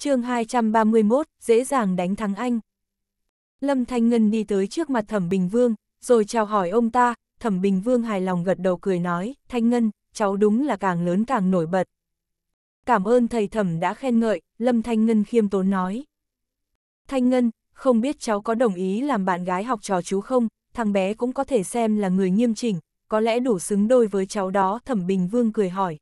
chương 231, dễ dàng đánh thắng anh. Lâm Thanh Ngân đi tới trước mặt Thẩm Bình Vương, rồi chào hỏi ông ta, Thẩm Bình Vương hài lòng gật đầu cười nói, Thanh Ngân, cháu đúng là càng lớn càng nổi bật. Cảm ơn thầy Thẩm đã khen ngợi, Lâm Thanh Ngân khiêm tốn nói. Thanh Ngân, không biết cháu có đồng ý làm bạn gái học trò chú không, thằng bé cũng có thể xem là người nghiêm chỉnh, có lẽ đủ xứng đôi với cháu đó, Thẩm Bình Vương cười hỏi.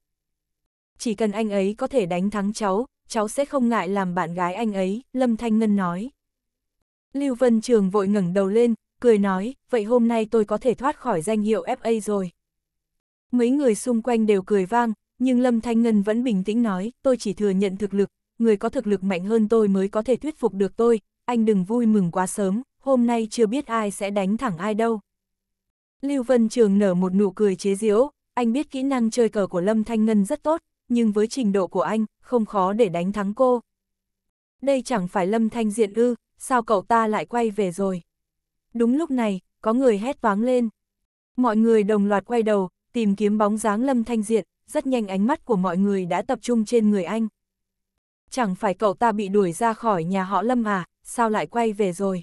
Chỉ cần anh ấy có thể đánh thắng cháu, cháu sẽ không ngại làm bạn gái anh ấy, Lâm Thanh Ngân nói. Lưu Vân Trường vội ngẩng đầu lên, cười nói, vậy hôm nay tôi có thể thoát khỏi danh hiệu FA rồi. Mấy người xung quanh đều cười vang, nhưng Lâm Thanh Ngân vẫn bình tĩnh nói, tôi chỉ thừa nhận thực lực, người có thực lực mạnh hơn tôi mới có thể thuyết phục được tôi, anh đừng vui mừng quá sớm, hôm nay chưa biết ai sẽ đánh thẳng ai đâu. Lưu Vân Trường nở một nụ cười chế giễu, anh biết kỹ năng chơi cờ của Lâm Thanh Ngân rất tốt, nhưng với trình độ của anh, không khó để đánh thắng cô. Đây chẳng phải Lâm Thanh Diện ư, sao cậu ta lại quay về rồi? Đúng lúc này, có người hét toáng lên. Mọi người đồng loạt quay đầu, tìm kiếm bóng dáng Lâm Thanh Diện, rất nhanh ánh mắt của mọi người đã tập trung trên người anh. Chẳng phải cậu ta bị đuổi ra khỏi nhà họ Lâm à, sao lại quay về rồi?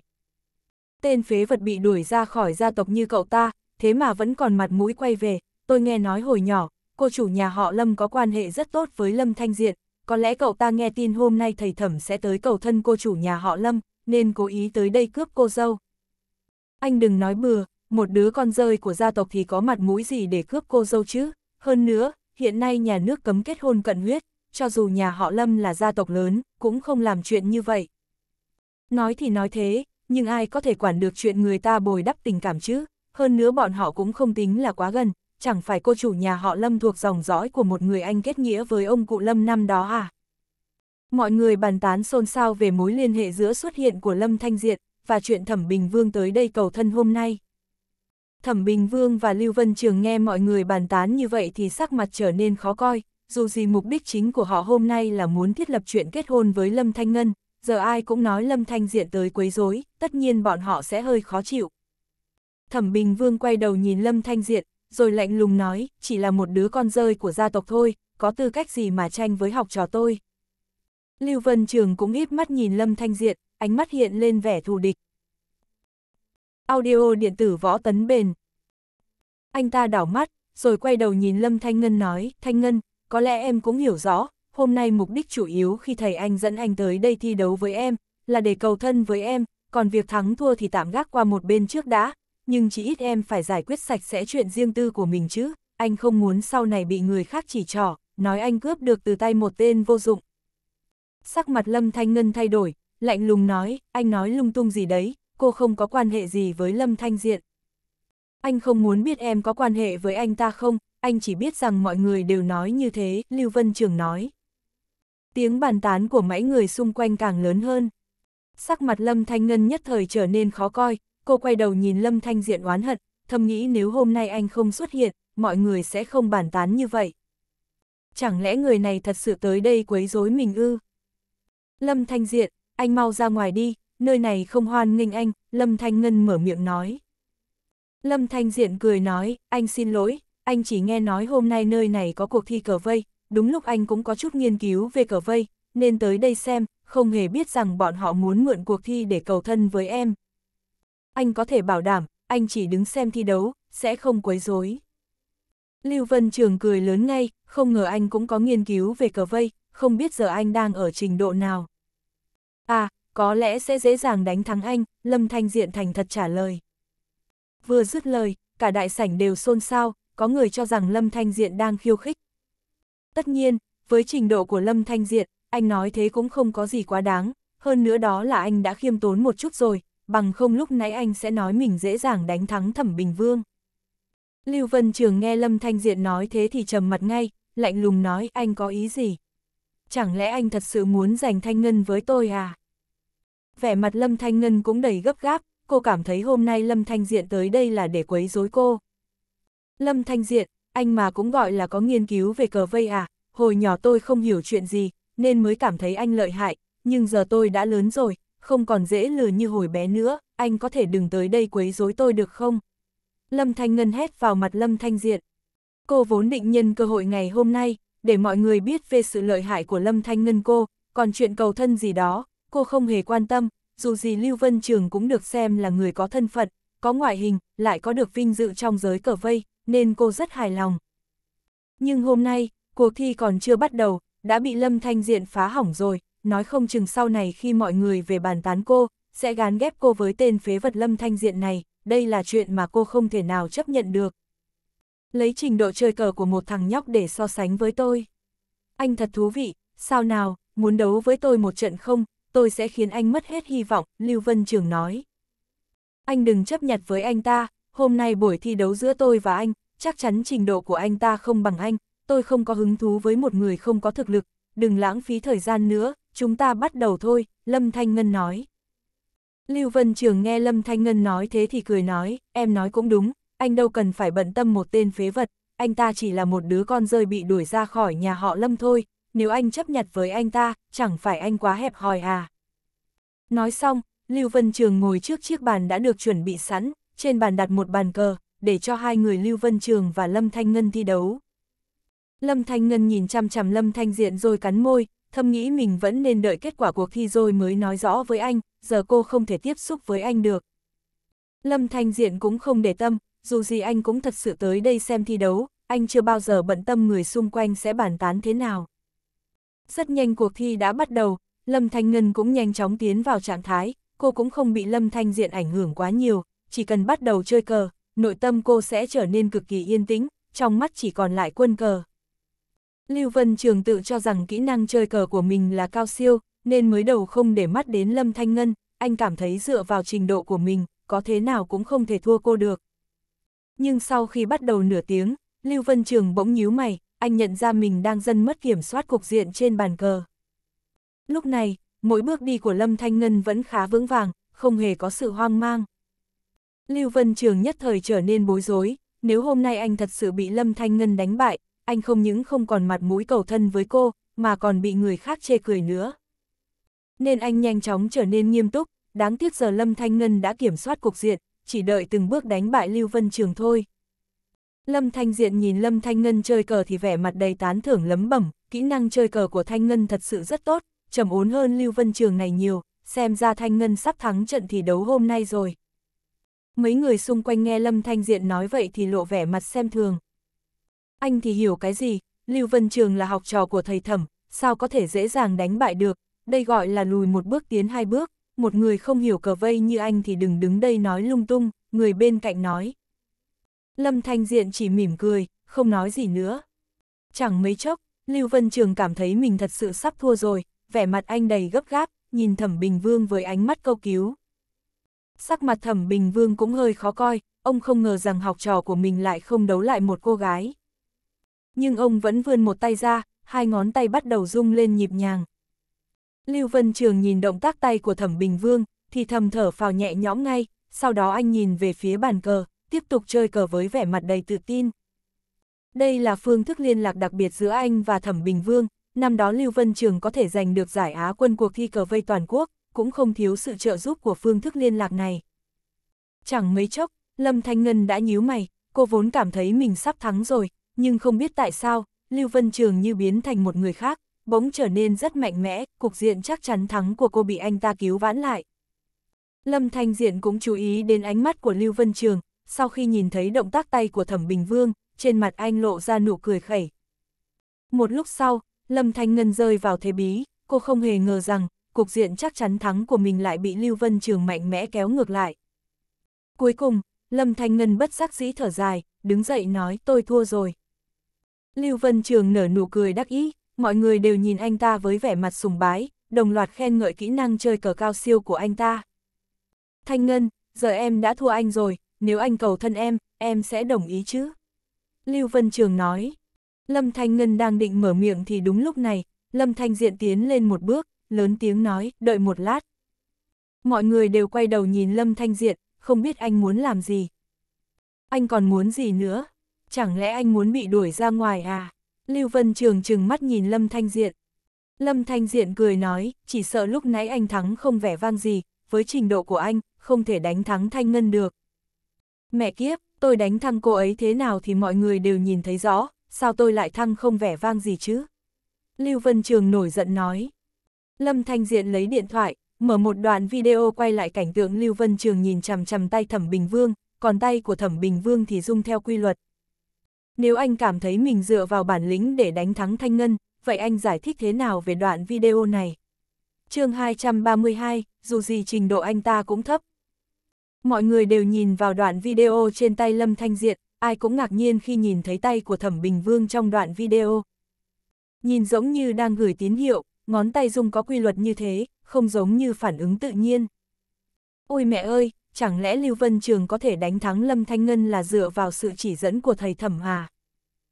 Tên phế vật bị đuổi ra khỏi gia tộc như cậu ta, thế mà vẫn còn mặt mũi quay về, tôi nghe nói hồi nhỏ, cô chủ nhà họ Lâm có quan hệ rất tốt với Lâm Thanh Diện, có lẽ cậu ta nghe tin hôm nay thầy thẩm sẽ tới cầu thân cô chủ nhà họ Lâm, nên cố ý tới đây cướp cô dâu. Anh đừng nói bừa, một đứa con rơi của gia tộc thì có mặt mũi gì để cướp cô dâu chứ, hơn nữa, hiện nay nhà nước cấm kết hôn cận huyết, cho dù nhà họ Lâm là gia tộc lớn, cũng không làm chuyện như vậy. Nói thì nói thế, nhưng ai có thể quản được chuyện người ta bồi đắp tình cảm chứ, hơn nữa bọn họ cũng không tính là quá gần, chẳng phải cô chủ nhà họ Lâm thuộc dòng dõi của một người anh kết nghĩa với ông cụ Lâm năm đó à? Mọi người bàn tán xôn xao về mối liên hệ giữa xuất hiện của Lâm Thanh Diện và chuyện Thẩm Bình Vương tới đây cầu thân hôm nay. Thẩm Bình Vương và Lưu Vân Trường nghe mọi người bàn tán như vậy thì sắc mặt trở nên khó coi, dù gì mục đích chính của họ hôm nay là muốn thiết lập chuyện kết hôn với Lâm Thanh Ngân, giờ ai cũng nói Lâm Thanh Diện tới quấy rối, tất nhiên bọn họ sẽ hơi khó chịu. Thẩm Bình Vương quay đầu nhìn Lâm Thanh Diện, rồi lạnh lùng nói, chỉ là một đứa con rơi của gia tộc thôi, có tư cách gì mà tranh với học trò tôi. Lưu Vân Trường cũng ít mắt nhìn Lâm Thanh Diện, ánh mắt hiện lên vẻ thù địch. Audio điện tử võ tấn bền. Anh ta đảo mắt, rồi quay đầu nhìn Lâm Thanh Ngân nói, Thanh Ngân, có lẽ em cũng hiểu rõ, hôm nay mục đích chủ yếu khi thầy anh dẫn anh tới đây thi đấu với em, là để cầu thân với em, còn việc thắng thua thì tạm gác qua một bên trước đã, nhưng chỉ ít em phải giải quyết sạch sẽ chuyện riêng tư của mình chứ, anh không muốn sau này bị người khác chỉ trỏ, nói anh cướp được từ tay một tên vô dụng. Sắc mặt Lâm Thanh Ngân thay đổi, lạnh lùng nói, anh nói lung tung gì đấy, cô không có quan hệ gì với Lâm Thanh Diện. Anh không muốn biết em có quan hệ với anh ta không, anh chỉ biết rằng mọi người đều nói như thế, Lưu Vân Trường nói. Tiếng bàn tán của mấy người xung quanh càng lớn hơn. Sắc mặt Lâm Thanh Ngân nhất thời trở nên khó coi, cô quay đầu nhìn Lâm Thanh Diện oán hận, thầm nghĩ nếu hôm nay anh không xuất hiện, mọi người sẽ không bàn tán như vậy. Chẳng lẽ người này thật sự tới đây quấy rối mình ư? Lâm Thanh Diện, anh mau ra ngoài đi, nơi này không hoan nghênh anh, Lâm Thanh Ngân mở miệng nói. Lâm Thanh Diện cười nói, anh xin lỗi, anh chỉ nghe nói hôm nay nơi này có cuộc thi cờ vây, đúng lúc anh cũng có chút nghiên cứu về cờ vây, nên tới đây xem, không hề biết rằng bọn họ muốn mượn cuộc thi để cầu thân với em, anh có thể bảo đảm, anh chỉ đứng xem thi đấu, sẽ không quấy rối. Lưu Vân Trường cười lớn ngay, không ngờ anh cũng có nghiên cứu về cờ vây, không biết giờ anh đang ở trình độ nào. À, có lẽ sẽ dễ dàng đánh thắng anh, Lâm Thanh Diện thành thật trả lời. Vừa dứt lời, cả đại sảnh đều xôn xao, có người cho rằng Lâm Thanh Diện đang khiêu khích. Tất nhiên, với trình độ của Lâm Thanh Diện, anh nói thế cũng không có gì quá đáng, hơn nữa đó là anh đã khiêm tốn một chút rồi, bằng không lúc nãy anh sẽ nói mình dễ dàng đánh thắng Thẩm Bình Vương. Lưu Vân Trường nghe Lâm Thanh Diện nói thế thì trầm mặt ngay, lạnh lùng nói anh có ý gì? Chẳng lẽ anh thật sự muốn giành Thanh Ngân với tôi à? Vẻ mặt Lâm Thanh Ngân cũng đầy gấp gáp, cô cảm thấy hôm nay Lâm Thanh Diện tới đây là để quấy rối cô. Lâm Thanh Diện, anh mà cũng gọi là có nghiên cứu về cờ vây à, hồi nhỏ tôi không hiểu chuyện gì, nên mới cảm thấy anh lợi hại, nhưng giờ tôi đã lớn rồi, không còn dễ lừa như hồi bé nữa, anh có thể đừng tới đây quấy rối tôi được không? Lâm Thanh Ngân hét vào mặt Lâm Thanh Diện. Cô vốn định nhân cơ hội ngày hôm nay, để mọi người biết về sự lợi hại của Lâm Thanh Ngân cô, còn chuyện cầu thân gì đó, cô không hề quan tâm, dù gì Lưu Vân Trường cũng được xem là người có thân phận, có ngoại hình, lại có được vinh dự trong giới cờ vây, nên cô rất hài lòng. Nhưng hôm nay, cuộc thi còn chưa bắt đầu, đã bị Lâm Thanh Diện phá hỏng rồi, nói không chừng sau này khi mọi người về bàn tán cô, sẽ gán ghép cô với tên phế vật lâm thanh diện này, đây là chuyện mà cô không thể nào chấp nhận được. Lấy trình độ chơi cờ của một thằng nhóc để so sánh với tôi. Anh thật thú vị, sao nào, muốn đấu với tôi một trận không, tôi sẽ khiến anh mất hết hy vọng, Lưu Vân Trường nói. Anh đừng chấp nhặt với anh ta, hôm nay buổi thi đấu giữa tôi và anh, chắc chắn trình độ của anh ta không bằng anh, tôi không có hứng thú với một người không có thực lực, đừng lãng phí thời gian nữa, chúng ta bắt đầu thôi, Lâm Thanh Ngân nói. Lưu Vân Trường nghe Lâm Thanh Ngân nói thế thì cười nói, em nói cũng đúng, anh đâu cần phải bận tâm một tên phế vật, anh ta chỉ là một đứa con rơi bị đuổi ra khỏi nhà họ Lâm thôi, nếu anh chấp nhặt với anh ta, chẳng phải anh quá hẹp hòi à. Nói xong, Lưu Vân Trường ngồi trước chiếc bàn đã được chuẩn bị sẵn, trên bàn đặt một bàn cờ, để cho hai người Lưu Vân Trường và Lâm Thanh Ngân thi đấu. Lâm Thanh Ngân nhìn chăm chằm Lâm Thanh Diện rồi cắn môi, thầm nghĩ mình vẫn nên đợi kết quả cuộc thi rồi mới nói rõ với anh, giờ cô không thể tiếp xúc với anh được. Lâm Thanh Diện cũng không để tâm, dù gì anh cũng thật sự tới đây xem thi đấu, anh chưa bao giờ bận tâm người xung quanh sẽ bàn tán thế nào. Rất nhanh cuộc thi đã bắt đầu, Lâm Thanh Ngân cũng nhanh chóng tiến vào trạng thái, cô cũng không bị Lâm Thanh Diện ảnh hưởng quá nhiều, chỉ cần bắt đầu chơi cờ, nội tâm cô sẽ trở nên cực kỳ yên tĩnh, trong mắt chỉ còn lại quân cờ. Lưu Vân Trường tự cho rằng kỹ năng chơi cờ của mình là cao siêu, nên mới đầu không để mắt đến Lâm Thanh Ngân, anh cảm thấy dựa vào trình độ của mình, có thế nào cũng không thể thua cô được. Nhưng sau khi bắt đầu nửa tiếng, Lưu Vân Trường bỗng nhíu mày, anh nhận ra mình đang dần mất kiểm soát cục diện trên bàn cờ. Lúc này, mỗi bước đi của Lâm Thanh Ngân vẫn khá vững vàng, không hề có sự hoang mang. Lưu Vân Trường nhất thời trở nên bối rối, nếu hôm nay anh thật sự bị Lâm Thanh Ngân đánh bại, anh không những không còn mặt mũi cầu thân với cô, mà còn bị người khác chê cười nữa. Nên anh nhanh chóng trở nên nghiêm túc, đáng tiếc giờ Lâm Thanh Ngân đã kiểm soát cuộc diện, chỉ đợi từng bước đánh bại Lưu Vân Trường thôi. Lâm Thanh Diện nhìn Lâm Thanh Ngân chơi cờ thì vẻ mặt đầy tán thưởng lấm bẩm, kỹ năng chơi cờ của Thanh Ngân thật sự rất tốt, trầm ốn hơn Lưu Vân Trường này nhiều, xem ra Thanh Ngân sắp thắng trận thì đấu hôm nay rồi. Mấy người xung quanh nghe Lâm Thanh Diện nói vậy thì lộ vẻ mặt xem thường. Anh thì hiểu cái gì, Lưu Vân Trường là học trò của thầy thẩm, sao có thể dễ dàng đánh bại được, đây gọi là lùi một bước tiến hai bước, một người không hiểu cờ vây như anh thì đừng đứng đây nói lung tung, người bên cạnh nói. Lâm Thanh Diện chỉ mỉm cười, không nói gì nữa. Chẳng mấy chốc, Lưu Vân Trường cảm thấy mình thật sự sắp thua rồi, vẻ mặt anh đầy gấp gáp, nhìn Thẩm Bình Vương với ánh mắt câu cứu. Sắc mặt Thẩm Bình Vương cũng hơi khó coi, ông không ngờ rằng học trò của mình lại không đấu lại một cô gái nhưng ông vẫn vươn một tay ra, hai ngón tay bắt đầu rung lên nhịp nhàng. Lưu Vân Trường nhìn động tác tay của Thẩm Bình Vương, thì thầm thở phào nhẹ nhõm ngay, sau đó anh nhìn về phía bàn cờ, tiếp tục chơi cờ với vẻ mặt đầy tự tin. Đây là phương thức liên lạc đặc biệt giữa anh và Thẩm Bình Vương, năm đó Lưu Vân Trường có thể giành được giải Á quân cuộc thi cờ vây toàn quốc, cũng không thiếu sự trợ giúp của phương thức liên lạc này. Chẳng mấy chốc, Lâm Thanh Ngân đã nhíu mày, cô vốn cảm thấy mình sắp thắng rồi, nhưng không biết tại sao, Lưu Vân Trường như biến thành một người khác, bỗng trở nên rất mạnh mẽ, cục diện chắc chắn thắng của cô bị anh ta cứu vãn lại. Lâm Thanh Diện cũng chú ý đến ánh mắt của Lưu Vân Trường, sau khi nhìn thấy động tác tay của Thẩm Bình Vương, trên mặt anh lộ ra nụ cười khẩy. Một lúc sau, Lâm Thanh Ngân rơi vào thế bí, cô không hề ngờ rằng, cục diện chắc chắn thắng của mình lại bị Lưu Vân Trường mạnh mẽ kéo ngược lại. Cuối cùng, Lâm Thanh Ngân bất giác dĩ thở dài, đứng dậy nói tôi thua rồi. Lưu Vân Trường nở nụ cười đắc ý, mọi người đều nhìn anh ta với vẻ mặt sùng bái, đồng loạt khen ngợi kỹ năng chơi cờ cao siêu của anh ta. Thanh Ngân, giờ em đã thua anh rồi, nếu anh cầu thân em, em sẽ đồng ý chứ? Lưu Vân Trường nói. Lâm Thanh Ngân đang định mở miệng thì đúng lúc này, Lâm Thanh Diện tiến lên một bước, lớn tiếng nói, đợi một lát. Mọi người đều quay đầu nhìn Lâm Thanh Diện, không biết anh muốn làm gì. Anh còn muốn gì nữa? chẳng lẽ anh muốn bị đuổi ra ngoài à? Lưu Vân Trường trừng mắt nhìn Lâm Thanh Diện. Lâm Thanh Diện cười nói, chỉ sợ lúc nãy anh thắng không vẻ vang gì, với trình độ của anh, không thể đánh thắng Thanh Ngân được. Mẹ kiếp, tôi đánh thăng cô ấy thế nào thì mọi người đều nhìn thấy rõ, sao tôi lại thăng không vẻ vang gì chứ? Lưu Vân Trường nổi giận nói. Lâm Thanh Diện lấy điện thoại, mở một đoạn video quay lại cảnh tượng Lưu Vân Trường nhìn chằm chằm tay Thẩm Bình Vương, còn tay của Thẩm Bình Vương thì rung theo quy luật. Nếu anh cảm thấy mình dựa vào bản lĩnh để đánh thắng Thanh Ngân, vậy anh giải thích thế nào về đoạn video này? chương 232, dù gì trình độ anh ta cũng thấp. Mọi người đều nhìn vào đoạn video trên tay Lâm Thanh Diện, ai cũng ngạc nhiên khi nhìn thấy tay của Thẩm Bình Vương trong đoạn video. Nhìn giống như đang gửi tín hiệu, ngón tay dung có quy luật như thế, không giống như phản ứng tự nhiên. Ôi mẹ ơi, chẳng lẽ Lưu Vân Trường có thể đánh thắng Lâm Thanh Ngân là dựa vào sự chỉ dẫn của thầy thẩm à?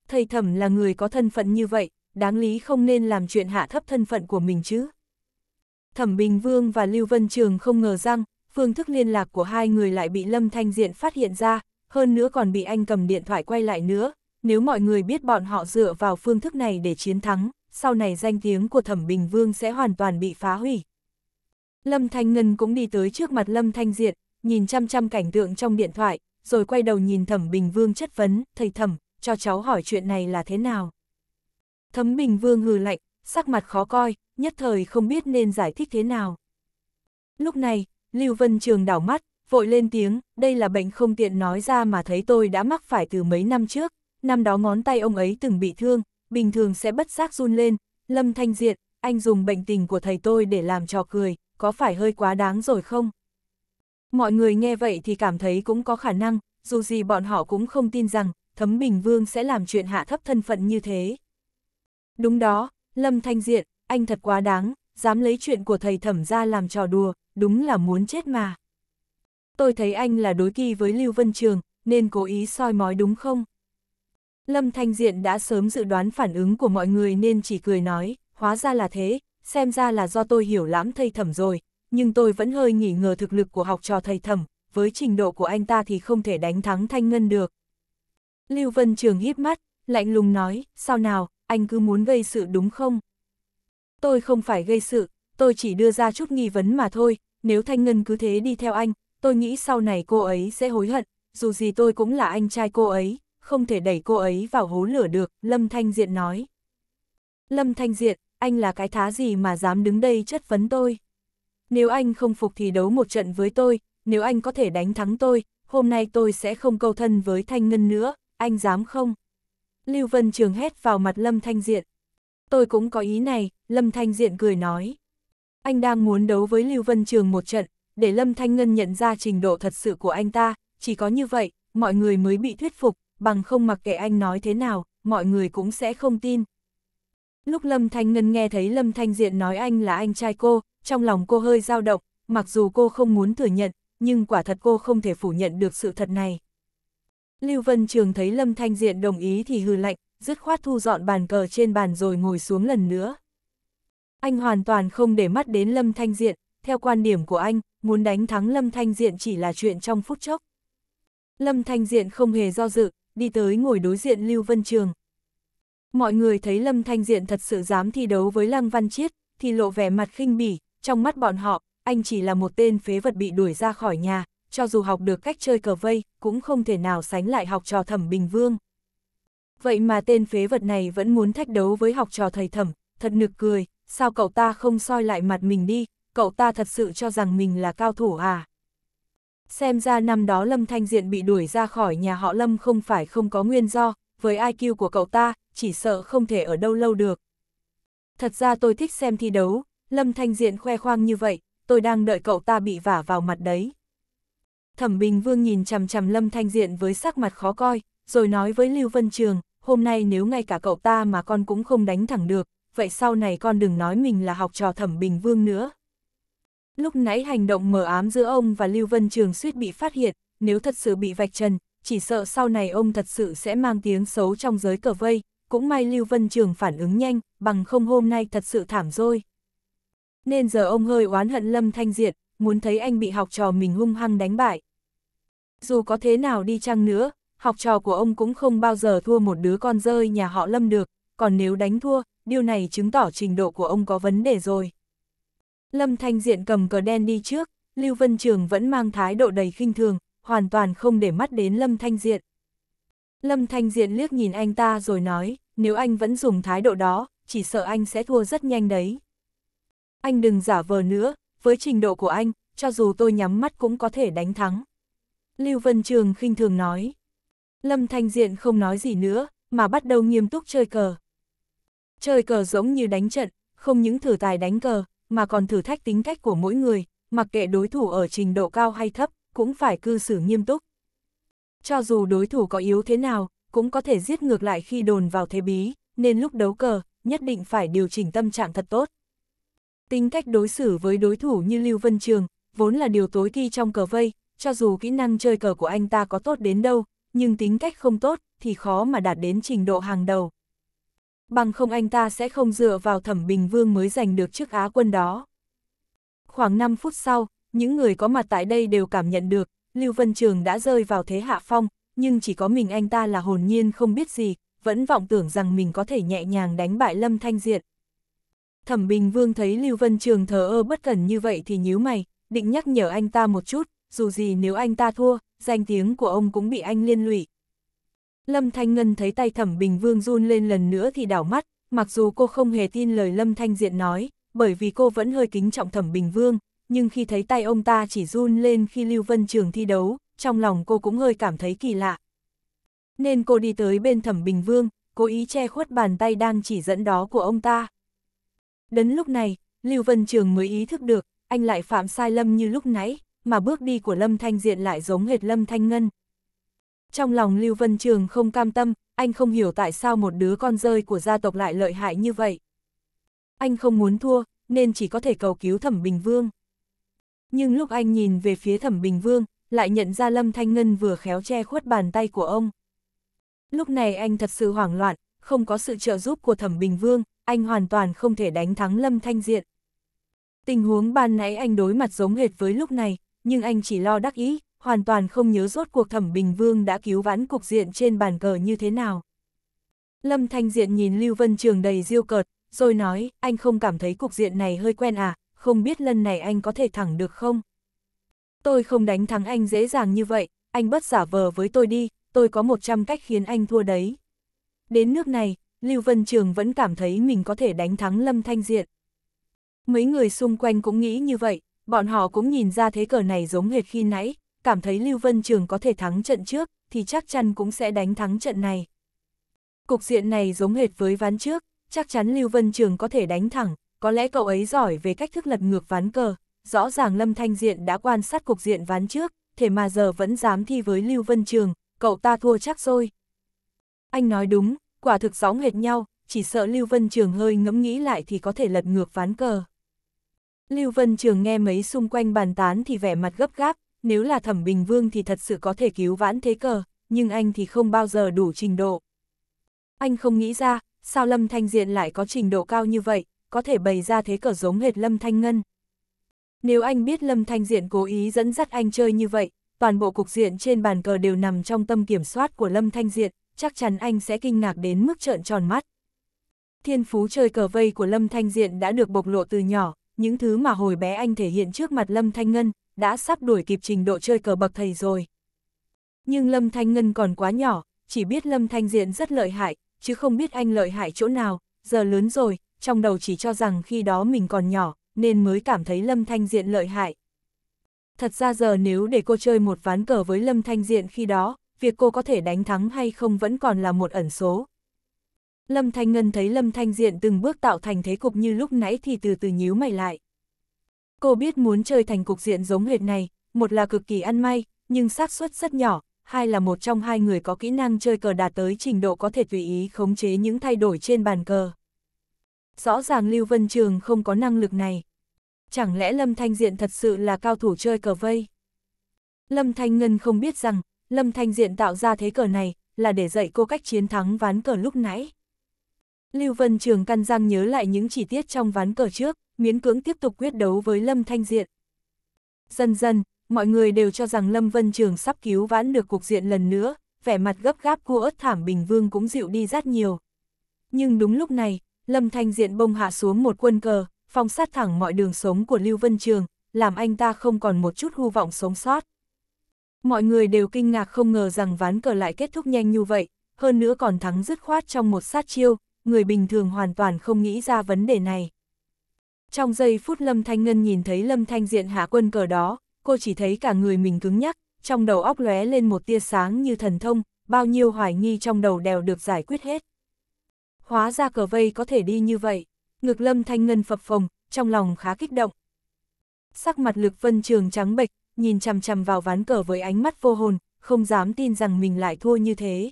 Thầy thẩm là người có thân phận như vậy, đáng lý không nên làm chuyện hạ thấp thân phận của mình chứ. Thẩm Bình Vương và Lưu Vân Trường không ngờ rằng, phương thức liên lạc của hai người lại bị Lâm Thanh Diện phát hiện ra, hơn nữa còn bị anh cầm điện thoại quay lại nữa, nếu mọi người biết bọn họ dựa vào phương thức này để chiến thắng, sau này danh tiếng của Thẩm Bình Vương sẽ hoàn toàn bị phá hủy. Lâm Thanh Ngân cũng đi tới trước mặt Lâm Thanh Diện, nhìn chăm chăm cảnh tượng trong điện thoại, rồi quay đầu nhìn Thẩm Bình Vương chất vấn, thầy Thẩm, cho cháu hỏi chuyện này là thế nào. Thẩm Bình Vương hừ lạnh, sắc mặt khó coi, nhất thời không biết nên giải thích thế nào. Lúc này, Lưu Vân Trường đảo mắt, vội lên tiếng, đây là bệnh không tiện nói ra mà thấy tôi đã mắc phải từ mấy năm trước, năm đó ngón tay ông ấy từng bị thương, bình thường sẽ bất giác run lên, Lâm Thanh Diện, anh dùng bệnh tình của thầy tôi để làm trò cười, có phải hơi quá đáng rồi không? Mọi người nghe vậy thì cảm thấy cũng có khả năng, dù gì bọn họ cũng không tin rằng Thấm Bình Vương sẽ làm chuyện hạ thấp thân phận như thế. Đúng đó, Lâm Thanh Diện, anh thật quá đáng, dám lấy chuyện của thầy thẩm ra làm trò đùa, đúng là muốn chết mà. Tôi thấy anh là đối kỳ với Lưu Vân Trường, nên cố ý soi mói đúng không? Lâm Thanh Diện đã sớm dự đoán phản ứng của mọi người nên chỉ cười nói, hóa ra là thế, xem ra là do tôi hiểu lãm thầy thẩm rồi, nhưng tôi vẫn hơi nghỉ ngờ thực lực của học trò thầy thẩm, với trình độ của anh ta thì không thể đánh thắng Thanh Ngân được. Lưu Vân Trường hít mắt, lạnh lùng nói, sao nào, anh cứ muốn gây sự đúng không? Tôi không phải gây sự, tôi chỉ đưa ra chút nghi vấn mà thôi, nếu Thanh Ngân cứ thế đi theo anh, tôi nghĩ sau này cô ấy sẽ hối hận, dù gì tôi cũng là anh trai cô ấy, không thể đẩy cô ấy vào hố lửa được, Lâm Thanh Diện nói. Lâm Thanh Diện, anh là cái thá gì mà dám đứng đây chất vấn tôi? nếu anh không phục thì đấu một trận với tôi, nếu anh có thể đánh thắng tôi, hôm nay tôi sẽ không câu thân với Thanh Ngân nữa, anh dám không? Lưu Vân Trường hét vào mặt Lâm Thanh Diện. Tôi cũng có ý này, Lâm Thanh Diện cười nói. Anh đang muốn đấu với Lưu Vân Trường một trận, để Lâm Thanh Ngân nhận ra trình độ thật sự của anh ta, chỉ có như vậy, mọi người mới bị thuyết phục, bằng không mặc kệ anh nói thế nào, mọi người cũng sẽ không tin. Lúc Lâm Thanh Ngân nghe thấy Lâm Thanh Diện nói anh là anh trai cô, trong lòng cô hơi dao động, mặc dù cô không muốn thừa nhận, nhưng quả thật cô không thể phủ nhận được sự thật này. Lưu Vân Trường thấy Lâm Thanh Diện đồng ý thì hừ lạnh, dứt khoát thu dọn bàn cờ trên bàn rồi ngồi xuống lần nữa. Anh hoàn toàn không để mắt đến Lâm Thanh Diện, theo quan điểm của anh, muốn đánh thắng Lâm Thanh Diện chỉ là chuyện trong phút chốc. Lâm Thanh Diện không hề do dự, đi tới ngồi đối diện Lưu Vân Trường. Mọi người thấy Lâm Thanh Diện thật sự dám thi đấu với Lăng Văn Chiết, thì lộ vẻ mặt khinh bỉ, trong mắt bọn họ, anh chỉ là một tên phế vật bị đuổi ra khỏi nhà, cho dù học được cách chơi cờ vây, cũng không thể nào sánh lại học trò thẩm Bình Vương. Vậy mà tên phế vật này vẫn muốn thách đấu với học trò thầy thẩm, thật nực cười, sao cậu ta không soi lại mặt mình đi, cậu ta thật sự cho rằng mình là cao thủ à? Xem ra năm đó Lâm Thanh Diện bị đuổi ra khỏi nhà họ Lâm không phải không có nguyên do, với IQ của cậu ta, chỉ sợ không thể ở đâu lâu được. Thật ra tôi thích xem thi đấu, Lâm Thanh Diện khoe khoang như vậy, tôi đang đợi cậu ta bị vả vào mặt đấy. Thẩm Bình Vương nhìn chằm chằm Lâm Thanh Diện với sắc mặt khó coi, rồi nói với Lưu Vân Trường, hôm nay nếu ngay cả cậu ta mà con cũng không đánh thẳng được, vậy sau này con đừng nói mình là học trò Thẩm Bình Vương nữa. Lúc nãy hành động mờ ám giữa ông và Lưu Vân Trường suýt bị phát hiện, nếu thật sự bị vạch trần, chỉ sợ sau này ông thật sự sẽ mang tiếng xấu trong giới cờ vây, cũng may Lưu Vân Trường phản ứng nhanh, bằng không hôm nay thật sự thảm rồi nên giờ ông hơi oán hận Lâm Thanh Diệt, muốn thấy anh bị học trò mình hung hăng đánh bại. Dù có thế nào đi chăng nữa, học trò của ông cũng không bao giờ thua một đứa con rơi nhà họ Lâm được, còn nếu đánh thua, điều này chứng tỏ trình độ của ông có vấn đề rồi. Lâm Thanh Diện cầm cờ đen đi trước, Lưu Vân Trường vẫn mang thái độ đầy khinh thường, hoàn toàn không để mắt đến Lâm Thanh Diện. Lâm Thanh Diện liếc nhìn anh ta rồi nói, nếu anh vẫn dùng thái độ đó, chỉ sợ anh sẽ thua rất nhanh đấy anh đừng giả vờ nữa, với trình độ của anh, cho dù tôi nhắm mắt cũng có thể đánh thắng. Lưu Vân Trường khinh thường nói. Lâm Thanh Diện không nói gì nữa, mà bắt đầu nghiêm túc chơi cờ. Chơi cờ giống như đánh trận, không những thử tài đánh cờ, mà còn thử thách tính cách của mỗi người, mặc kệ đối thủ ở trình độ cao hay thấp, cũng phải cư xử nghiêm túc. Cho dù đối thủ có yếu thế nào, cũng có thể giết ngược lại khi đồn vào thế bí, nên lúc đấu cờ, nhất định phải điều chỉnh tâm trạng thật tốt. Tính cách đối xử với đối thủ như Lưu Vân Trường, vốn là điều tối thi trong cờ vây, cho dù kỹ năng chơi cờ của anh ta có tốt đến đâu, nhưng tính cách không tốt thì khó mà đạt đến trình độ hàng đầu. Bằng không anh ta sẽ không dựa vào thẩm bình vương mới giành được chức Á quân đó. Khoảng 5 phút sau, những người có mặt tại đây đều cảm nhận được, Lưu Vân Trường đã rơi vào thế hạ phong, nhưng chỉ có mình anh ta là hồn nhiên không biết gì, vẫn vọng tưởng rằng mình có thể nhẹ nhàng đánh bại Lâm Thanh Diệt. Thẩm Bình Vương thấy Lưu Vân Trường thờ ơ bất cẩn như vậy thì nhíu mày, định nhắc nhở anh ta một chút, dù gì nếu anh ta thua, danh tiếng của ông cũng bị anh liên lụy. Lâm Thanh Ngân thấy tay Thẩm Bình Vương run lên lần nữa thì đảo mắt, mặc dù cô không hề tin lời Lâm Thanh Diện nói, bởi vì cô vẫn hơi kính trọng Thẩm Bình Vương, nhưng khi thấy tay ông ta chỉ run lên khi Lưu Vân Trường thi đấu, trong lòng cô cũng hơi cảm thấy kỳ lạ. Nên cô đi tới bên Thẩm Bình Vương, cố ý che khuất bàn tay đang chỉ dẫn đó của ông ta. Đến lúc này, Lưu Vân Trường mới ý thức được, anh lại phạm sai lầm như lúc nãy, mà bước đi của Lâm Thanh Diện lại giống hệt Lâm Thanh Ngân. Trong lòng Lưu Vân Trường không cam tâm, anh không hiểu tại sao một đứa con rơi của gia tộc lại lợi hại như vậy. Anh không muốn thua, nên chỉ có thể cầu cứu Thẩm Bình Vương. Nhưng lúc anh nhìn về phía Thẩm Bình Vương, lại nhận ra Lâm Thanh Ngân vừa khéo che khuất bàn tay của ông. Lúc này anh thật sự hoảng loạn, không có sự trợ giúp của Thẩm Bình Vương, anh hoàn toàn không thể đánh thắng Lâm Thanh Diện. Tình huống ban nãy anh đối mặt giống hệt với lúc này, nhưng anh chỉ lo đắc ý, hoàn toàn không nhớ rốt cuộc thẩm bình vương đã cứu vãn cục diện trên bàn cờ như thế nào. Lâm Thanh Diện nhìn Lưu Vân Trường đầy diêu cợt, rồi nói, anh không cảm thấy cục diện này hơi quen à, không biết lần này anh có thể thẳng được không? Tôi không đánh thắng anh dễ dàng như vậy, anh bất giả vờ với tôi đi, tôi có 100 cách khiến anh thua đấy. Đến nước này, Lưu Vân Trường vẫn cảm thấy mình có thể đánh thắng Lâm Thanh Diện. Mấy người xung quanh cũng nghĩ như vậy, bọn họ cũng nhìn ra thế cờ này giống hệt khi nãy, cảm thấy Lưu Vân Trường có thể thắng trận trước, thì chắc chắn cũng sẽ đánh thắng trận này. Cục diện này giống hệt với ván trước, chắc chắn Lưu Vân Trường có thể đánh thẳng, có lẽ cậu ấy giỏi về cách thức lật ngược ván cờ, rõ ràng Lâm Thanh Diện đã quan sát cục diện ván trước, thế mà giờ vẫn dám thi với Lưu Vân Trường, cậu ta thua chắc rồi. Anh nói đúng, quả thực gióng hệt nhau, chỉ sợ Lưu Vân Trường hơi ngẫm nghĩ lại thì có thể lật ngược ván cờ. Lưu Vân Trường nghe mấy xung quanh bàn tán thì vẻ mặt gấp gáp, nếu là Thẩm Bình Vương thì thật sự có thể cứu vãn thế cờ, nhưng anh thì không bao giờ đủ trình độ. Anh không nghĩ ra, sao Lâm Thanh Diện lại có trình độ cao như vậy, có thể bày ra thế cờ giống hệt Lâm Thanh Ngân. Nếu anh biết Lâm Thanh Diện cố ý dẫn dắt anh chơi như vậy, toàn bộ cục diện trên bàn cờ đều nằm trong tâm kiểm soát của Lâm Thanh Diện, chắc chắn anh sẽ kinh ngạc đến mức trợn tròn mắt. Thiên phú chơi cờ vây của Lâm Thanh Diện đã được bộc lộ từ nhỏ, những thứ mà hồi bé anh thể hiện trước mặt Lâm Thanh Ngân đã sắp đuổi kịp trình độ chơi cờ bậc thầy rồi. Nhưng Lâm Thanh Ngân còn quá nhỏ, chỉ biết Lâm Thanh Diện rất lợi hại, chứ không biết anh lợi hại chỗ nào, giờ lớn rồi, trong đầu chỉ cho rằng khi đó mình còn nhỏ, nên mới cảm thấy Lâm Thanh Diện lợi hại. Thật ra giờ nếu để cô chơi một ván cờ với Lâm Thanh Diện khi đó, việc cô có thể đánh thắng hay không vẫn còn là một ẩn số. Lâm Thanh Ngân thấy Lâm Thanh Diện từng bước tạo thành thế cục như lúc nãy thì từ từ nhíu mày lại. Cô biết muốn chơi thành cục diện giống hệt này, một là cực kỳ ăn may, nhưng xác suất rất nhỏ, hai là một trong hai người có kỹ năng chơi cờ đạt tới trình độ có thể tùy ý khống chế những thay đổi trên bàn cờ. Rõ ràng Lưu Vân Trường không có năng lực này. Chẳng lẽ Lâm Thanh Diện thật sự là cao thủ chơi cờ vây? Lâm Thanh Ngân không biết rằng, Lâm Thanh Diện tạo ra thế cờ này, là để dạy cô cách chiến thắng ván cờ lúc nãy. Lưu Vân Trường căn răng nhớ lại những chi tiết trong ván cờ trước, miến cưỡng tiếp tục quyết đấu với Lâm Thanh Diện. Dần dần, mọi người đều cho rằng Lâm Vân Trường sắp cứu vãn được cuộc diện lần nữa, vẻ mặt gấp gáp của ớt thảm Bình Vương cũng dịu đi rất nhiều. Nhưng đúng lúc này, Lâm Thanh Diện bông hạ xuống một quân cờ, phong sát thẳng mọi đường sống của Lưu Vân Trường, làm anh ta không còn một chút hư vọng sống sót. Mọi người đều kinh ngạc không ngờ rằng ván cờ lại kết thúc nhanh như vậy, hơn nữa còn thắng dứt khoát trong một sát chiêu, người bình thường hoàn toàn không nghĩ ra vấn đề này. Trong giây phút Lâm Thanh Ngân nhìn thấy Lâm Thanh Diện hạ quân cờ đó, cô chỉ thấy cả người mình cứng nhắc, trong đầu óc lóe lên một tia sáng như thần thông, bao nhiêu hoài nghi trong đầu đều được giải quyết hết. Hóa ra cờ vây có thể đi như vậy, ngực Lâm Thanh Ngân phập phồng, trong lòng khá kích động. Sắc mặt Lực Vân Trường trắng bệch, nhìn chằm chằm vào ván cờ với ánh mắt vô hồn, không dám tin rằng mình lại thua như thế.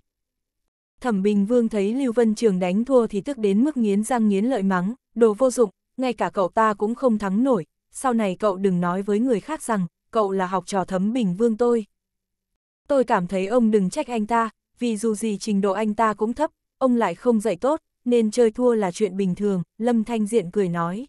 Thẩm Bình Vương thấy Lưu Vân Trường đánh thua thì tức đến mức nghiến răng nghiến lợi mắng, đồ vô dụng, ngay cả cậu ta cũng không thắng nổi, sau này cậu đừng nói với người khác rằng, cậu là học trò Thẩm Bình Vương tôi. Tôi cảm thấy ông đừng trách anh ta, vì dù gì trình độ anh ta cũng thấp, ông lại không dạy tốt, nên chơi thua là chuyện bình thường, Lâm Thanh Diện cười nói.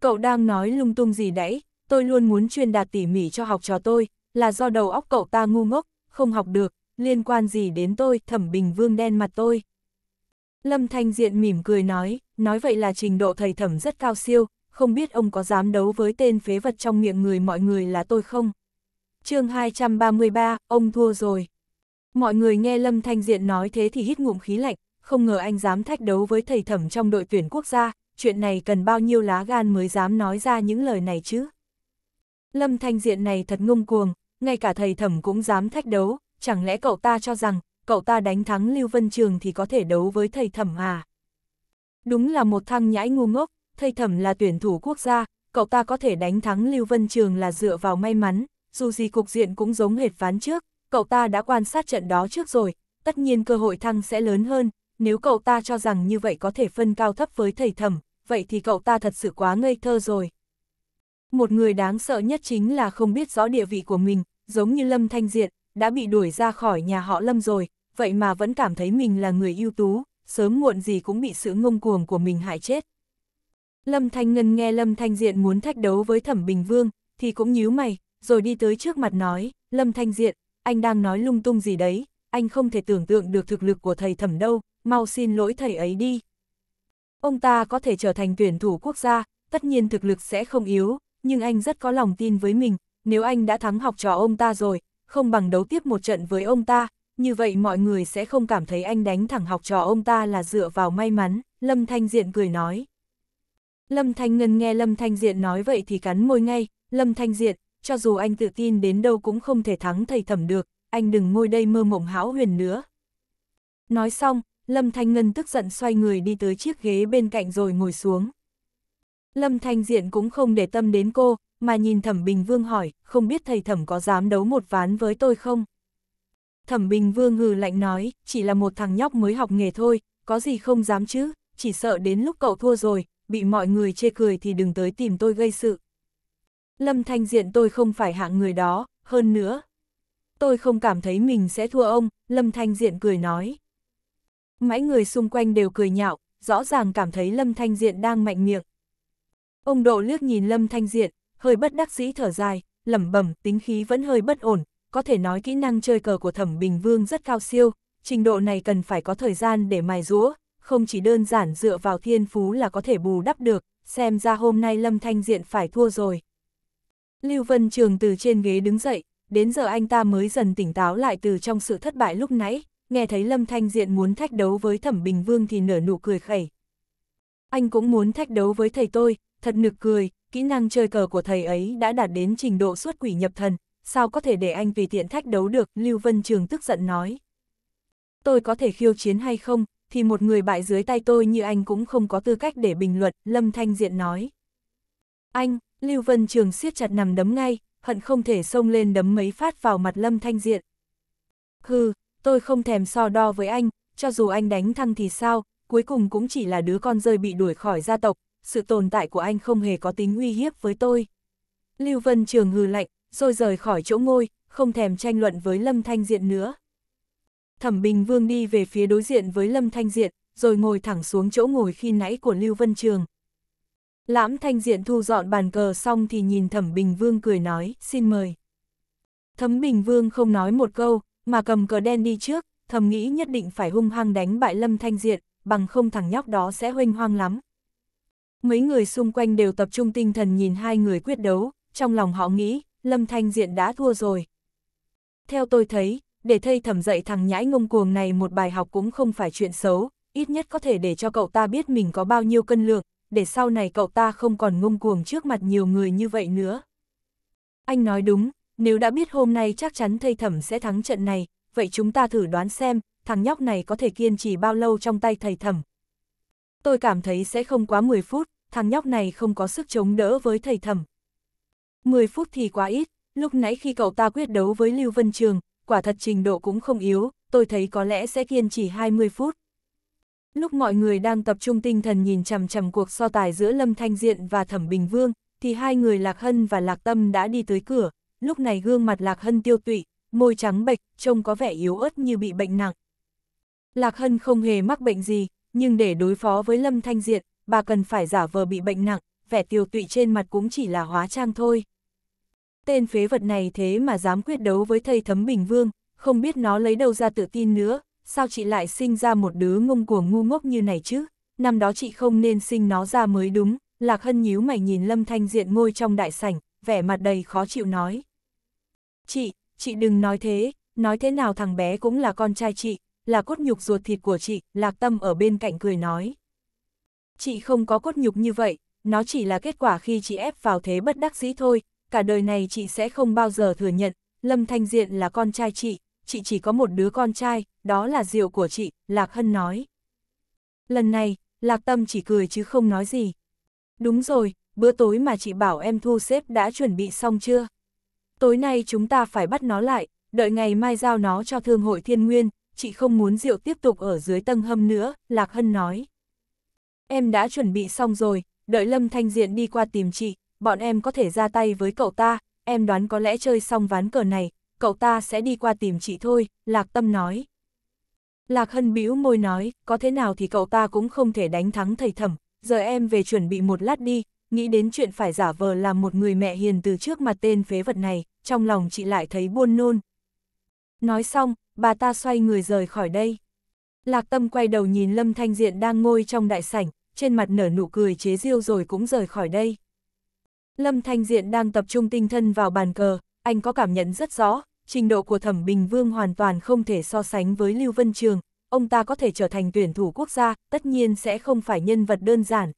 Cậu đang nói lung tung gì đấy, tôi luôn muốn truyền đạt tỉ mỉ cho học trò tôi, là do đầu óc cậu ta ngu ngốc, không học được, liên quan gì đến tôi, thẩm bình vương đen mặt tôi. Lâm Thanh Diện mỉm cười nói, nói vậy là trình độ thầy thẩm rất cao siêu, không biết ông có dám đấu với tên phế vật trong miệng người mọi người là tôi không? chương 233, ông thua rồi. Mọi người nghe Lâm Thanh Diện nói thế thì hít ngụm khí lạnh, không ngờ anh dám thách đấu với thầy thẩm trong đội tuyển quốc gia, chuyện này cần bao nhiêu lá gan mới dám nói ra những lời này chứ? Lâm Thanh Diện này thật ngông cuồng, ngay cả thầy thẩm cũng dám thách đấu, chẳng lẽ cậu ta cho rằng, cậu ta đánh thắng Lưu Vân Trường thì có thể đấu với thầy thẩm à? Đúng là một thằng nhãi ngu ngốc, thầy thẩm là tuyển thủ quốc gia, cậu ta có thể đánh thắng Lưu Vân Trường là dựa vào may mắn, dù gì cục diện cũng giống hệt ván trước, cậu ta đã quan sát trận đó trước rồi, tất nhiên cơ hội thăng sẽ lớn hơn, nếu cậu ta cho rằng như vậy có thể phân cao thấp với thầy thẩm, vậy thì cậu ta thật sự quá ngây thơ rồi. Một người đáng sợ nhất chính là không biết rõ địa vị của mình, giống như Lâm Thanh Diện, đã bị đuổi ra khỏi nhà họ Lâm rồi, vậy mà vẫn cảm thấy mình là người ưu tú, sớm muộn gì cũng bị sự ngông cuồng của mình hại chết. Lâm Thanh Ngân nghe Lâm Thanh Diện muốn thách đấu với Thẩm Bình Vương, thì cũng nhíu mày, rồi đi tới trước mặt nói, Lâm Thanh Diện, anh đang nói lung tung gì đấy, anh không thể tưởng tượng được thực lực của thầy Thẩm đâu, mau xin lỗi thầy ấy đi. Ông ta có thể trở thành tuyển thủ quốc gia, tất nhiên thực lực sẽ không yếu, nhưng anh rất có lòng tin với mình, nếu anh đã thắng học trò ông ta rồi, không bằng đấu tiếp một trận với ông ta, như vậy mọi người sẽ không cảm thấy anh đánh thẳng học trò ông ta là dựa vào may mắn, Lâm Thanh Diện cười nói. Lâm Thanh Ngân nghe Lâm Thanh Diện nói vậy thì cắn môi ngay, Lâm Thanh Diện, cho dù anh tự tin đến đâu cũng không thể thắng thầy thẩm được, anh đừng ngồi đây mơ mộng hão huyền nữa. Nói xong, Lâm Thanh Ngân tức giận xoay người đi tới chiếc ghế bên cạnh rồi ngồi xuống. Lâm Thanh Diện cũng không để tâm đến cô, mà nhìn Thẩm Bình Vương hỏi, không biết thầy Thẩm có dám đấu một ván với tôi không? Thẩm Bình Vương ngừ lạnh nói, chỉ là một thằng nhóc mới học nghề thôi, có gì không dám chứ, chỉ sợ đến lúc cậu thua rồi, bị mọi người chê cười thì đừng tới tìm tôi gây sự. Lâm Thanh Diện tôi không phải hạng người đó, hơn nữa. Tôi không cảm thấy mình sẽ thua ông, Lâm Thanh Diện cười nói. Mãi người xung quanh đều cười nhạo, rõ ràng cảm thấy Lâm Thanh Diện đang mạnh miệng. Ông Độ liếc nhìn Lâm Thanh Diện, hơi bất đắc dĩ thở dài, lẩm bẩm tính khí vẫn hơi bất ổn, có thể nói kỹ năng chơi cờ của Thẩm Bình Vương rất cao siêu, trình độ này cần phải có thời gian để mài rũa, không chỉ đơn giản dựa vào thiên phú là có thể bù đắp được, xem ra hôm nay Lâm Thanh Diện phải thua rồi. Lưu Vân Trường từ trên ghế đứng dậy, đến giờ anh ta mới dần tỉnh táo lại từ trong sự thất bại lúc nãy, nghe thấy Lâm Thanh Diện muốn thách đấu với Thẩm Bình Vương thì nở nụ cười khẩy, anh cũng muốn thách đấu với thầy tôi, thật nực cười, kỹ năng chơi cờ của thầy ấy đã đạt đến trình độ xuất quỷ nhập thần, sao có thể để anh vì tiện thách đấu được, Lưu Vân Trường tức giận nói. Tôi có thể khiêu chiến hay không, thì một người bại dưới tay tôi như anh cũng không có tư cách để bình luận, Lâm Thanh Diện nói. Anh, Lưu Vân Trường siết chặt nằm đấm ngay, hận không thể xông lên đấm mấy phát vào mặt Lâm Thanh Diện. Hừ, tôi không thèm so đo với anh, cho dù anh đánh thăng thì sao, cuối cùng cũng chỉ là đứa con rơi bị đuổi khỏi gia tộc, sự tồn tại của anh không hề có tính uy hiếp với tôi. Lưu Vân Trường hừ lạnh, rồi rời khỏi chỗ ngôi, không thèm tranh luận với Lâm Thanh Diện nữa. Thẩm Bình Vương đi về phía đối diện với Lâm Thanh Diện, rồi ngồi thẳng xuống chỗ ngồi khi nãy của Lưu Vân Trường. Lãm Thanh Diện thu dọn bàn cờ xong thì nhìn Thẩm Bình Vương cười nói, xin mời. Thẩm Bình Vương không nói một câu, mà cầm cờ đen đi trước, thầm nghĩ nhất định phải hung hăng đánh bại Lâm Thanh Diện, bằng không thằng nhóc đó sẽ hoanh hoang lắm. Mấy người xung quanh đều tập trung tinh thần nhìn hai người quyết đấu, trong lòng họ nghĩ, Lâm Thanh Diện đã thua rồi. Theo tôi thấy, để thây thẩm dạy thằng nhãi ngông cuồng này một bài học cũng không phải chuyện xấu, ít nhất có thể để cho cậu ta biết mình có bao nhiêu cân lượng, để sau này cậu ta không còn ngông cuồng trước mặt nhiều người như vậy nữa. Anh nói đúng, nếu đã biết hôm nay chắc chắn thây thẩm sẽ thắng trận này, vậy chúng ta thử đoán xem, thằng nhóc này có thể kiên trì bao lâu trong tay thầy thẩm. Tôi cảm thấy sẽ không quá 10 phút, thằng nhóc này không có sức chống đỡ với thầy thẩm. 10 phút thì quá ít, lúc nãy khi cậu ta quyết đấu với Lưu Vân Trường, quả thật trình độ cũng không yếu, tôi thấy có lẽ sẽ kiên trì 20 phút. Lúc mọi người đang tập trung tinh thần nhìn chằm chằm cuộc so tài giữa Lâm Thanh Diện và Thẩm Bình Vương, thì hai người Lạc Hân và Lạc Tâm đã đi tới cửa, lúc này gương mặt Lạc Hân tiêu tụy, môi trắng bệch, trông có vẻ yếu ớt như bị bệnh nặng. Lạc Hân không hề mắc bệnh gì, nhưng để đối phó với Lâm Thanh Diện, bà cần phải giả vờ bị bệnh nặng, vẻ tiêu tụy trên mặt cũng chỉ là hóa trang thôi. Tên phế vật này thế mà dám quyết đấu với thầy Thấm Bình Vương, không biết nó lấy đâu ra tự tin nữa, sao chị lại sinh ra một đứa ngông cuồng ngu ngốc như này chứ, năm đó chị không nên sinh nó ra mới đúng, Lạc Hân nhíu mày nhìn Lâm Thanh Diện ngôi trong đại sảnh, vẻ mặt đầy khó chịu nói. Chị, chị đừng nói thế, nói thế nào thằng bé cũng là con trai chị, là cốt nhục ruột thịt của chị, Lạc Tâm ở bên cạnh cười nói. Chị không có cốt nhục như vậy, nó chỉ là kết quả khi chị ép vào thế bất đắc dĩ thôi, cả đời này chị sẽ không bao giờ thừa nhận, Lâm Thanh Diện là con trai chị, chị chỉ có một đứa con trai, đó là diệu của chị, Lạc Hân nói. Lần này, Lạc Tâm chỉ cười chứ không nói gì. Đúng rồi, bữa tối mà chị bảo em thu xếp đã chuẩn bị xong chưa? Tối nay chúng ta phải bắt nó lại, đợi ngày mai giao nó cho Thương hội Thiên Nguyên, chị không muốn rượu tiếp tục ở dưới tầng hâm nữa, Lạc Hân nói. Em đã chuẩn bị xong rồi, đợi Lâm Thanh Diện đi qua tìm chị, bọn em có thể ra tay với cậu ta, em đoán có lẽ chơi xong ván cờ này, cậu ta sẽ đi qua tìm chị thôi, Lạc Tâm nói. Lạc Hân bĩu môi nói, có thế nào thì cậu ta cũng không thể đánh thắng thầy thẩm, giờ em về chuẩn bị một lát đi, nghĩ đến chuyện phải giả vờ làm một người mẹ hiền từ trước mặt tên phế vật này, trong lòng chị lại thấy buôn nôn. Nói xong, bà ta xoay người rời khỏi đây. Lạc Tâm quay đầu nhìn Lâm Thanh Diện đang ngồi trong đại sảnh, trên mặt nở nụ cười chế giễu rồi cũng rời khỏi đây. Lâm Thanh Diện đang tập trung tinh thần vào bàn cờ, anh có cảm nhận rất rõ, trình độ của Thẩm Bình Vương hoàn toàn không thể so sánh với Lưu Vân Trường, ông ta có thể trở thành tuyển thủ quốc gia, tất nhiên sẽ không phải nhân vật đơn giản.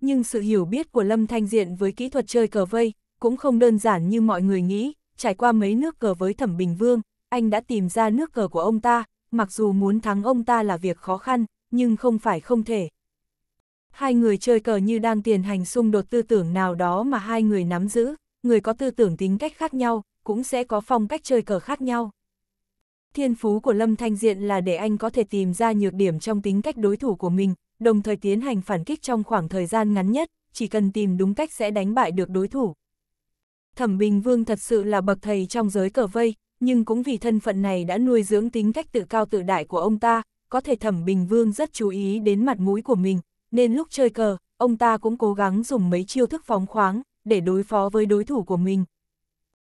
Nhưng sự hiểu biết của Lâm Thanh Diện với kỹ thuật chơi cờ vây cũng không đơn giản như mọi người nghĩ, trải qua mấy nước cờ với Thẩm Bình Vương, anh đã tìm ra nước cờ của ông ta, mặc dù muốn thắng ông ta là việc khó khăn, nhưng không phải không thể. Hai người chơi cờ như đang tiến hành xung đột tư tưởng nào đó mà hai người nắm giữ, người có tư tưởng tính cách khác nhau, cũng sẽ có phong cách chơi cờ khác nhau. Thiên phú của Lâm Thanh Diện là để anh có thể tìm ra nhược điểm trong tính cách đối thủ của mình, đồng thời tiến hành phản kích trong khoảng thời gian ngắn nhất, chỉ cần tìm đúng cách sẽ đánh bại được đối thủ. Thẩm Bình Vương thật sự là bậc thầy trong giới cờ vây, nhưng cũng vì thân phận này đã nuôi dưỡng tính cách tự cao tự đại của ông ta, có thể thẩm bình vương rất chú ý đến mặt mũi của mình, nên lúc chơi cờ, ông ta cũng cố gắng dùng mấy chiêu thức phóng khoáng, để đối phó với đối thủ của mình.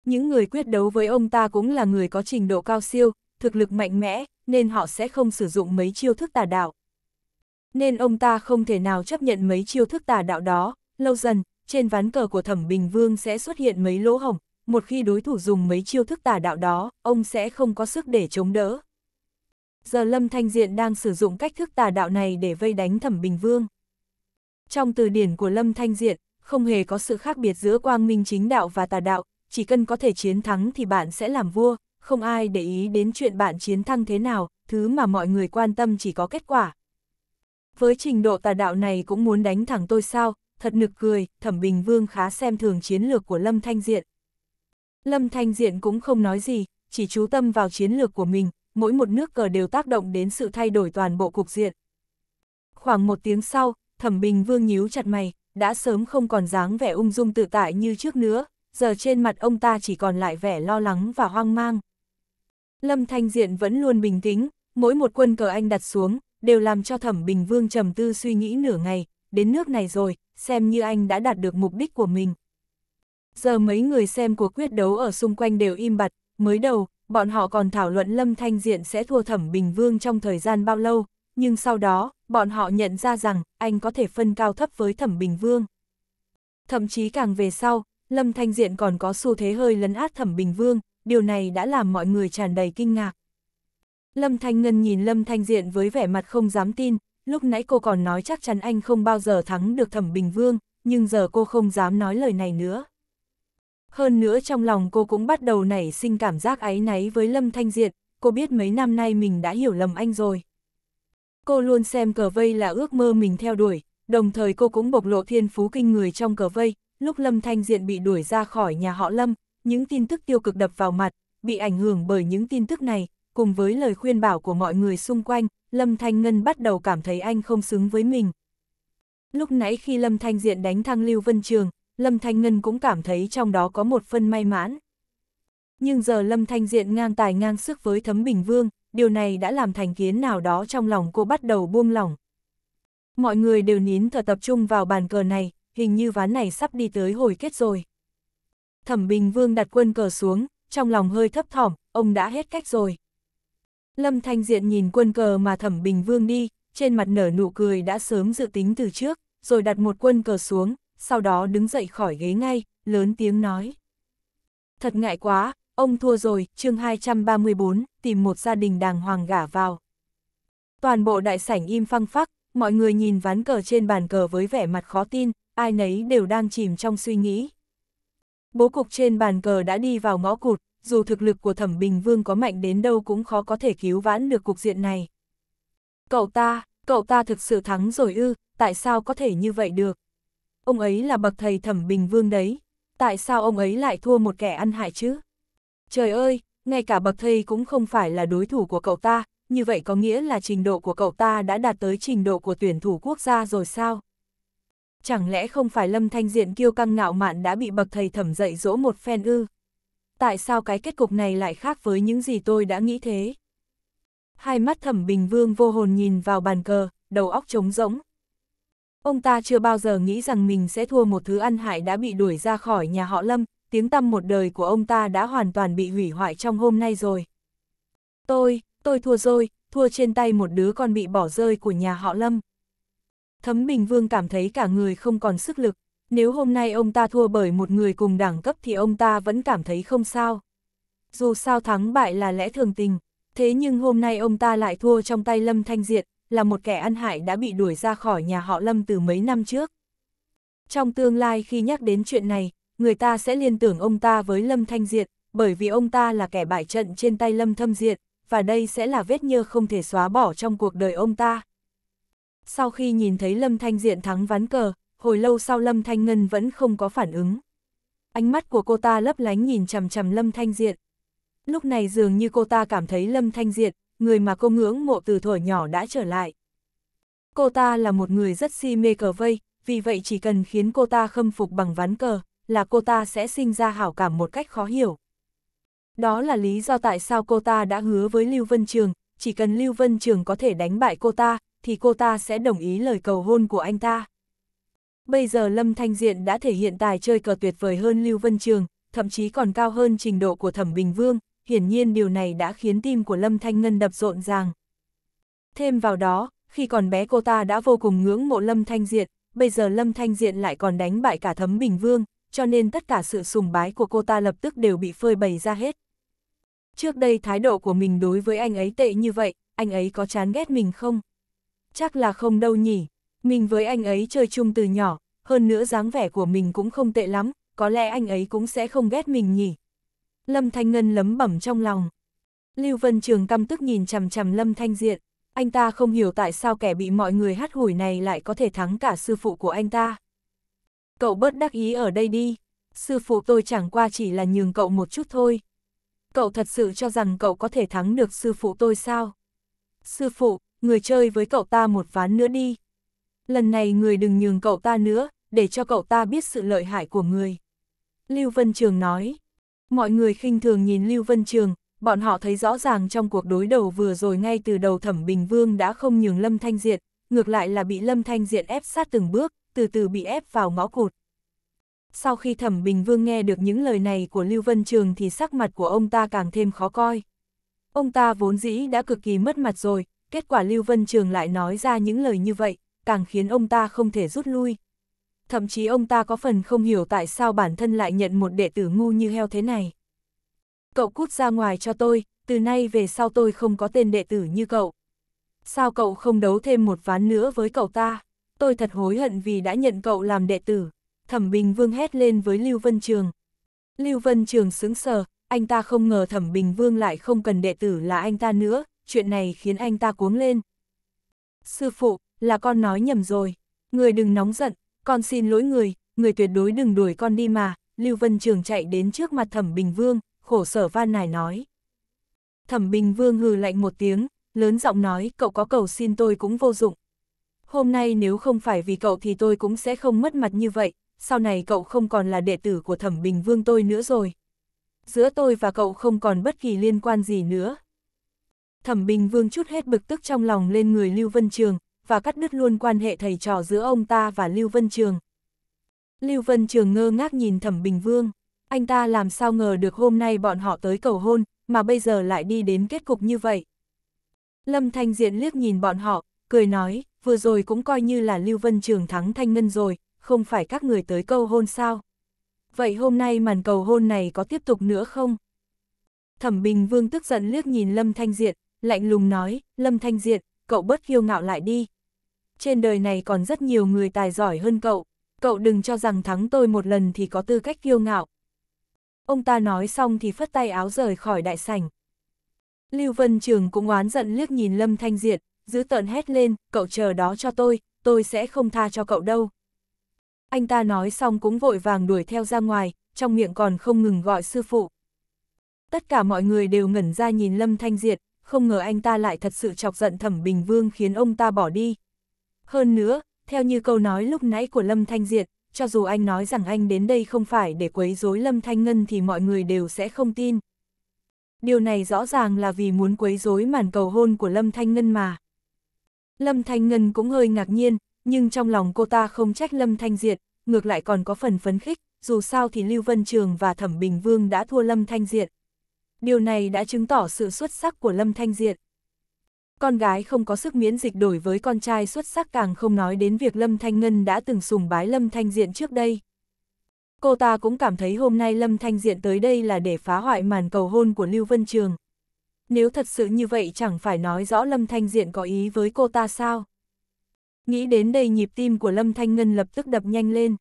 Những người quyết đấu với ông ta cũng là người có trình độ cao siêu, thực lực mạnh mẽ, nên họ sẽ không sử dụng mấy chiêu thức tà đạo. Nên ông ta không thể nào chấp nhận mấy chiêu thức tà đạo đó, lâu dần, trên ván cờ của Thẩm Bình Vương sẽ xuất hiện mấy lỗ hổng, một khi đối thủ dùng mấy chiêu thức tà đạo đó, ông sẽ không có sức để chống đỡ. Giờ Lâm Thanh Diện đang sử dụng cách thức tà đạo này để vây đánh Thẩm Bình Vương. Trong từ điển của Lâm Thanh Diện, không hề có sự khác biệt giữa quang minh chính đạo và tà đạo, chỉ cần có thể chiến thắng thì bạn sẽ làm vua, không ai để ý đến chuyện bạn chiến thăng thế nào, thứ mà mọi người quan tâm chỉ có kết quả. Với trình độ tà đạo này cũng muốn đánh thẳng tôi sao, thật nực cười, Thẩm Bình Vương khá xem thường chiến lược của Lâm Thanh Diện. Lâm Thanh Diện cũng không nói gì, chỉ chú tâm vào chiến lược của mình, mỗi một nước cờ đều tác động đến sự thay đổi toàn bộ cục diện. Khoảng một tiếng sau, Thẩm Bình Vương nhíu chặt mày, đã sớm không còn dáng vẻ ung dung tự tại như trước nữa, giờ trên mặt ông ta chỉ còn lại vẻ lo lắng và hoang mang. Lâm Thanh Diện vẫn luôn bình tĩnh, mỗi một quân cờ anh đặt xuống, đều làm cho Thẩm Bình Vương trầm tư suy nghĩ nửa ngày, đến nước này rồi, xem như anh đã đạt được mục đích của mình giờ mấy người xem cuộc quyết đấu ở xung quanh đều im bặt, mới đầu, bọn họ còn thảo luận Lâm Thanh Diện sẽ thua Thẩm Bình Vương trong thời gian bao lâu, nhưng sau đó, bọn họ nhận ra rằng anh có thể phân cao thấp với Thẩm Bình Vương. Thậm chí càng về sau, Lâm Thanh Diện còn có xu thế hơi lấn át Thẩm Bình Vương, điều này đã làm mọi người tràn đầy kinh ngạc. Lâm Thanh Ngân nhìn Lâm Thanh Diện với vẻ mặt không dám tin, lúc nãy cô còn nói chắc chắn anh không bao giờ thắng được Thẩm Bình Vương, nhưng giờ cô không dám nói lời này nữa. Hơn nữa trong lòng cô cũng bắt đầu nảy sinh cảm giác áy náy với Lâm Thanh Diệt, cô biết mấy năm nay mình đã hiểu lầm anh rồi. Cô luôn xem cờ vây là ước mơ mình theo đuổi, đồng thời cô cũng bộc lộ thiên phú kinh người trong cờ vây, lúc Lâm Thanh Diện bị đuổi ra khỏi nhà họ Lâm, những tin tức tiêu cực đập vào mặt, bị ảnh hưởng bởi những tin tức này, cùng với lời khuyên bảo của mọi người xung quanh, Lâm Thanh Ngân bắt đầu cảm thấy anh không xứng với mình. Lúc nãy khi Lâm Thanh Diện đánh thăng Lưu Vân Trường, Lâm Thanh Ngân cũng cảm thấy trong đó có một phân may mãn. Nhưng giờ Lâm Thanh Diện ngang tài ngang sức với Thấm Bình Vương, điều này đã làm thành kiến nào đó trong lòng cô bắt đầu buông lỏng. Mọi người đều nín thở tập trung vào bàn cờ này, hình như ván này sắp đi tới hồi kết rồi. Thẩm Bình Vương đặt quân cờ xuống, trong lòng hơi thấp thỏm, ông đã hết cách rồi. Lâm Thanh Diện nhìn quân cờ mà Thẩm Bình Vương đi, trên mặt nở nụ cười đã sớm dự tính từ trước, rồi đặt một quân cờ xuống, sau đó đứng dậy khỏi ghế ngay, lớn tiếng nói. Thật ngại quá, ông thua rồi, chương 234, tìm một gia đình đàng hoàng gả vào. Toàn bộ đại sảnh im phăng phắc, mọi người nhìn ván cờ trên bàn cờ với vẻ mặt khó tin, ai nấy đều đang chìm trong suy nghĩ. Bố cục trên bàn cờ đã đi vào ngõ cụt, dù thực lực của Thẩm Bình Vương có mạnh đến đâu cũng khó có thể cứu vãn được cục diện này. Cậu ta, cậu ta thực sự thắng rồi ư, tại sao có thể như vậy được? ông ấy là bậc thầy thẩm bình vương đấy, tại sao ông ấy lại thua một kẻ ăn hại chứ? Trời ơi, ngay cả bậc thầy cũng không phải là đối thủ của cậu ta, như vậy có nghĩa là trình độ của cậu ta đã đạt tới trình độ của tuyển thủ quốc gia rồi sao? Chẳng lẽ không phải Lâm Thanh Diện kiêu căng ngạo mạn đã bị bậc thầy thẩm dạy dỗ một phen ư? Tại sao cái kết cục này lại khác với những gì tôi đã nghĩ thế? Hai mắt thẩm bình vương vô hồn nhìn vào bàn cờ, đầu óc trống rỗng, Ông ta chưa bao giờ nghĩ rằng mình sẽ thua một thứ ăn hại đã bị đuổi ra khỏi nhà họ Lâm, tiếng tăm một đời của ông ta đã hoàn toàn bị hủy hoại trong hôm nay rồi. Tôi, tôi thua rồi, thua trên tay một đứa con bị bỏ rơi của nhà họ Lâm. Thấm Bình Vương cảm thấy cả người không còn sức lực, nếu hôm nay ông ta thua bởi một người cùng đẳng cấp thì ông ta vẫn cảm thấy không sao. Dù sao thắng bại là lẽ thường tình, thế nhưng hôm nay ông ta lại thua trong tay Lâm Thanh Diệt, là một kẻ ăn hại đã bị đuổi ra khỏi nhà họ Lâm từ mấy năm trước. Trong tương lai khi nhắc đến chuyện này, người ta sẽ liên tưởng ông ta với Lâm Thanh Diệt, bởi vì ông ta là kẻ bại trận trên tay Lâm Thâm Diệt, và đây sẽ là vết nhơ không thể xóa bỏ trong cuộc đời ông ta. Sau khi nhìn thấy Lâm Thanh Diện thắng ván cờ, hồi lâu sau Lâm Thanh Ngân vẫn không có phản ứng. Ánh mắt của cô ta lấp lánh nhìn chằm chằm Lâm Thanh Diện. Lúc này dường như cô ta cảm thấy Lâm Thanh Diện người mà cô ngưỡng mộ từ thuở nhỏ đã trở lại. Cô ta là một người rất si mê cờ vây, vì vậy chỉ cần khiến cô ta khâm phục bằng ván cờ, là cô ta sẽ sinh ra hảo cảm một cách khó hiểu. Đó là lý do tại sao cô ta đã hứa với Lưu Vân Trường, chỉ cần Lưu Vân Trường có thể đánh bại cô ta, thì cô ta sẽ đồng ý lời cầu hôn của anh ta. Bây giờ Lâm Thanh Diện đã thể hiện tài chơi cờ tuyệt vời hơn Lưu Vân Trường, thậm chí còn cao hơn trình độ của Thẩm Bình Vương, hiển nhiên điều này đã khiến tim của Lâm Thanh Ngân đập rộn ràng. Thêm vào đó, khi còn bé cô ta đã vô cùng ngưỡng mộ Lâm Thanh Diện, bây giờ Lâm Thanh Diện lại còn đánh bại cả Thấm Bình Vương, cho nên tất cả sự sùng bái của cô ta lập tức đều bị phơi bày ra hết. Trước đây thái độ của mình đối với anh ấy tệ như vậy, anh ấy có chán ghét mình không? Chắc là không đâu nhỉ, mình với anh ấy chơi chung từ nhỏ, hơn nữa dáng vẻ của mình cũng không tệ lắm, có lẽ anh ấy cũng sẽ không ghét mình nhỉ. Lâm Thanh Ngân lấm bẩm trong lòng. Lưu Vân Trường căm tức nhìn chằm chằm Lâm Thanh Diện, anh ta không hiểu tại sao kẻ bị mọi người hát hủi này lại có thể thắng cả sư phụ của anh ta. Cậu bớt đắc ý ở đây đi, sư phụ tôi chẳng qua chỉ là nhường cậu một chút thôi. Cậu thật sự cho rằng cậu có thể thắng được sư phụ tôi sao? Sư phụ, người chơi với cậu ta một ván nữa đi. Lần này người đừng nhường cậu ta nữa, để cho cậu ta biết sự lợi hại của người. Lưu Vân Trường nói. Mọi người khinh thường nhìn Lưu Vân Trường, bọn họ thấy rõ ràng trong cuộc đối đầu vừa rồi ngay từ đầu Thẩm Bình Vương đã không nhường Lâm Thanh Diện, ngược lại là bị Lâm Thanh Diện ép sát từng bước, từ từ bị ép vào ngõ cụt. Sau khi Thẩm Bình Vương nghe được những lời này của Lưu Vân Trường thì sắc mặt của ông ta càng thêm khó coi. Ông ta vốn dĩ đã cực kỳ mất mặt rồi, kết quả Lưu Vân Trường lại nói ra những lời như vậy, càng khiến ông ta không thể rút lui, thậm chí ông ta có phần không hiểu tại sao bản thân lại nhận một đệ tử ngu như heo thế này. Cậu cút ra ngoài cho tôi, từ nay về sau tôi không có tên đệ tử như cậu. Sao cậu không đấu thêm một ván nữa với cậu ta? Tôi thật hối hận vì đã nhận cậu làm đệ tử. Thẩm Bình Vương hét lên với Lưu Vân Trường. Lưu Vân Trường sững sờ, anh ta không ngờ Thẩm Bình Vương lại không cần đệ tử là anh ta nữa, chuyện này khiến anh ta cuống lên. Sư phụ, là con nói nhầm rồi, người đừng nóng giận, con xin lỗi người, người tuyệt đối đừng đuổi con đi mà, Lưu Vân Trường chạy đến trước mặt Thẩm Bình Vương, khổ sở van nài nói. Thẩm Bình Vương hừ lạnh một tiếng, lớn giọng nói cậu có cầu xin tôi cũng vô dụng. Hôm nay nếu không phải vì cậu thì tôi cũng sẽ không mất mặt như vậy, sau này cậu không còn là đệ tử của Thẩm Bình Vương tôi nữa rồi. Giữa tôi và cậu không còn bất kỳ liên quan gì nữa. Thẩm Bình Vương chút hết bực tức trong lòng lên người Lưu Vân Trường, và cắt đứt luôn quan hệ thầy trò giữa ông ta và Lưu Vân Trường. Lưu Vân Trường ngơ ngác nhìn Thẩm Bình Vương, anh ta làm sao ngờ được hôm nay bọn họ tới cầu hôn, mà bây giờ lại đi đến kết cục như vậy. Lâm Thanh Diện liếc nhìn bọn họ, cười nói, vừa rồi cũng coi như là Lưu Vân Trường thắng Thanh Ngân rồi, không phải các người tới cầu hôn sao? Vậy hôm nay màn cầu hôn này có tiếp tục nữa không? Thẩm Bình Vương tức giận liếc nhìn Lâm Thanh Diện, lạnh lùng nói, Lâm Thanh Diện, cậu bớt kiêu ngạo lại đi, trên đời này còn rất nhiều người tài giỏi hơn cậu, cậu đừng cho rằng thắng tôi một lần thì có tư cách kiêu ngạo. Ông ta nói xong thì phất tay áo rời khỏi đại sảnh. Lưu Vân Trường cũng oán giận liếc nhìn Lâm Thanh diệt, giữ tợn hét lên, cậu chờ đó cho tôi, tôi sẽ không tha cho cậu đâu. Anh ta nói xong cũng vội vàng đuổi theo ra ngoài, trong miệng còn không ngừng gọi sư phụ. Tất cả mọi người đều ngẩn ra nhìn Lâm Thanh Diệt, không ngờ anh ta lại thật sự chọc giận Thẩm Bình Vương khiến ông ta bỏ đi, hơn nữa, theo như câu nói lúc nãy của Lâm Thanh Diệt, cho dù anh nói rằng anh đến đây không phải để quấy rối Lâm Thanh Ngân thì mọi người đều sẽ không tin. Điều này rõ ràng là vì muốn quấy rối màn cầu hôn của Lâm Thanh Ngân mà. Lâm Thanh Ngân cũng hơi ngạc nhiên, nhưng trong lòng cô ta không trách Lâm Thanh Diệt, ngược lại còn có phần phấn khích, dù sao thì Lưu Vân Trường và Thẩm Bình Vương đã thua Lâm Thanh Diệt. Điều này đã chứng tỏ sự xuất sắc của Lâm Thanh Diệt. Con gái không có sức miễn dịch đổi với con trai xuất sắc càng không nói đến việc Lâm Thanh Ngân đã từng sùng bái Lâm Thanh Diện trước đây. Cô ta cũng cảm thấy hôm nay Lâm Thanh Diện tới đây là để phá hoại màn cầu hôn của Lưu Vân Trường. Nếu thật sự như vậy chẳng phải nói rõ Lâm Thanh Diện có ý với cô ta sao? Nghĩ đến đây nhịp tim của Lâm Thanh Ngân lập tức đập nhanh lên.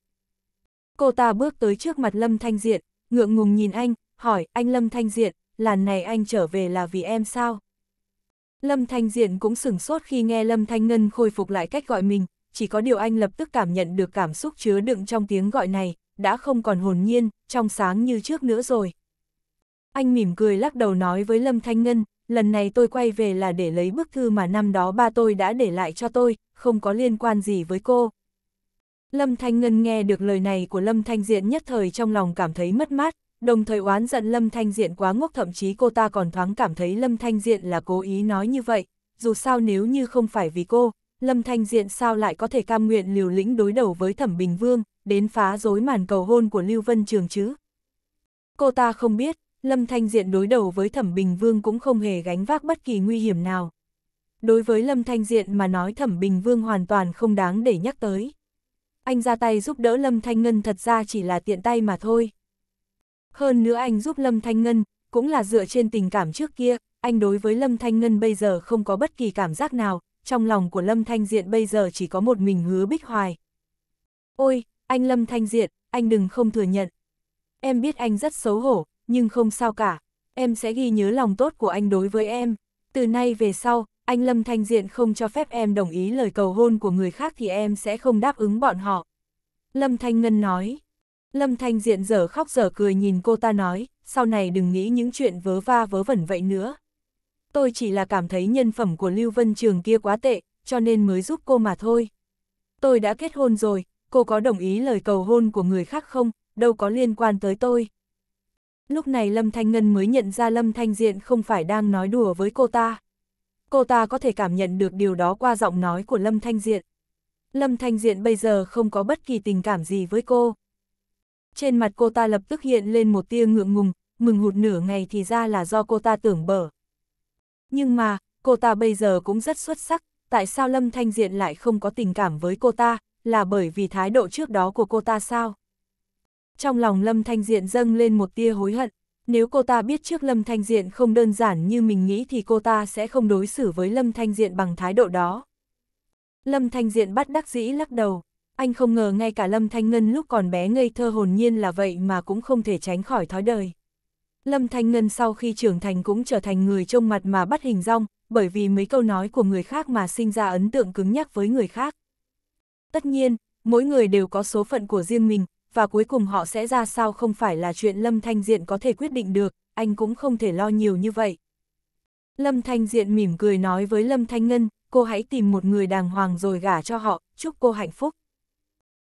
Cô ta bước tới trước mặt Lâm Thanh Diện, ngượng ngùng nhìn anh, hỏi anh Lâm Thanh Diện, lần này anh trở về là vì em sao? Lâm Thanh Diện cũng sửng sốt khi nghe Lâm Thanh Ngân khôi phục lại cách gọi mình, chỉ có điều anh lập tức cảm nhận được cảm xúc chứa đựng trong tiếng gọi này, đã không còn hồn nhiên, trong sáng như trước nữa rồi. Anh mỉm cười lắc đầu nói với Lâm Thanh Ngân, lần này tôi quay về là để lấy bức thư mà năm đó ba tôi đã để lại cho tôi, không có liên quan gì với cô. Lâm Thanh Ngân nghe được lời này của Lâm Thanh Diện nhất thời trong lòng cảm thấy mất mát, đồng thời oán giận Lâm Thanh Diện quá ngốc thậm chí cô ta còn thoáng cảm thấy Lâm Thanh Diện là cố ý nói như vậy, dù sao nếu như không phải vì cô, Lâm Thanh Diện sao lại có thể cam nguyện liều lĩnh đối đầu với Thẩm Bình Vương, đến phá rối màn cầu hôn của Lưu Vân Trường chứ. Cô ta không biết, Lâm Thanh Diện đối đầu với Thẩm Bình Vương cũng không hề gánh vác bất kỳ nguy hiểm nào. Đối với Lâm Thanh Diện mà nói Thẩm Bình Vương hoàn toàn không đáng để nhắc tới. Anh ra tay giúp đỡ Lâm Thanh Ngân thật ra chỉ là tiện tay mà thôi. Hơn nữa anh giúp Lâm Thanh Ngân, cũng là dựa trên tình cảm trước kia, anh đối với Lâm Thanh Ngân bây giờ không có bất kỳ cảm giác nào, trong lòng của Lâm Thanh Diện bây giờ chỉ có một mình hứa Bích Hoài. Ôi, anh Lâm Thanh Diện, anh đừng không thừa nhận. Em biết anh rất xấu hổ, nhưng không sao cả, em sẽ ghi nhớ lòng tốt của anh đối với em. Từ nay về sau, anh Lâm Thanh Diện không cho phép em đồng ý lời cầu hôn của người khác thì em sẽ không đáp ứng bọn họ. Lâm Thanh Ngân nói. Lâm Thanh Diện dở khóc dở cười nhìn cô ta nói, sau này đừng nghĩ những chuyện vớ va vớ vẩn vậy nữa. Tôi chỉ là cảm thấy nhân phẩm của Lưu Vân Trường kia quá tệ, cho nên mới giúp cô mà thôi. Tôi đã kết hôn rồi, cô có đồng ý lời cầu hôn của người khác không, đâu có liên quan tới tôi. Lúc này Lâm Thanh Ngân mới nhận ra Lâm Thanh Diện không phải đang nói đùa với cô ta. Cô ta có thể cảm nhận được điều đó qua giọng nói của Lâm Thanh Diện. Lâm Thanh Diện bây giờ không có bất kỳ tình cảm gì với cô trên mặt cô ta lập tức hiện lên một tia ngượng ngùng, mừng hụt nửa ngày thì ra là do cô ta tưởng bở. Nhưng mà, cô ta bây giờ cũng rất xuất sắc, tại sao Lâm Thanh Diện lại không có tình cảm với cô ta, là bởi vì thái độ trước đó của cô ta sao? Trong lòng Lâm Thanh Diện dâng lên một tia hối hận, nếu cô ta biết trước Lâm Thanh Diện không đơn giản như mình nghĩ thì cô ta sẽ không đối xử với Lâm Thanh Diện bằng thái độ đó. Lâm Thanh Diện bắt đắc dĩ lắc đầu anh không ngờ ngay cả Lâm Thanh Ngân lúc còn bé ngây thơ hồn nhiên là vậy mà cũng không thể tránh khỏi thói đời. Lâm Thanh Ngân sau khi trưởng thành cũng trở thành người trông mặt mà bắt hình rong, bởi vì mấy câu nói của người khác mà sinh ra ấn tượng cứng nhắc với người khác. Tất nhiên, mỗi người đều có số phận của riêng mình, và cuối cùng họ sẽ ra sao không phải là chuyện Lâm Thanh Diện có thể quyết định được, anh cũng không thể lo nhiều như vậy. Lâm Thanh Diện mỉm cười nói với Lâm Thanh Ngân, cô hãy tìm một người đàng hoàng rồi gả cho họ, chúc cô hạnh phúc.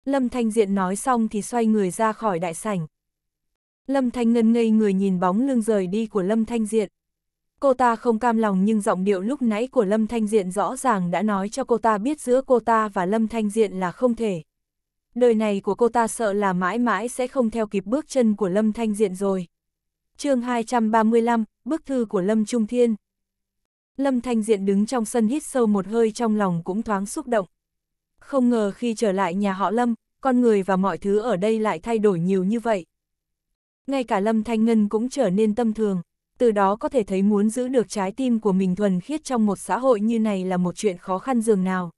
Lâm Thanh Diện nói xong thì xoay người ra khỏi đại sảnh. Lâm Thanh Ngân ngây người nhìn bóng lưng rời đi của Lâm Thanh Diện. Cô ta không cam lòng nhưng giọng điệu lúc nãy của Lâm Thanh Diện rõ ràng đã nói cho cô ta biết giữa cô ta và Lâm Thanh Diện là không thể. Đời này của cô ta sợ là mãi mãi sẽ không theo kịp bước chân của Lâm Thanh Diện rồi. chương 235, bức thư của Lâm Trung Thiên. Lâm Thanh Diện đứng trong sân hít sâu một hơi trong lòng cũng thoáng xúc động. Không ngờ khi trở lại nhà họ Lâm, con người và mọi thứ ở đây lại thay đổi nhiều như vậy. Ngay cả Lâm Thanh Ngân cũng trở nên tâm thường, từ đó có thể thấy muốn giữ được trái tim của mình thuần khiết trong một xã hội như này là một chuyện khó khăn dường nào.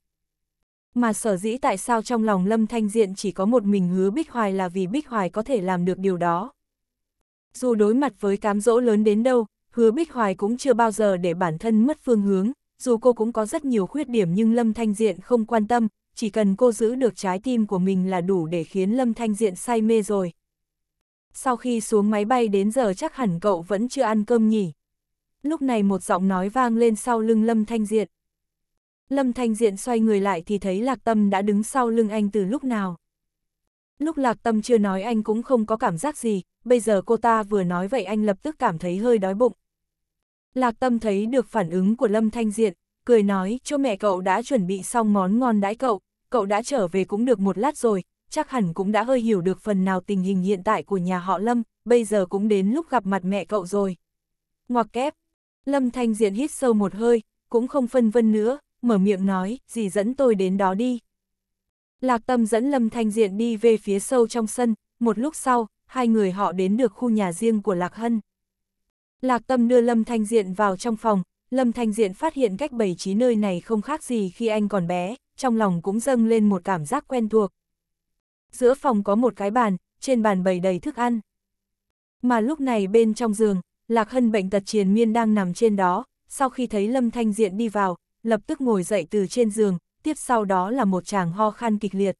Mà sở dĩ tại sao trong lòng Lâm Thanh Diện chỉ có một mình hứa Bích Hoài là vì Bích Hoài có thể làm được điều đó. Dù đối mặt với cám dỗ lớn đến đâu, hứa Bích Hoài cũng chưa bao giờ để bản thân mất phương hướng, dù cô cũng có rất nhiều khuyết điểm nhưng Lâm Thanh Diện không quan tâm, chỉ cần cô giữ được trái tim của mình là đủ để khiến Lâm Thanh Diện say mê rồi. Sau khi xuống máy bay đến giờ chắc hẳn cậu vẫn chưa ăn cơm nhỉ. Lúc này một giọng nói vang lên sau lưng Lâm Thanh Diện. Lâm Thanh Diện xoay người lại thì thấy Lạc Tâm đã đứng sau lưng anh từ lúc nào. Lúc Lạc Tâm chưa nói anh cũng không có cảm giác gì, bây giờ cô ta vừa nói vậy anh lập tức cảm thấy hơi đói bụng. Lạc Tâm thấy được phản ứng của Lâm Thanh Diện, cười nói cho mẹ cậu đã chuẩn bị xong món ngon đãi cậu, cậu đã trở về cũng được một lát rồi, chắc hẳn cũng đã hơi hiểu được phần nào tình hình hiện tại của nhà họ Lâm, bây giờ cũng đến lúc gặp mặt mẹ cậu rồi. Ngoặc kép, Lâm Thanh Diện hít sâu một hơi, cũng không phân vân nữa, mở miệng nói, dì dẫn tôi đến đó đi. Lạc Tâm dẫn Lâm Thanh Diện đi về phía sâu trong sân, một lúc sau, hai người họ đến được khu nhà riêng của Lạc Hân. Lạc Tâm đưa Lâm Thanh Diện vào trong phòng, Lâm Thanh Diện phát hiện cách bày trí nơi này không khác gì khi anh còn bé, trong lòng cũng dâng lên một cảm giác quen thuộc. Giữa phòng có một cái bàn, trên bàn bày đầy thức ăn. Mà lúc này bên trong giường, Lạc Hân bệnh tật triền miên đang nằm trên đó, sau khi thấy Lâm Thanh Diện đi vào, lập tức ngồi dậy từ trên giường, tiếp sau đó là một chàng ho khan kịch liệt.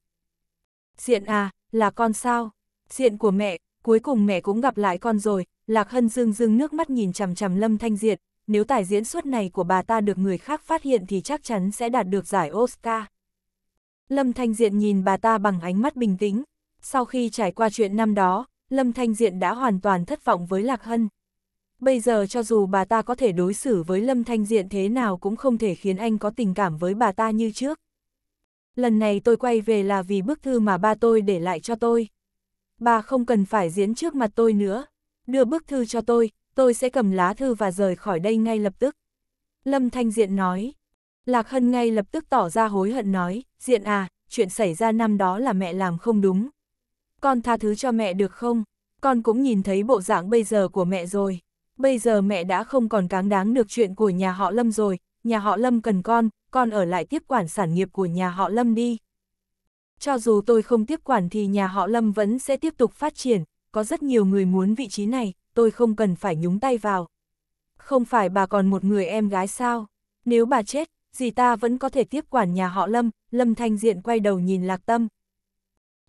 Diện à, là con sao? Diện của mẹ, cuối cùng mẹ cũng gặp lại con rồi, Lạc Hân dương dương nước mắt nhìn chằm chằm Lâm Thanh Diện, nếu tài diễn xuất này của bà ta được người khác phát hiện thì chắc chắn sẽ đạt được giải Oscar. Lâm Thanh Diện nhìn bà ta bằng ánh mắt bình tĩnh. Sau khi trải qua chuyện năm đó, Lâm Thanh Diện đã hoàn toàn thất vọng với Lạc Hân. Bây giờ cho dù bà ta có thể đối xử với Lâm Thanh Diện thế nào cũng không thể khiến anh có tình cảm với bà ta như trước. Lần này tôi quay về là vì bức thư mà ba tôi để lại cho tôi. Bà không cần phải diễn trước mặt tôi nữa. Đưa bức thư cho tôi, tôi sẽ cầm lá thư và rời khỏi đây ngay lập tức. Lâm Thanh Diện nói. Lạc Hân ngay lập tức tỏ ra hối hận nói, Diện à, chuyện xảy ra năm đó là mẹ làm không đúng. Con tha thứ cho mẹ được không? Con cũng nhìn thấy bộ dạng bây giờ của mẹ rồi. Bây giờ mẹ đã không còn cáng đáng được chuyện của nhà họ Lâm rồi, nhà họ Lâm cần con, con ở lại tiếp quản sản nghiệp của nhà họ Lâm đi. Cho dù tôi không tiếp quản thì nhà họ Lâm vẫn sẽ tiếp tục phát triển, có rất nhiều người muốn vị trí này, tôi không cần phải nhúng tay vào. Không phải bà còn một người em gái sao? Nếu bà chết, dì ta vẫn có thể tiếp quản nhà họ Lâm, Lâm Thanh Diện quay đầu nhìn Lạc Tâm.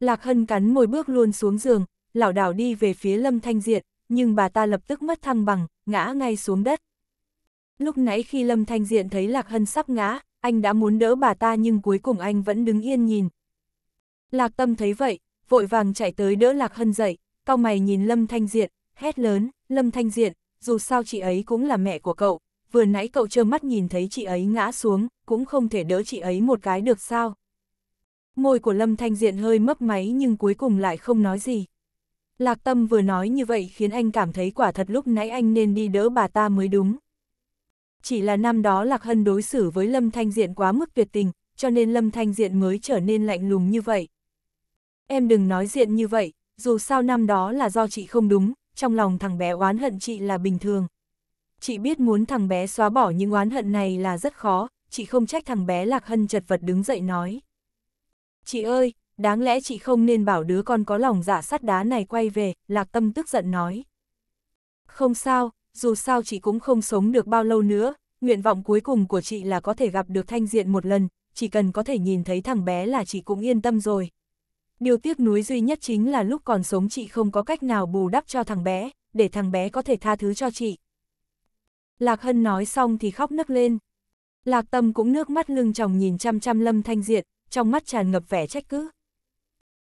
Lạc Hân cắn môi bước luôn xuống giường, lảo đảo đi về phía Lâm Thanh Diện, nhưng bà ta lập tức mất thăng bằng, ngã ngay xuống đất. Lúc nãy khi Lâm Thanh Diện thấy Lạc Hân sắp ngã, anh đã muốn đỡ bà ta nhưng cuối cùng anh vẫn đứng yên nhìn. Lạc Tâm thấy vậy, vội vàng chạy tới đỡ Lạc Hân dậy, cao mày nhìn Lâm Thanh Diện, hét lớn, Lâm Thanh Diện, dù sao chị ấy cũng là mẹ của cậu, vừa nãy cậu trơ mắt nhìn thấy chị ấy ngã xuống, cũng không thể đỡ chị ấy một cái được sao. Môi của Lâm Thanh Diện hơi mấp máy nhưng cuối cùng lại không nói gì. Lạc Tâm vừa nói như vậy khiến anh cảm thấy quả thật lúc nãy anh nên đi đỡ bà ta mới đúng. Chỉ là năm đó Lạc Hân đối xử với Lâm Thanh Diện quá mức tuyệt tình, cho nên Lâm Thanh Diện mới trở nên lạnh lùng như vậy. Em đừng nói diện như vậy, dù sao năm đó là do chị không đúng, trong lòng thằng bé oán hận chị là bình thường. Chị biết muốn thằng bé xóa bỏ những oán hận này là rất khó, chị không trách thằng bé Lạc Hân chật vật đứng dậy nói. Chị ơi, đáng lẽ chị không nên bảo đứa con có lòng giả dạ sắt đá này quay về, Lạc Tâm tức giận nói. Không sao, dù sao chị cũng không sống được bao lâu nữa, nguyện vọng cuối cùng của chị là có thể gặp được Thanh Diện một lần, chỉ cần có thể nhìn thấy thằng bé là chị cũng yên tâm rồi, Điều tiếc nuối duy nhất chính là lúc còn sống chị không có cách nào bù đắp cho thằng bé, để thằng bé có thể tha thứ cho chị. Lạc Hân nói xong thì khóc nấc lên. Lạc Tâm cũng nước mắt lưng chồng nhìn chăm chăm Lâm Thanh Diện, trong mắt tràn ngập vẻ trách cứ.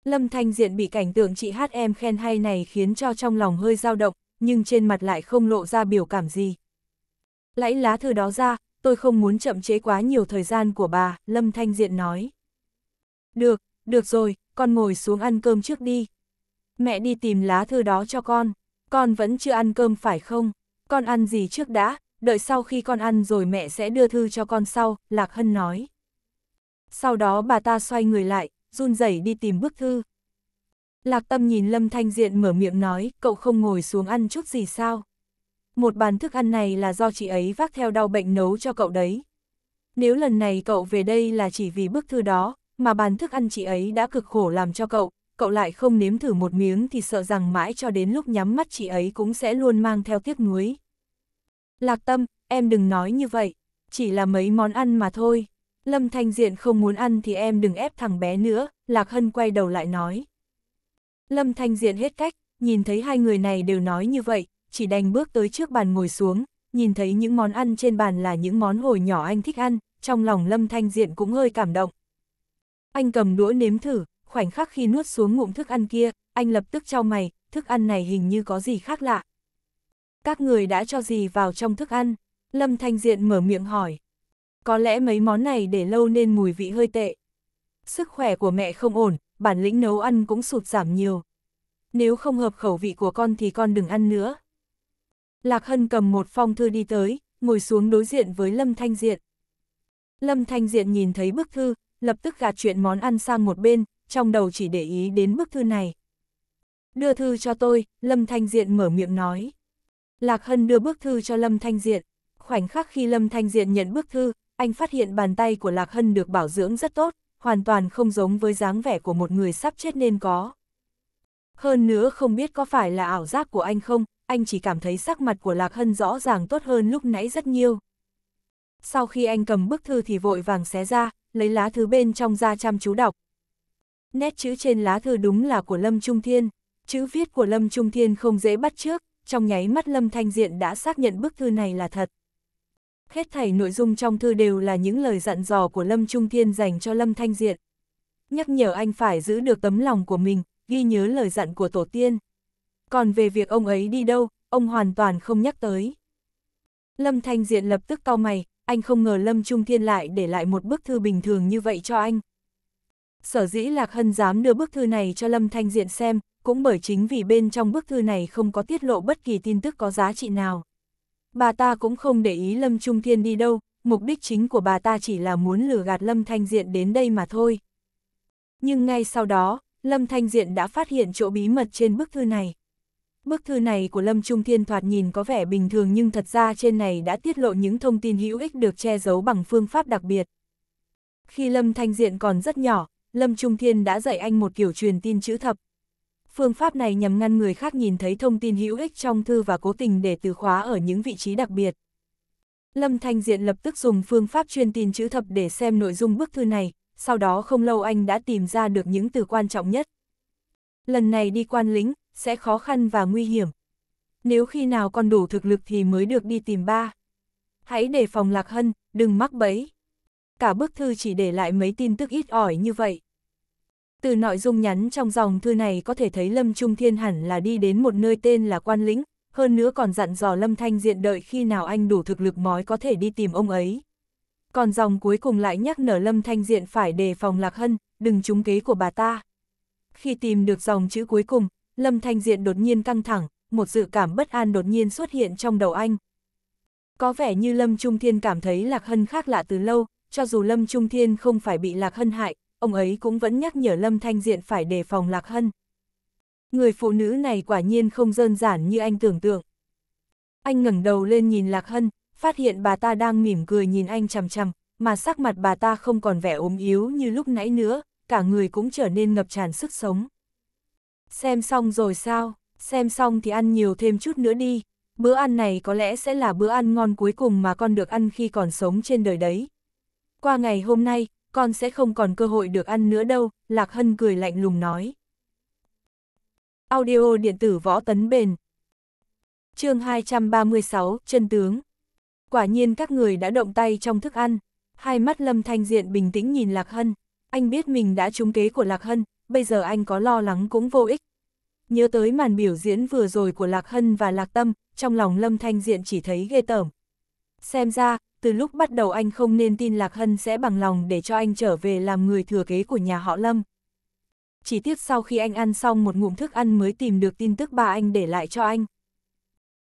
Lâm Thanh Diện bị cảnh tượng chị hát em khen hay này khiến cho trong lòng hơi dao động, nhưng trên mặt lại không lộ ra biểu cảm gì. Lấy lá thư đó ra, tôi không muốn chậm chế quá nhiều thời gian của bà, Lâm Thanh Diện nói. Được, được rồi, con ngồi xuống ăn cơm trước đi. Mẹ đi tìm lá thư đó cho con, con vẫn chưa ăn cơm phải không? Con ăn gì trước đã, đợi sau khi con ăn rồi mẹ sẽ đưa thư cho con sau, Lạc Hân nói. Sau đó bà ta xoay người lại, run rẩy đi tìm bức thư. Lạc Tâm nhìn Lâm Thanh Diện mở miệng nói, cậu không ngồi xuống ăn chút gì sao? Một bàn thức ăn này là do chị ấy vác theo đau bệnh nấu cho cậu đấy. Nếu lần này cậu về đây là chỉ vì bức thư đó, mà bàn thức ăn chị ấy đã cực khổ làm cho cậu, cậu lại không nếm thử một miếng thì sợ rằng mãi cho đến lúc nhắm mắt chị ấy cũng sẽ luôn mang theo tiếc nuối. Lạc tâm, em đừng nói như vậy, chỉ là mấy món ăn mà thôi. Lâm Thanh Diện không muốn ăn thì em đừng ép thằng bé nữa, Lạc Hân quay đầu lại nói. Lâm Thanh Diện hết cách, nhìn thấy hai người này đều nói như vậy, chỉ đành bước tới trước bàn ngồi xuống, nhìn thấy những món ăn trên bàn là những món hồi nhỏ anh thích ăn, trong lòng Lâm Thanh Diện cũng hơi cảm động, anh cầm đũa nếm thử, khoảnh khắc khi nuốt xuống ngụm thức ăn kia, anh lập tức trao mày, thức ăn này hình như có gì khác lạ. Các người đã cho gì vào trong thức ăn? Lâm Thanh Diện mở miệng hỏi. Có lẽ mấy món này để lâu nên mùi vị hơi tệ. Sức khỏe của mẹ không ổn, bản lĩnh nấu ăn cũng sụt giảm nhiều. Nếu không hợp khẩu vị của con thì con đừng ăn nữa. Lạc Hân cầm một phong thư đi tới, ngồi xuống đối diện với Lâm Thanh Diện. Lâm Thanh Diện nhìn thấy bức thư, lập tức gạt chuyện món ăn sang một bên, trong đầu chỉ để ý đến bức thư này. Đưa thư cho tôi, Lâm Thanh Diện mở miệng nói. Lạc Hân đưa bức thư cho Lâm Thanh Diện. Khoảnh khắc khi Lâm Thanh Diện nhận bức thư, anh phát hiện bàn tay của Lạc Hân được bảo dưỡng rất tốt, hoàn toàn không giống với dáng vẻ của một người sắp chết nên có. Hơn nữa không biết có phải là ảo giác của anh không, anh chỉ cảm thấy sắc mặt của Lạc Hân rõ ràng tốt hơn lúc nãy rất nhiều sau khi anh cầm bức thư thì vội vàng xé ra, lấy lá thư bên trong ra chăm chú đọc. Nét chữ trên lá thư đúng là của Lâm Trung Thiên, chữ viết của Lâm Trung Thiên không dễ bắt trước, trong nháy mắt Lâm Thanh Diện đã xác nhận bức thư này là thật. Hết thảy nội dung trong thư đều là những lời dặn dò của Lâm Trung Thiên dành cho Lâm Thanh Diện. Nhắc nhở anh phải giữ được tấm lòng của mình, ghi nhớ lời dặn của Tổ tiên. Còn về việc ông ấy đi đâu, ông hoàn toàn không nhắc tới. Lâm Thanh Diện lập tức cau mày, anh không ngờ Lâm Trung Thiên lại để lại một bức thư bình thường như vậy cho anh. Sở dĩ Lạc Hân dám đưa bức thư này cho Lâm Thanh Diện xem, cũng bởi chính vì bên trong bức thư này không có tiết lộ bất kỳ tin tức có giá trị nào. Bà ta cũng không để ý Lâm Trung Thiên đi đâu, mục đích chính của bà ta chỉ là muốn lừa gạt Lâm Thanh Diện đến đây mà thôi. Nhưng ngay sau đó, Lâm Thanh Diện đã phát hiện chỗ bí mật trên bức thư này. Bức thư này của Lâm Trung Thiên thoạt nhìn có vẻ bình thường nhưng thật ra trên này đã tiết lộ những thông tin hữu ích được che giấu bằng phương pháp đặc biệt. Khi Lâm Thanh Diện còn rất nhỏ, Lâm Trung Thiên đã dạy anh một kiểu truyền tin chữ thập. Phương pháp này nhằm ngăn người khác nhìn thấy thông tin hữu ích trong thư và cố tình để từ khóa ở những vị trí đặc biệt. Lâm Thanh Diện lập tức dùng phương pháp truyền tin chữ thập để xem nội dung bức thư này, sau đó không lâu anh đã tìm ra được những từ quan trọng nhất. Lần này đi quan lính, sẽ khó khăn và nguy hiểm. Nếu khi nào còn đủ thực lực thì mới được đi tìm ba. Hãy đề phòng lạc hân, đừng mắc bẫy. Cả bức thư chỉ để lại mấy tin tức ít ỏi như vậy. Từ nội dung nhắn trong dòng thư này có thể thấy Lâm Trung Thiên hẳn là đi đến một nơi tên là Quan Lĩnh, hơn nữa còn dặn dò Lâm Thanh Diện đợi khi nào anh đủ thực lực mói có thể đi tìm ông ấy. Còn dòng cuối cùng lại nhắc nở Lâm Thanh Diện phải đề phòng Lạc Hân, đừng trúng kế của bà ta. Khi tìm được dòng chữ cuối cùng, Lâm Thanh Diện đột nhiên căng thẳng, một dự cảm bất an đột nhiên xuất hiện trong đầu anh. Có vẻ như Lâm Trung Thiên cảm thấy Lạc Hân khác lạ từ lâu, cho dù Lâm Trung Thiên không phải bị Lạc Hân hại, ông ấy cũng vẫn nhắc nhở Lâm Thanh Diện phải đề phòng Lạc Hân. Người phụ nữ này quả nhiên không đơn giản như anh tưởng tượng. Anh ngẩng đầu lên nhìn Lạc Hân, phát hiện bà ta đang mỉm cười nhìn anh chằm chằm, mà sắc mặt bà ta không còn vẻ ốm yếu như lúc nãy nữa, cả người cũng trở nên ngập tràn sức sống. Xem xong rồi sao, xem xong thì ăn nhiều thêm chút nữa đi, bữa ăn này có lẽ sẽ là bữa ăn ngon cuối cùng mà con được ăn khi còn sống trên đời đấy. Qua ngày hôm nay, con sẽ không còn cơ hội được ăn nữa đâu, Lạc Hân cười lạnh lùng nói. Audio điện tử võ tấn bền chương 236, chân tướng Quả nhiên các người đã động tay trong thức ăn, hai mắt Lâm Thanh Diện bình tĩnh nhìn Lạc Hân. Anh biết mình đã trúng kế của Lạc Hân, bây giờ anh có lo lắng cũng vô ích. Nhớ tới màn biểu diễn vừa rồi của Lạc Hân và Lạc Tâm, trong lòng Lâm Thanh Diện chỉ thấy ghê tởm. Xem ra, từ lúc bắt đầu anh không nên tin Lạc Hân sẽ bằng lòng để cho anh trở về làm người thừa kế của nhà họ Lâm. Chỉ tiếc sau khi anh ăn xong một ngụm thức ăn mới tìm được tin tức bà anh để lại cho anh.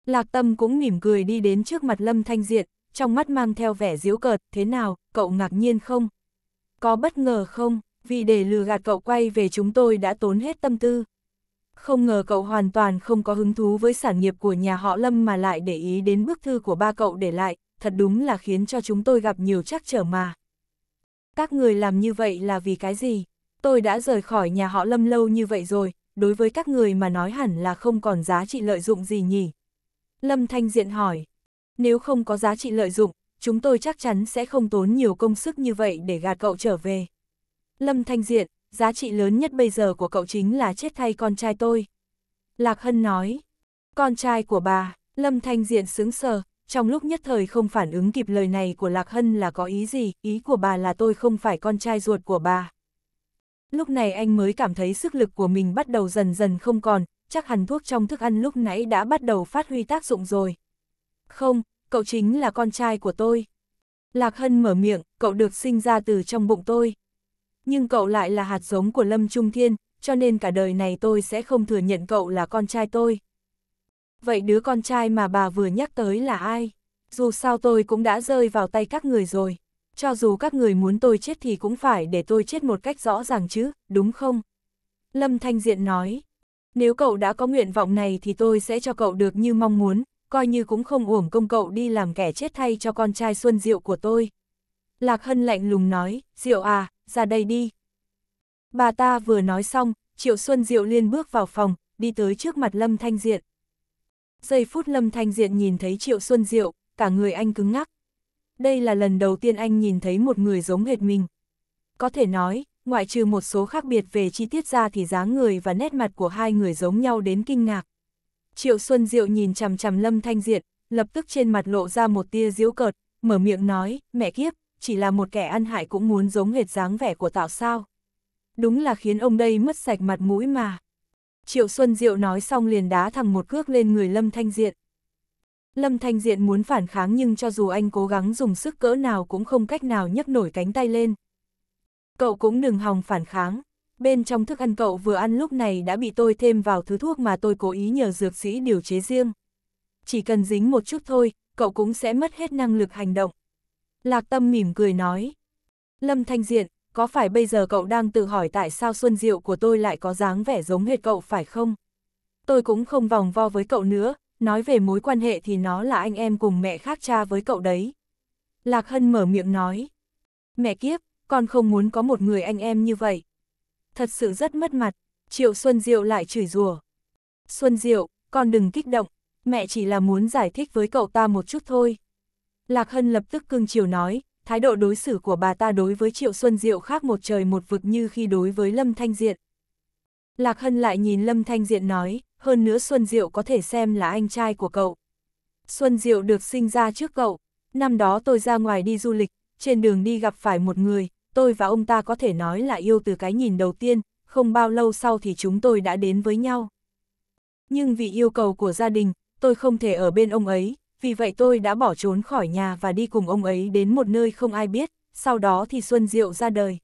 Lạc Tâm cũng mỉm cười đi đến trước mặt Lâm Thanh Diện, trong mắt mang theo vẻ diễu cợt, thế nào, cậu ngạc nhiên không? Có bất ngờ không? vì để lừa gạt cậu quay về chúng tôi đã tốn hết tâm tư. Không ngờ cậu hoàn toàn không có hứng thú với sản nghiệp của nhà họ Lâm mà lại để ý đến bức thư của ba cậu để lại, thật đúng là khiến cho chúng tôi gặp nhiều trắc trở mà. Các người làm như vậy là vì cái gì? Tôi đã rời khỏi nhà họ Lâm lâu như vậy rồi, đối với các người mà nói hẳn là không còn giá trị lợi dụng gì nhỉ? Lâm Thanh Diện hỏi, nếu không có giá trị lợi dụng, chúng tôi chắc chắn sẽ không tốn nhiều công sức như vậy để gạt cậu trở về. Lâm Thanh Diện, giá trị lớn nhất bây giờ của cậu chính là chết thay con trai tôi. Lạc Hân nói, con trai của bà, Lâm Thanh Diện sững sờ, trong lúc nhất thời không phản ứng kịp lời này của Lạc Hân là có ý gì, ý của bà là tôi không phải con trai ruột của bà. Lúc này anh mới cảm thấy sức lực của mình bắt đầu dần dần không còn, chắc hẳn thuốc trong thức ăn lúc nãy đã bắt đầu phát huy tác dụng rồi. Không, cậu chính là con trai của tôi. Lạc Hân mở miệng, cậu được sinh ra từ trong bụng tôi, nhưng cậu lại là hạt giống của Lâm Trung Thiên, cho nên cả đời này tôi sẽ không thừa nhận cậu là con trai tôi. Vậy đứa con trai mà bà vừa nhắc tới là ai? Dù sao tôi cũng đã rơi vào tay các người rồi. Cho dù các người muốn tôi chết thì cũng phải để tôi chết một cách rõ ràng chứ, đúng không? Lâm Thanh Diện nói, nếu cậu đã có nguyện vọng này thì tôi sẽ cho cậu được như mong muốn, coi như cũng không uổng công cậu đi làm kẻ chết thay cho con trai Xuân Diệu của tôi. Lạc Hân lạnh lùng nói, Diệu à, ra đây đi. Bà ta vừa nói xong, Triệu Xuân Diệu liên bước vào phòng, đi tới trước mặt Lâm Thanh Diện. Giây phút Lâm Thanh Diện nhìn thấy Triệu Xuân Diệu, cả người anh cứng ngắc. Đây là lần đầu tiên anh nhìn thấy một người giống hệt mình. Có thể nói, ngoại trừ một số khác biệt về chi tiết ra thì dáng người và nét mặt của hai người giống nhau đến kinh ngạc. Triệu Xuân Diệu nhìn chằm chằm Lâm Thanh Diện, lập tức trên mặt lộ ra một tia giễu cợt, mở miệng nói, mẹ kiếp, chỉ là một kẻ ăn hại cũng muốn giống hệt dáng vẻ của tạo sao. Đúng là khiến ông đây mất sạch mặt mũi mà. Triệu Xuân Diệu nói xong liền đá thẳng một cước lên người Lâm Thanh Diện. Lâm Thanh Diện muốn phản kháng nhưng cho dù anh cố gắng dùng sức cỡ nào cũng không cách nào nhấc nổi cánh tay lên. Cậu cũng đừng hòng phản kháng. Bên trong thức ăn cậu vừa ăn lúc này đã bị tôi thêm vào thứ thuốc mà tôi cố ý nhờ dược sĩ điều chế riêng. Chỉ cần dính một chút thôi, cậu cũng sẽ mất hết năng lực hành động. Lạc Tâm mỉm cười nói. Lâm Thanh Diện, có phải bây giờ cậu đang tự hỏi tại sao Xuân Diệu của tôi lại có dáng vẻ giống hệt cậu phải không? Tôi cũng không vòng vo với cậu nữa, nói về mối quan hệ thì nó là anh em cùng mẹ khác cha với cậu đấy. Lạc Hân mở miệng nói. Mẹ kiếp, con không muốn có một người anh em như vậy. Thật sự rất mất mặt, Triệu Xuân Diệu lại chửi rủa. Xuân Diệu, con đừng kích động, mẹ chỉ là muốn giải thích với cậu ta một chút thôi. Lạc Hân lập tức cương chiều nói, thái độ đối xử của bà ta đối với Triệu Xuân Diệu khác một trời một vực như khi đối với Lâm Thanh Diện. Lạc Hân lại nhìn Lâm Thanh Diện nói, hơn nữa Xuân Diệu có thể xem là anh trai của cậu. Xuân Diệu được sinh ra trước cậu, năm đó tôi ra ngoài đi du lịch, trên đường đi gặp phải một người, tôi và ông ta có thể nói là yêu từ cái nhìn đầu tiên, không bao lâu sau thì chúng tôi đã đến với nhau. Nhưng vì yêu cầu của gia đình, tôi không thể ở bên ông ấy, vì vậy tôi đã bỏ trốn khỏi nhà và đi cùng ông ấy đến một nơi không ai biết, sau đó thì Xuân Diệu ra đời.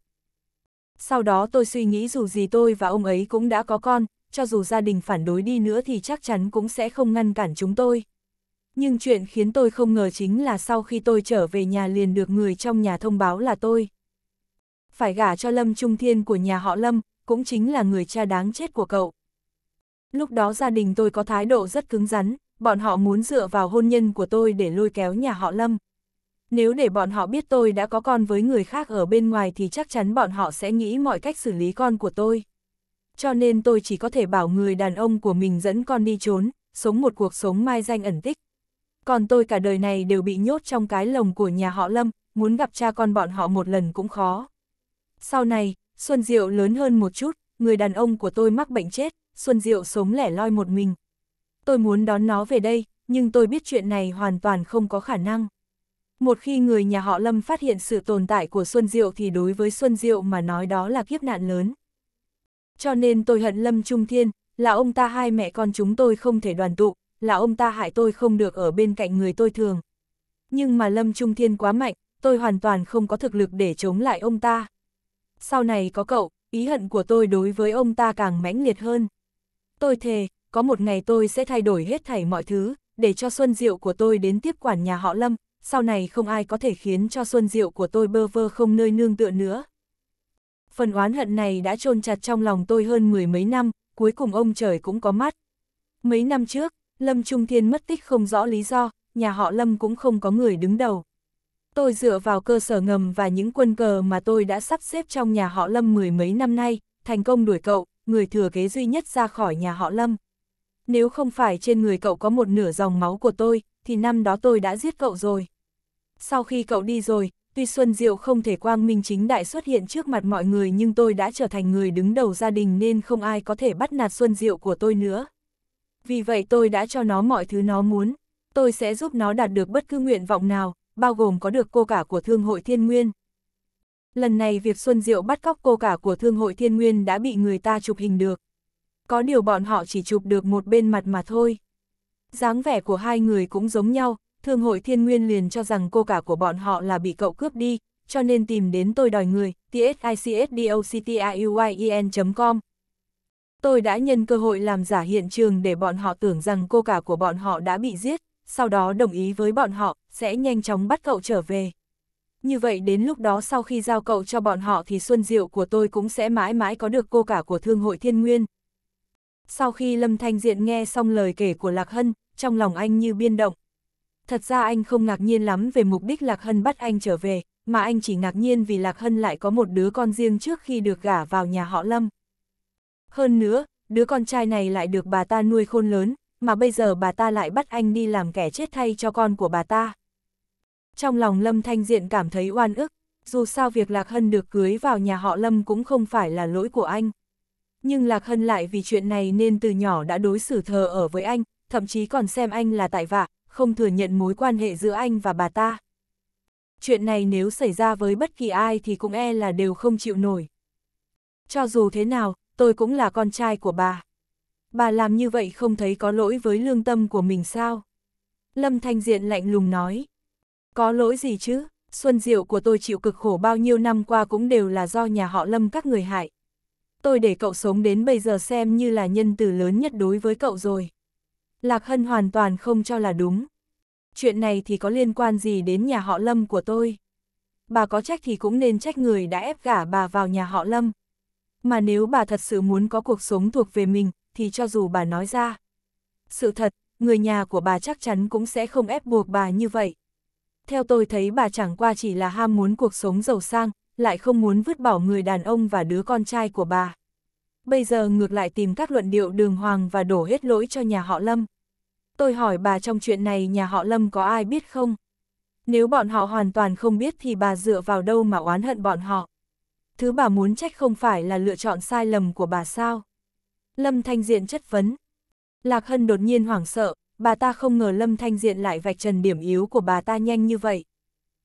Sau đó tôi suy nghĩ dù gì tôi và ông ấy cũng đã có con, cho dù gia đình phản đối đi nữa thì chắc chắn cũng sẽ không ngăn cản chúng tôi. Nhưng chuyện khiến tôi không ngờ chính là sau khi tôi trở về nhà liền được người trong nhà thông báo là tôi. Phải gả cho Lâm Trung Thiên của nhà họ Lâm, cũng chính là người cha đáng chết của cậu. Lúc đó gia đình tôi có thái độ rất cứng rắn, bọn họ muốn dựa vào hôn nhân của tôi để lôi kéo nhà họ Lâm. Nếu để bọn họ biết tôi đã có con với người khác ở bên ngoài thì chắc chắn bọn họ sẽ nghĩ mọi cách xử lý con của tôi. Cho nên tôi chỉ có thể bảo người đàn ông của mình dẫn con đi trốn, sống một cuộc sống mai danh ẩn tích. Còn tôi cả đời này đều bị nhốt trong cái lồng của nhà họ Lâm, muốn gặp cha con bọn họ một lần cũng khó. Sau này, Xuân Diệu lớn hơn một chút, người đàn ông của tôi mắc bệnh chết, Xuân Diệu sống lẻ loi một mình, tôi muốn đón nó về đây, nhưng tôi biết chuyện này hoàn toàn không có khả năng. Một khi người nhà họ Lâm phát hiện sự tồn tại của Xuân Diệu thì đối với Xuân Diệu mà nói đó là kiếp nạn lớn. Cho nên tôi hận Lâm Trung Thiên, là ông ta hai mẹ con chúng tôi không thể đoàn tụ, là ông ta hại tôi không được ở bên cạnh người tôi thường. Nhưng mà Lâm Trung Thiên quá mạnh, tôi hoàn toàn không có thực lực để chống lại ông ta. Sau này có cậu, ý hận của tôi đối với ông ta càng mãnh liệt hơn. Tôi thề, có một ngày tôi sẽ thay đổi hết thảy mọi thứ, để cho Xuân Diệu của tôi đến tiếp quản nhà họ Lâm, sau này không ai có thể khiến cho Xuân Diệu của tôi bơ vơ không nơi nương tựa nữa. Phần oán hận này đã chôn chặt trong lòng tôi hơn mười mấy năm, cuối cùng ông trời cũng có mắt. Mấy năm trước, Lâm Trung Thiên mất tích không rõ lý do, nhà họ Lâm cũng không có người đứng đầu. Tôi dựa vào cơ sở ngầm và những quân cờ mà tôi đã sắp xếp trong nhà họ Lâm mười mấy năm nay, thành công đuổi cậu, người thừa kế duy nhất ra khỏi nhà họ Lâm nếu không phải trên người cậu có một nửa dòng máu của tôi, thì năm đó tôi đã giết cậu rồi. Sau khi cậu đi rồi, tuy Xuân Diệu không thể quang minh chính đại xuất hiện trước mặt mọi người nhưng tôi đã trở thành người đứng đầu gia đình nên không ai có thể bắt nạt Xuân Diệu của tôi nữa. Vì vậy tôi đã cho nó mọi thứ nó muốn, tôi sẽ giúp nó đạt được bất cứ nguyện vọng nào, bao gồm có được cô cả của Thương hội Thiên Nguyên. Lần này việc Xuân Diệu bắt cóc cô cả của Thương hội Thiên Nguyên đã bị người ta chụp hình được có điều bọn họ chỉ chụp được một bên mặt mà thôi. dáng vẻ của hai người cũng giống nhau, Thương hội Thiên Nguyên liền cho rằng cô cả của bọn họ là bị cậu cướp đi, cho nên tìm đến tôi đòi người, tsicdocuyen.com. E tôi đã nhân cơ hội làm giả hiện trường để bọn họ tưởng rằng cô cả của bọn họ đã bị giết, sau đó đồng ý với bọn họ, sẽ nhanh chóng bắt cậu trở về. Như vậy đến lúc đó sau khi giao cậu cho bọn họ thì xuân diệu của tôi cũng sẽ mãi mãi có được cô cả của Thương hội Thiên Nguyên. Sau khi Lâm Thanh Diện nghe xong lời kể của Lạc Hân, trong lòng anh như biên động. Thật ra anh không ngạc nhiên lắm về mục đích Lạc Hân bắt anh trở về, mà anh chỉ ngạc nhiên vì Lạc Hân lại có một đứa con riêng trước khi được gả vào nhà họ Lâm. Hơn nữa, đứa con trai này lại được bà ta nuôi khôn lớn, mà bây giờ bà ta lại bắt anh đi làm kẻ chết thay cho con của bà ta. Trong lòng Lâm Thanh Diện cảm thấy oan ức, dù sao việc Lạc Hân được cưới vào nhà họ Lâm cũng không phải là lỗi của anh nhưng Lạc Hân lại vì chuyện này nên từ nhỏ đã đối xử thờ ở với anh, thậm chí còn xem anh là tại vạ, không thừa nhận mối quan hệ giữa anh và bà ta. Chuyện này nếu xảy ra với bất kỳ ai thì cũng e là đều không chịu nổi. Cho dù thế nào, tôi cũng là con trai của bà. Bà làm như vậy không thấy có lỗi với lương tâm của mình sao? Lâm Thanh Diện lạnh lùng nói. Có lỗi gì chứ? Xuân Diệu của tôi chịu cực khổ bao nhiêu năm qua cũng đều là do nhà họ Lâm các người hại tôi để cậu sống đến bây giờ xem như là nhân từ lớn nhất đối với cậu rồi. Lạc Hân hoàn toàn không cho là đúng. Chuyện này thì có liên quan gì đến nhà họ Lâm của tôi? Bà có trách thì cũng nên trách người đã ép gả bà vào nhà họ Lâm. Mà nếu bà thật sự muốn có cuộc sống thuộc về mình, thì cho dù bà nói ra. Sự thật, người nhà của bà chắc chắn cũng sẽ không ép buộc bà như vậy. Theo tôi thấy bà chẳng qua chỉ là ham muốn cuộc sống giàu sang, lại không muốn vứt bỏ người đàn ông và đứa con trai của bà. Bây giờ ngược lại tìm các luận điệu đường hoàng và đổ hết lỗi cho nhà họ Lâm. Tôi hỏi bà trong chuyện này nhà họ Lâm có ai biết không? Nếu bọn họ hoàn toàn không biết thì bà dựa vào đâu mà oán hận bọn họ. Thứ bà muốn trách không phải là lựa chọn sai lầm của bà sao? Lâm Thanh Diện chất vấn. Lạc Hân đột nhiên hoảng sợ, bà ta không ngờ Lâm Thanh Diện lại vạch trần điểm yếu của bà ta nhanh như vậy.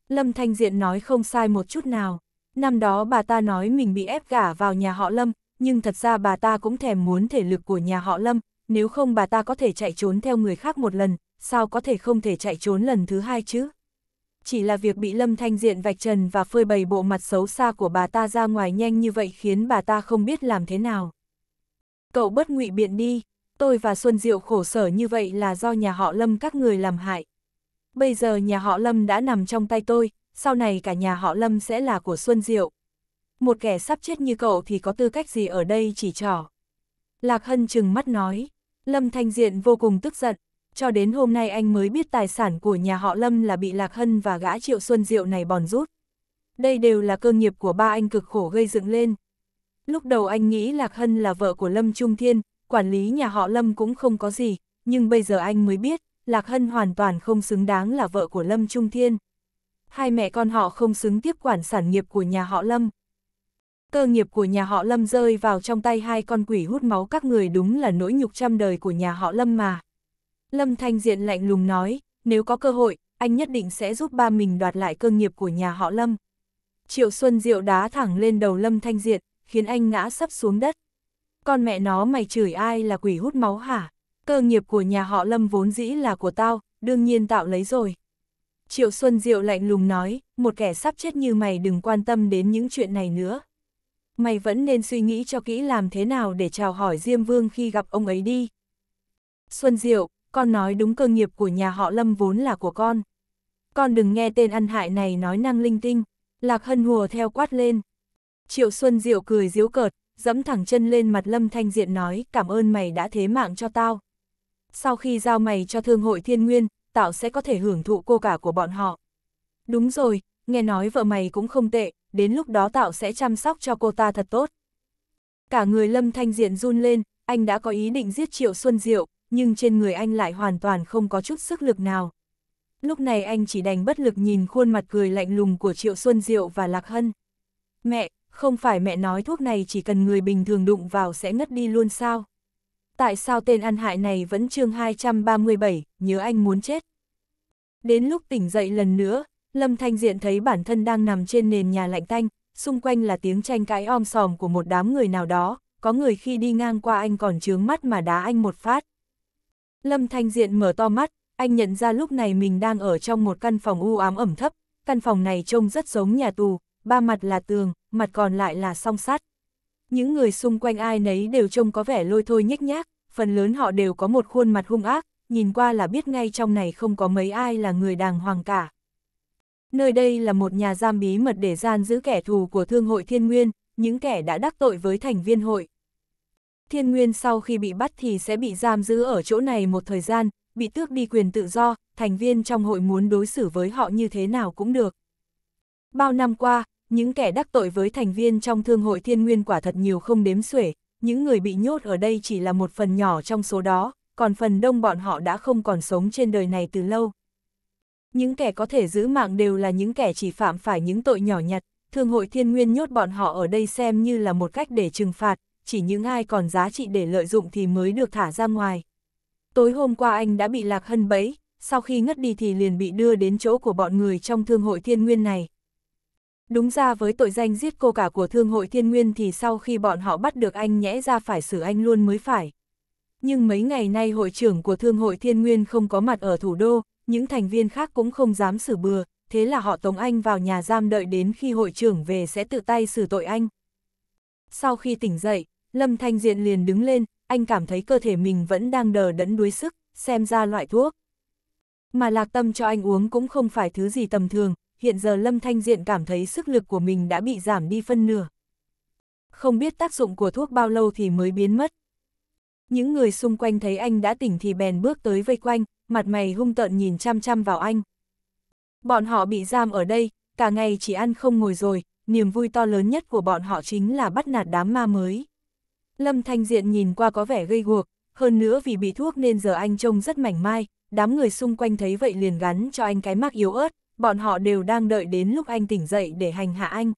Lâm Thanh Diện nói không sai một chút nào. Năm đó bà ta nói mình bị ép gả vào nhà họ Lâm, nhưng thật ra bà ta cũng thèm muốn thể lực của nhà họ Lâm, nếu không bà ta có thể chạy trốn theo người khác một lần, sao có thể không thể chạy trốn lần thứ hai chứ? Chỉ là việc bị Lâm Thanh Diện vạch trần và phơi bày bộ mặt xấu xa của bà ta ra ngoài nhanh như vậy khiến bà ta không biết làm thế nào. Cậu bất ngụy biện đi, tôi và Xuân Diệu khổ sở như vậy là do nhà họ Lâm các người làm hại. Bây giờ nhà họ Lâm đã nằm trong tay tôi, sau này cả nhà họ Lâm sẽ là của Xuân Diệu. Một kẻ sắp chết như cậu thì có tư cách gì ở đây chỉ trỏ. Lạc Hân chừng mắt nói, Lâm Thanh Diện vô cùng tức giận, cho đến hôm nay anh mới biết tài sản của nhà họ Lâm là bị Lạc Hân và gã Triệu Xuân Diệu này bòn rút. Đây đều là cơ nghiệp của ba anh cực khổ gây dựng lên. Lúc đầu anh nghĩ Lạc Hân là vợ của Lâm Trung Thiên, quản lý nhà họ Lâm cũng không có gì, nhưng bây giờ anh mới biết, Lạc Hân hoàn toàn không xứng đáng là vợ của Lâm Trung Thiên hai mẹ con họ không xứng tiếp quản sản nghiệp của nhà họ Lâm. Cơ nghiệp của nhà họ Lâm rơi vào trong tay hai con quỷ hút máu các người đúng là nỗi nhục trăm đời của nhà họ Lâm mà. Lâm Thanh Diện lạnh lùng nói, nếu có cơ hội, anh nhất định sẽ giúp ba mình đoạt lại cơ nghiệp của nhà họ Lâm. Triệu Xuân Diệu đá thẳng lên đầu Lâm Thanh Diện, khiến anh ngã sắp xuống đất. Con mẹ nó mày chửi ai là quỷ hút máu hả? Cơ nghiệp của nhà họ Lâm vốn dĩ là của tao, đương nhiên tạo lấy rồi. Triệu Xuân Diệu lạnh lùng nói, một kẻ sắp chết như mày đừng quan tâm đến những chuyện này nữa. Mày vẫn nên suy nghĩ cho kỹ làm thế nào để chào hỏi Diêm Vương khi gặp ông ấy đi. Xuân Diệu, con nói đúng cơ nghiệp của nhà họ Lâm vốn là của con. Con đừng nghe tên ăn hại này nói năng linh tinh. Lạc Hân hùa theo quát lên. Triệu Xuân Diệu cười diếu cợt, dẫm thẳng chân lên mặt Lâm Thanh Diện nói cảm ơn mày đã thế mạng cho tao. Sau khi giao mày cho Thương hội Thiên Nguyên, tạo sẽ có thể hưởng thụ cô cả của bọn họ. Đúng rồi, nghe nói vợ mày cũng không tệ, đến lúc đó tạo sẽ chăm sóc cho cô ta thật tốt. Cả người Lâm Thanh Diện run lên, anh đã có ý định giết Triệu Xuân Diệu, nhưng trên người anh lại hoàn toàn không có chút sức lực nào. Lúc này anh chỉ đành bất lực nhìn khuôn mặt cười lạnh lùng của Triệu Xuân Diệu và Lạc Hân. Mẹ, không phải mẹ nói thuốc này chỉ cần người bình thường đụng vào sẽ ngất đi luôn sao? tại sao tên ăn hại này vẫn chương 237, nhớ anh muốn chết. Đến lúc tỉnh dậy lần nữa, Lâm Thanh Diện thấy bản thân đang nằm trên nền nhà lạnh tanh, xung quanh là tiếng tranh cãi om sòm của một đám người nào đó, có người khi đi ngang qua anh còn trướng mắt mà đá anh một phát. Lâm Thanh Diện mở to mắt, anh nhận ra lúc này mình đang ở trong một căn phòng u ám ẩm thấp, căn phòng này trông rất giống nhà tù, ba mặt là tường, mặt còn lại là song sắt. Những người xung quanh ai nấy đều trông có vẻ lôi thôi nhếch nhác, phần lớn họ đều có một khuôn mặt hung ác, nhìn qua là biết ngay trong này không có mấy ai là người đàng hoàng cả. Nơi đây là một nhà giam bí mật để gian giữ kẻ thù của Thương hội Thiên Nguyên, những kẻ đã đắc tội với thành viên hội. Thiên Nguyên sau khi bị bắt thì sẽ bị giam giữ ở chỗ này một thời gian, bị tước đi quyền tự do, thành viên trong hội muốn đối xử với họ như thế nào cũng được. Bao năm qua, những kẻ đắc tội với thành viên trong Thương hội Thiên Nguyên quả thật nhiều không đếm xuể, những người bị nhốt ở đây chỉ là một phần nhỏ trong số đó, còn phần đông bọn họ đã không còn sống trên đời này từ lâu. Những kẻ có thể giữ mạng đều là những kẻ chỉ phạm phải những tội nhỏ nhặt, Thương hội Thiên Nguyên nhốt bọn họ ở đây xem như là một cách để trừng phạt, chỉ những ai còn giá trị để lợi dụng thì mới được thả ra ngoài. Tối hôm qua anh đã bị lạc hân bẫy, sau khi ngất đi thì liền bị đưa đến chỗ của bọn người trong Thương hội Thiên Nguyên này. Đúng ra với tội danh giết cô cả của Thương hội Thiên Nguyên thì sau khi bọn họ bắt được anh nhẽ ra phải xử anh luôn mới phải. Nhưng mấy ngày nay hội trưởng của Thương hội Thiên Nguyên không có mặt ở thủ đô, những thành viên khác cũng không dám xử bừa, thế là họ tống anh vào nhà giam đợi đến khi hội trưởng về sẽ tự tay xử tội anh. Sau khi tỉnh dậy, Lâm Thanh Diện liền đứng lên, anh cảm thấy cơ thể mình vẫn đang đờ đẫn đuối sức, xem ra loại thuốc. Mà lạc tâm cho anh uống cũng không phải thứ gì tầm thường, hiện giờ Lâm Thanh Diện cảm thấy sức lực của mình đã bị giảm đi phân nửa. Không biết tác dụng của thuốc bao lâu thì mới biến mất. Những người xung quanh thấy anh đã tỉnh thì bèn bước tới vây quanh, mặt mày hung tợn nhìn chăm chăm vào anh. Bọn họ bị giam ở đây, cả ngày chỉ ăn không ngồi rồi, niềm vui to lớn nhất của bọn họ chính là bắt nạt đám ma mới. Lâm Thanh Diện nhìn qua có vẻ gây guộc, hơn nữa vì bị thuốc nên giờ anh trông rất mảnh mai, đám người xung quanh thấy vậy liền gắn cho anh cái mắc yếu ớt, bọn họ đều đang đợi đến lúc anh tỉnh dậy để hành hạ anh.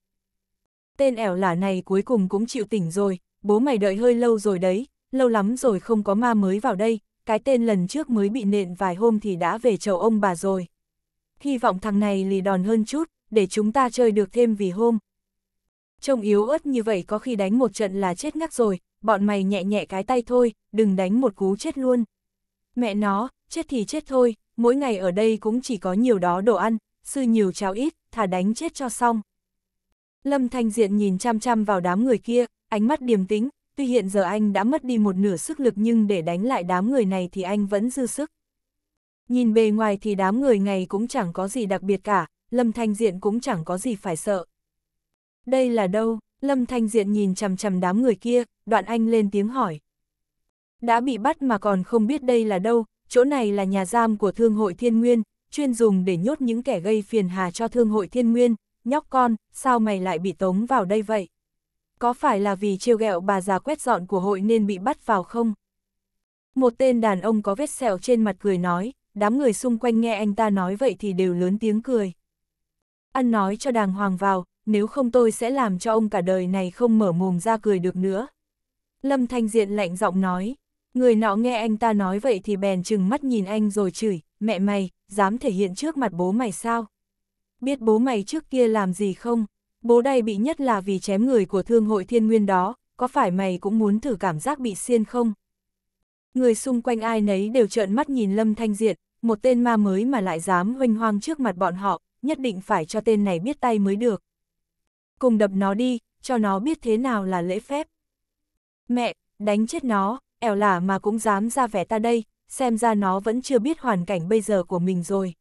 Tên ẻo lả này cuối cùng cũng chịu tỉnh rồi, bố mày đợi hơi lâu rồi đấy, lâu lắm rồi không có ma mới vào đây, cái tên lần trước mới bị nện vài hôm thì đã về chầu ông bà rồi. Hy vọng thằng này lì đòn hơn chút, để chúng ta chơi được thêm vì hôm. Trông yếu ớt như vậy có khi đánh một trận là chết ngắc rồi, bọn mày nhẹ nhẹ cái tay thôi, đừng đánh một cú chết luôn. Mẹ nó, chết thì chết thôi, mỗi ngày ở đây cũng chỉ có nhiều đó đồ ăn, sư nhiều cháo ít, thả đánh chết cho xong. Lâm Thanh Diện nhìn chăm chăm vào đám người kia, ánh mắt điềm tĩnh, tuy hiện giờ anh đã mất đi một nửa sức lực nhưng để đánh lại đám người này thì anh vẫn dư sức. Nhìn bề ngoài thì đám người này cũng chẳng có gì đặc biệt cả, Lâm Thanh Diện cũng chẳng có gì phải sợ. Đây là đâu? Lâm Thanh Diện nhìn chằm chằm đám người kia, đoạn anh lên tiếng hỏi. Đã bị bắt mà còn không biết đây là đâu, chỗ này là nhà giam của Thương hội Thiên Nguyên, chuyên dùng để nhốt những kẻ gây phiền hà cho Thương hội Thiên Nguyên, nhóc con, sao mày lại bị tống vào đây vậy? Có phải là vì trêu ghẹo bà già quét dọn của hội nên bị bắt vào không? Một tên đàn ông có vết sẹo trên mặt cười nói, đám người xung quanh nghe anh ta nói vậy thì đều lớn tiếng cười. Ăn nói cho đàng hoàng vào, nếu không tôi sẽ làm cho ông cả đời này không mở mồm ra cười được nữa. Lâm Thanh Diện lạnh giọng nói. Người nọ nghe anh ta nói vậy thì bèn chừng mắt nhìn anh rồi chửi, mẹ mày, dám thể hiện trước mặt bố mày sao? Biết bố mày trước kia làm gì không? Bố đây bị nhất là vì chém người của thương hội thiên nguyên đó, có phải mày cũng muốn thử cảm giác bị xiên không? Người xung quanh ai nấy đều trợn mắt nhìn Lâm Thanh Diệt, một tên ma mới mà lại dám hoanh hoang trước mặt bọn họ, nhất định phải cho tên này biết tay mới được. Cùng đập nó đi, cho nó biết thế nào là lễ phép. Mẹ, đánh chết nó, ẻo lả mà cũng dám ra vẻ ta đây, xem ra nó vẫn chưa biết hoàn cảnh bây giờ của mình rồi.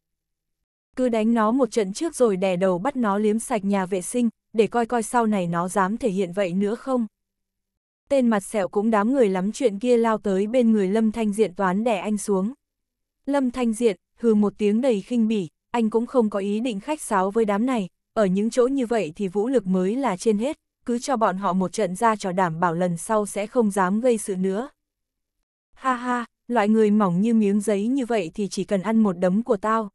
Cứ đánh nó một trận trước rồi đè đầu bắt nó liếm sạch nhà vệ sinh, để coi coi sau này nó dám thể hiện vậy nữa không. Tên mặt sẹo cũng đám người lắm chuyện kia lao tới bên người Lâm Thanh Diện toán đè anh xuống. Lâm Thanh Diện, hừ một tiếng đầy khinh bỉ, anh cũng không có ý định khách sáo với đám này, ở những chỗ như vậy thì vũ lực mới là trên hết, cứ cho bọn họ một trận ra cho đảm bảo lần sau sẽ không dám gây sự nữa. Ha ha, loại người mỏng như miếng giấy như vậy thì chỉ cần ăn một đấm của tao.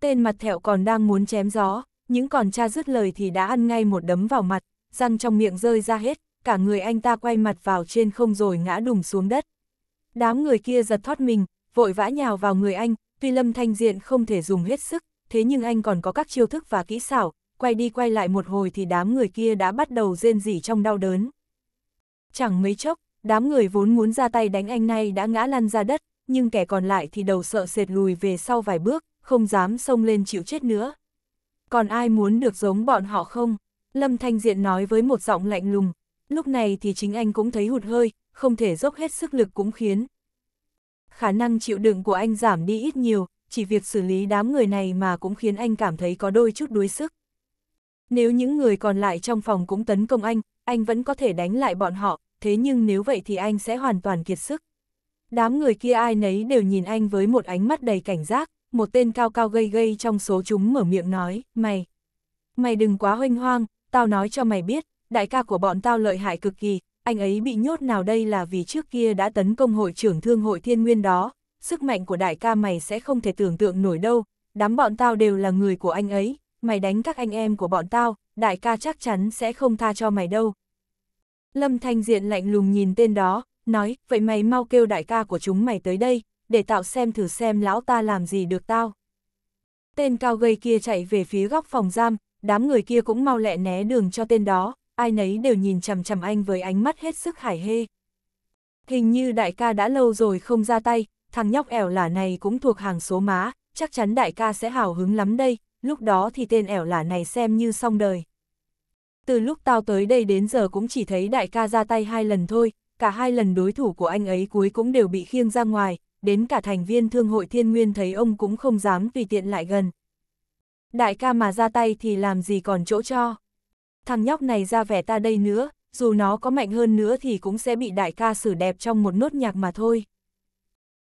Tên mặt thẹo còn đang muốn chém gió, những còn cha dứt lời thì đã ăn ngay một đấm vào mặt, răng trong miệng rơi ra hết, cả người anh ta quay mặt vào trên không rồi ngã đùng xuống đất. Đám người kia giật thoát mình, vội vã nhào vào người anh, tuy Lâm Thanh Diện không thể dùng hết sức, thế nhưng anh còn có các chiêu thức và kỹ xảo, quay đi quay lại một hồi thì đám người kia đã bắt đầu rên rỉ trong đau đớn. Chẳng mấy chốc, Đám người vốn muốn ra tay đánh anh nay đã ngã lăn ra đất, nhưng kẻ còn lại thì đầu sợ sệt lùi về sau vài bước, không dám xông lên chịu chết nữa. Còn ai muốn được giống bọn họ không? Lâm Thanh Diện nói với một giọng lạnh lùng, lúc này thì chính anh cũng thấy hụt hơi, không thể dốc hết sức lực cũng khiến. Khả năng chịu đựng của anh giảm đi ít nhiều, chỉ việc xử lý đám người này mà cũng khiến anh cảm thấy có đôi chút đuối sức. Nếu những người còn lại trong phòng cũng tấn công anh, anh vẫn có thể đánh lại bọn họ, thế nhưng nếu vậy thì anh sẽ hoàn toàn kiệt sức. Đám người kia ai nấy đều nhìn anh với một ánh mắt đầy cảnh giác, một tên cao cao gây gây trong số chúng mở miệng nói, mày, mày đừng quá hoanh hoang, tao nói cho mày biết, đại ca của bọn tao lợi hại cực kỳ, anh ấy bị nhốt nào đây là vì trước kia đã tấn công hội trưởng thương hội thiên nguyên đó, sức mạnh của đại ca mày sẽ không thể tưởng tượng nổi đâu, đám bọn tao đều là người của anh ấy, mày đánh các anh em của bọn tao, đại ca chắc chắn sẽ không tha cho mày đâu, Lâm Thanh Diện lạnh lùng nhìn tên đó, nói, vậy mày mau kêu đại ca của chúng mày tới đây, để tạo xem thử xem lão ta làm gì được tao. Tên cao gây kia chạy về phía góc phòng giam, đám người kia cũng mau lẹ né đường cho tên đó, ai nấy đều nhìn chằm chằm anh với ánh mắt hết sức hải hê. Hình như đại ca đã lâu rồi không ra tay, thằng nhóc ẻo lả này cũng thuộc hàng số má, chắc chắn đại ca sẽ hào hứng lắm đây, lúc đó thì tên ẻo lả này xem như xong đời từ lúc tao tới đây đến giờ cũng chỉ thấy đại ca ra tay hai lần thôi, cả hai lần đối thủ của anh ấy cuối cũng đều bị khiêng ra ngoài, đến cả thành viên thương hội thiên nguyên thấy ông cũng không dám tùy tiện lại gần. Đại ca mà ra tay thì làm gì còn chỗ cho. Thằng nhóc này ra vẻ ta đây nữa, dù nó có mạnh hơn nữa thì cũng sẽ bị đại ca xử đẹp trong một nốt nhạc mà thôi.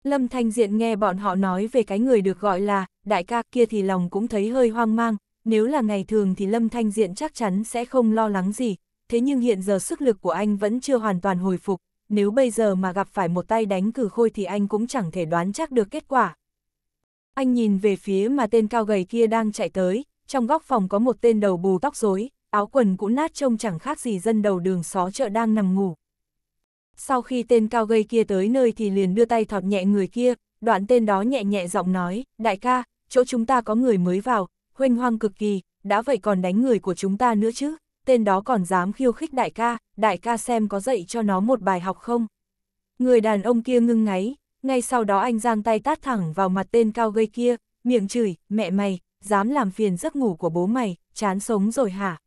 Lâm Thanh Diện nghe bọn họ nói về cái người được gọi là đại ca kia thì lòng cũng thấy hơi hoang mang, nếu là ngày thường thì Lâm Thanh Diện chắc chắn sẽ không lo lắng gì, thế nhưng hiện giờ sức lực của anh vẫn chưa hoàn toàn hồi phục, nếu bây giờ mà gặp phải một tay đánh cử khôi thì anh cũng chẳng thể đoán chắc được kết quả. Anh nhìn về phía mà tên cao gầy kia đang chạy tới, trong góc phòng có một tên đầu bù tóc rối, áo quần cũng nát trông chẳng khác gì dân đầu đường xó chợ đang nằm ngủ. Sau khi tên cao gầy kia tới nơi thì liền đưa tay thọt nhẹ người kia, đoạn tên đó nhẹ nhẹ giọng nói, đại ca, chỗ chúng ta có người mới vào, huênh hoang cực kỳ, đã vậy còn đánh người của chúng ta nữa chứ, tên đó còn dám khiêu khích đại ca, đại ca xem có dạy cho nó một bài học không. Người đàn ông kia ngưng ngáy, ngay sau đó anh giang tay tát thẳng vào mặt tên cao gây kia, miệng chửi, mẹ mày, dám làm phiền giấc ngủ của bố mày, chán sống rồi hả?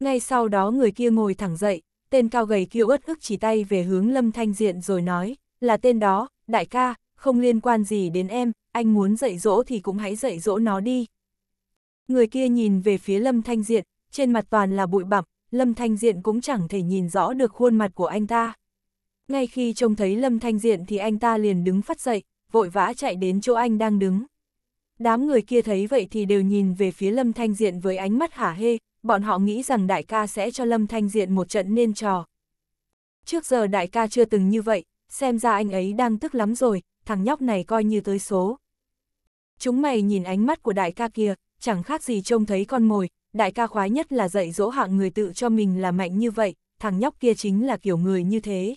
Ngay sau đó người kia ngồi thẳng dậy, tên cao gầy kia uất ức chỉ tay về hướng Lâm Thanh Diện rồi nói, là tên đó, đại ca, không liên quan gì đến em, anh muốn dạy dỗ thì cũng hãy dạy dỗ nó đi. Người kia nhìn về phía Lâm Thanh Diện, trên mặt toàn là bụi bặm, Lâm Thanh Diện cũng chẳng thể nhìn rõ được khuôn mặt của anh ta. Ngay khi trông thấy Lâm Thanh Diện thì anh ta liền đứng phát dậy, vội vã chạy đến chỗ anh đang đứng. Đám người kia thấy vậy thì đều nhìn về phía Lâm Thanh Diện với ánh mắt hả hê, bọn họ nghĩ rằng đại ca sẽ cho Lâm Thanh Diện một trận nên trò. Trước giờ đại ca chưa từng như vậy, xem ra anh ấy đang tức lắm rồi, thằng nhóc này coi như tới số. Chúng mày nhìn ánh mắt của đại ca kia, chẳng khác gì trông thấy con mồi, đại ca khoái nhất là dạy dỗ hạng người tự cho mình là mạnh như vậy, thằng nhóc kia chính là kiểu người như thế.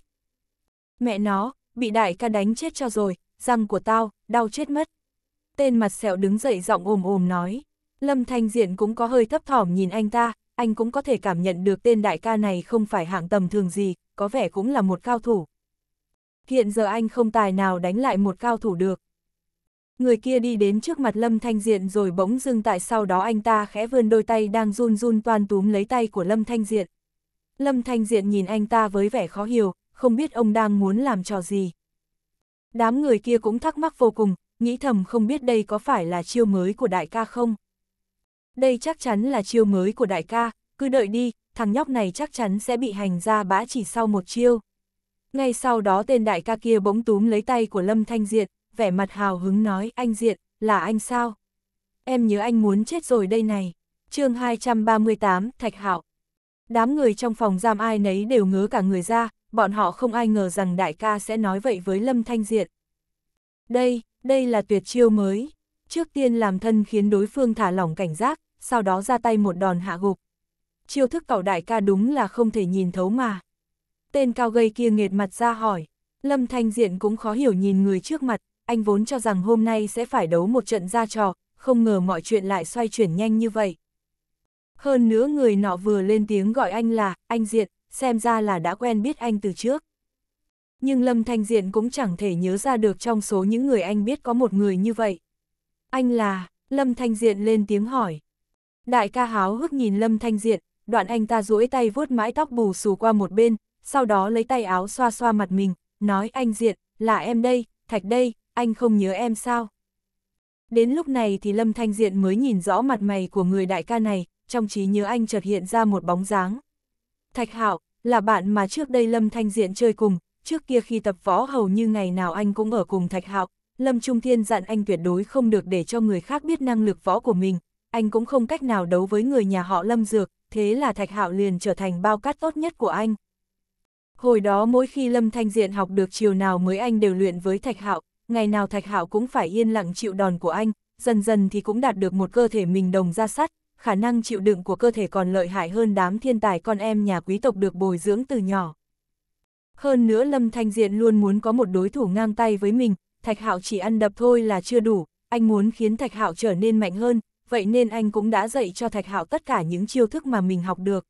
Mẹ nó, bị đại ca đánh chết cho rồi, răng của tao, đau chết mất. Tên mặt sẹo đứng dậy giọng ồm ồm nói. Lâm Thanh Diện cũng có hơi thấp thỏm nhìn anh ta, anh cũng có thể cảm nhận được tên đại ca này không phải hạng tầm thường gì, có vẻ cũng là một cao thủ. Hiện giờ anh không tài nào đánh lại một cao thủ được. Người kia đi đến trước mặt Lâm Thanh Diện rồi bỗng dưng tại sau đó anh ta khẽ vươn đôi tay đang run run toan túm lấy tay của Lâm Thanh Diện. Lâm Thanh Diện nhìn anh ta với vẻ khó hiểu, không biết ông đang muốn làm trò gì. Đám người kia cũng thắc mắc vô cùng, nghĩ thầm không biết đây có phải là chiêu mới của đại ca không? Đây chắc chắn là chiêu mới của đại ca, cứ đợi đi, thằng nhóc này chắc chắn sẽ bị hành ra bã chỉ sau một chiêu. Ngay sau đó tên đại ca kia bỗng túm lấy tay của Lâm Thanh Diện, vẻ mặt hào hứng nói anh Diện, là anh sao? Em nhớ anh muốn chết rồi đây này. chương 238, Thạch Hạo Đám người trong phòng giam ai nấy đều ngớ cả người ra, bọn họ không ai ngờ rằng đại ca sẽ nói vậy với Lâm Thanh Diện. Đây, đây là tuyệt chiêu mới. Trước tiên làm thân khiến đối phương thả lỏng cảnh giác, sau đó ra tay một đòn hạ gục. Chiêu thức cậu đại ca đúng là không thể nhìn thấu mà. Tên cao gây kia nghệt mặt ra hỏi. Lâm Thanh Diện cũng khó hiểu nhìn người trước mặt, anh vốn cho rằng hôm nay sẽ phải đấu một trận ra trò, không ngờ mọi chuyện lại xoay chuyển nhanh như vậy. Hơn nữa người nọ vừa lên tiếng gọi anh là, anh Diện, xem ra là đã quen biết anh từ trước. Nhưng Lâm Thanh Diện cũng chẳng thể nhớ ra được trong số những người anh biết có một người như vậy. Anh là, Lâm Thanh Diện lên tiếng hỏi. Đại ca háo hức nhìn Lâm Thanh Diện, đoạn anh ta duỗi tay vuốt mái tóc bù xù qua một bên, sau đó lấy tay áo xoa xoa mặt mình, nói anh Diện, là em đây, Thạch đây, anh không nhớ em sao? Đến lúc này thì Lâm Thanh Diện mới nhìn rõ mặt mày của người đại ca này, trong trí nhớ anh chợt hiện ra một bóng dáng. Thạch Hạo là bạn mà trước đây Lâm Thanh Diện chơi cùng, trước kia khi tập võ hầu như ngày nào anh cũng ở cùng Thạch Hạo. Lâm Trung Thiên dặn anh tuyệt đối không được để cho người khác biết năng lực võ của mình, anh cũng không cách nào đấu với người nhà họ Lâm Dược, thế là Thạch Hạo liền trở thành bao cát tốt nhất của anh. Hồi đó mỗi khi Lâm Thanh Diện học được chiều nào mới anh đều luyện với Thạch Hạo, ngày nào Thạch Hạo cũng phải yên lặng chịu đòn của anh, dần dần thì cũng đạt được một cơ thể mình đồng ra sắt, khả năng chịu đựng của cơ thể còn lợi hại hơn đám thiên tài con em nhà quý tộc được bồi dưỡng từ nhỏ. Hơn nữa Lâm Thanh Diện luôn muốn có một đối thủ ngang tay với mình, Thạch Hạo chỉ ăn đập thôi là chưa đủ, anh muốn khiến Thạch Hạo trở nên mạnh hơn, vậy nên anh cũng đã dạy cho Thạch Hạo tất cả những chiêu thức mà mình học được.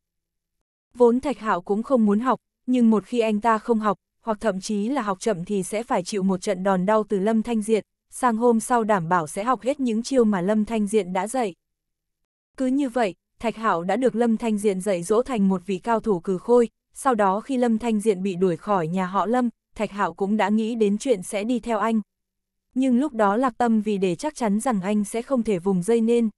Vốn Thạch Hạo cũng không muốn học, nhưng một khi anh ta không học, hoặc thậm chí là học chậm thì sẽ phải chịu một trận đòn đau từ Lâm Thanh Diện, sang hôm sau đảm bảo sẽ học hết những chiêu mà Lâm Thanh Diện đã dạy. Cứ như vậy, Thạch Hạo đã được Lâm Thanh Diện dạy dỗ thành một vị cao thủ cừ khôi, sau đó khi Lâm Thanh Diện bị đuổi khỏi nhà họ Lâm, Thạch Hạo cũng đã nghĩ đến chuyện sẽ đi theo anh. Nhưng lúc đó lạc tâm vì để chắc chắn rằng anh sẽ không thể vùng dây nên.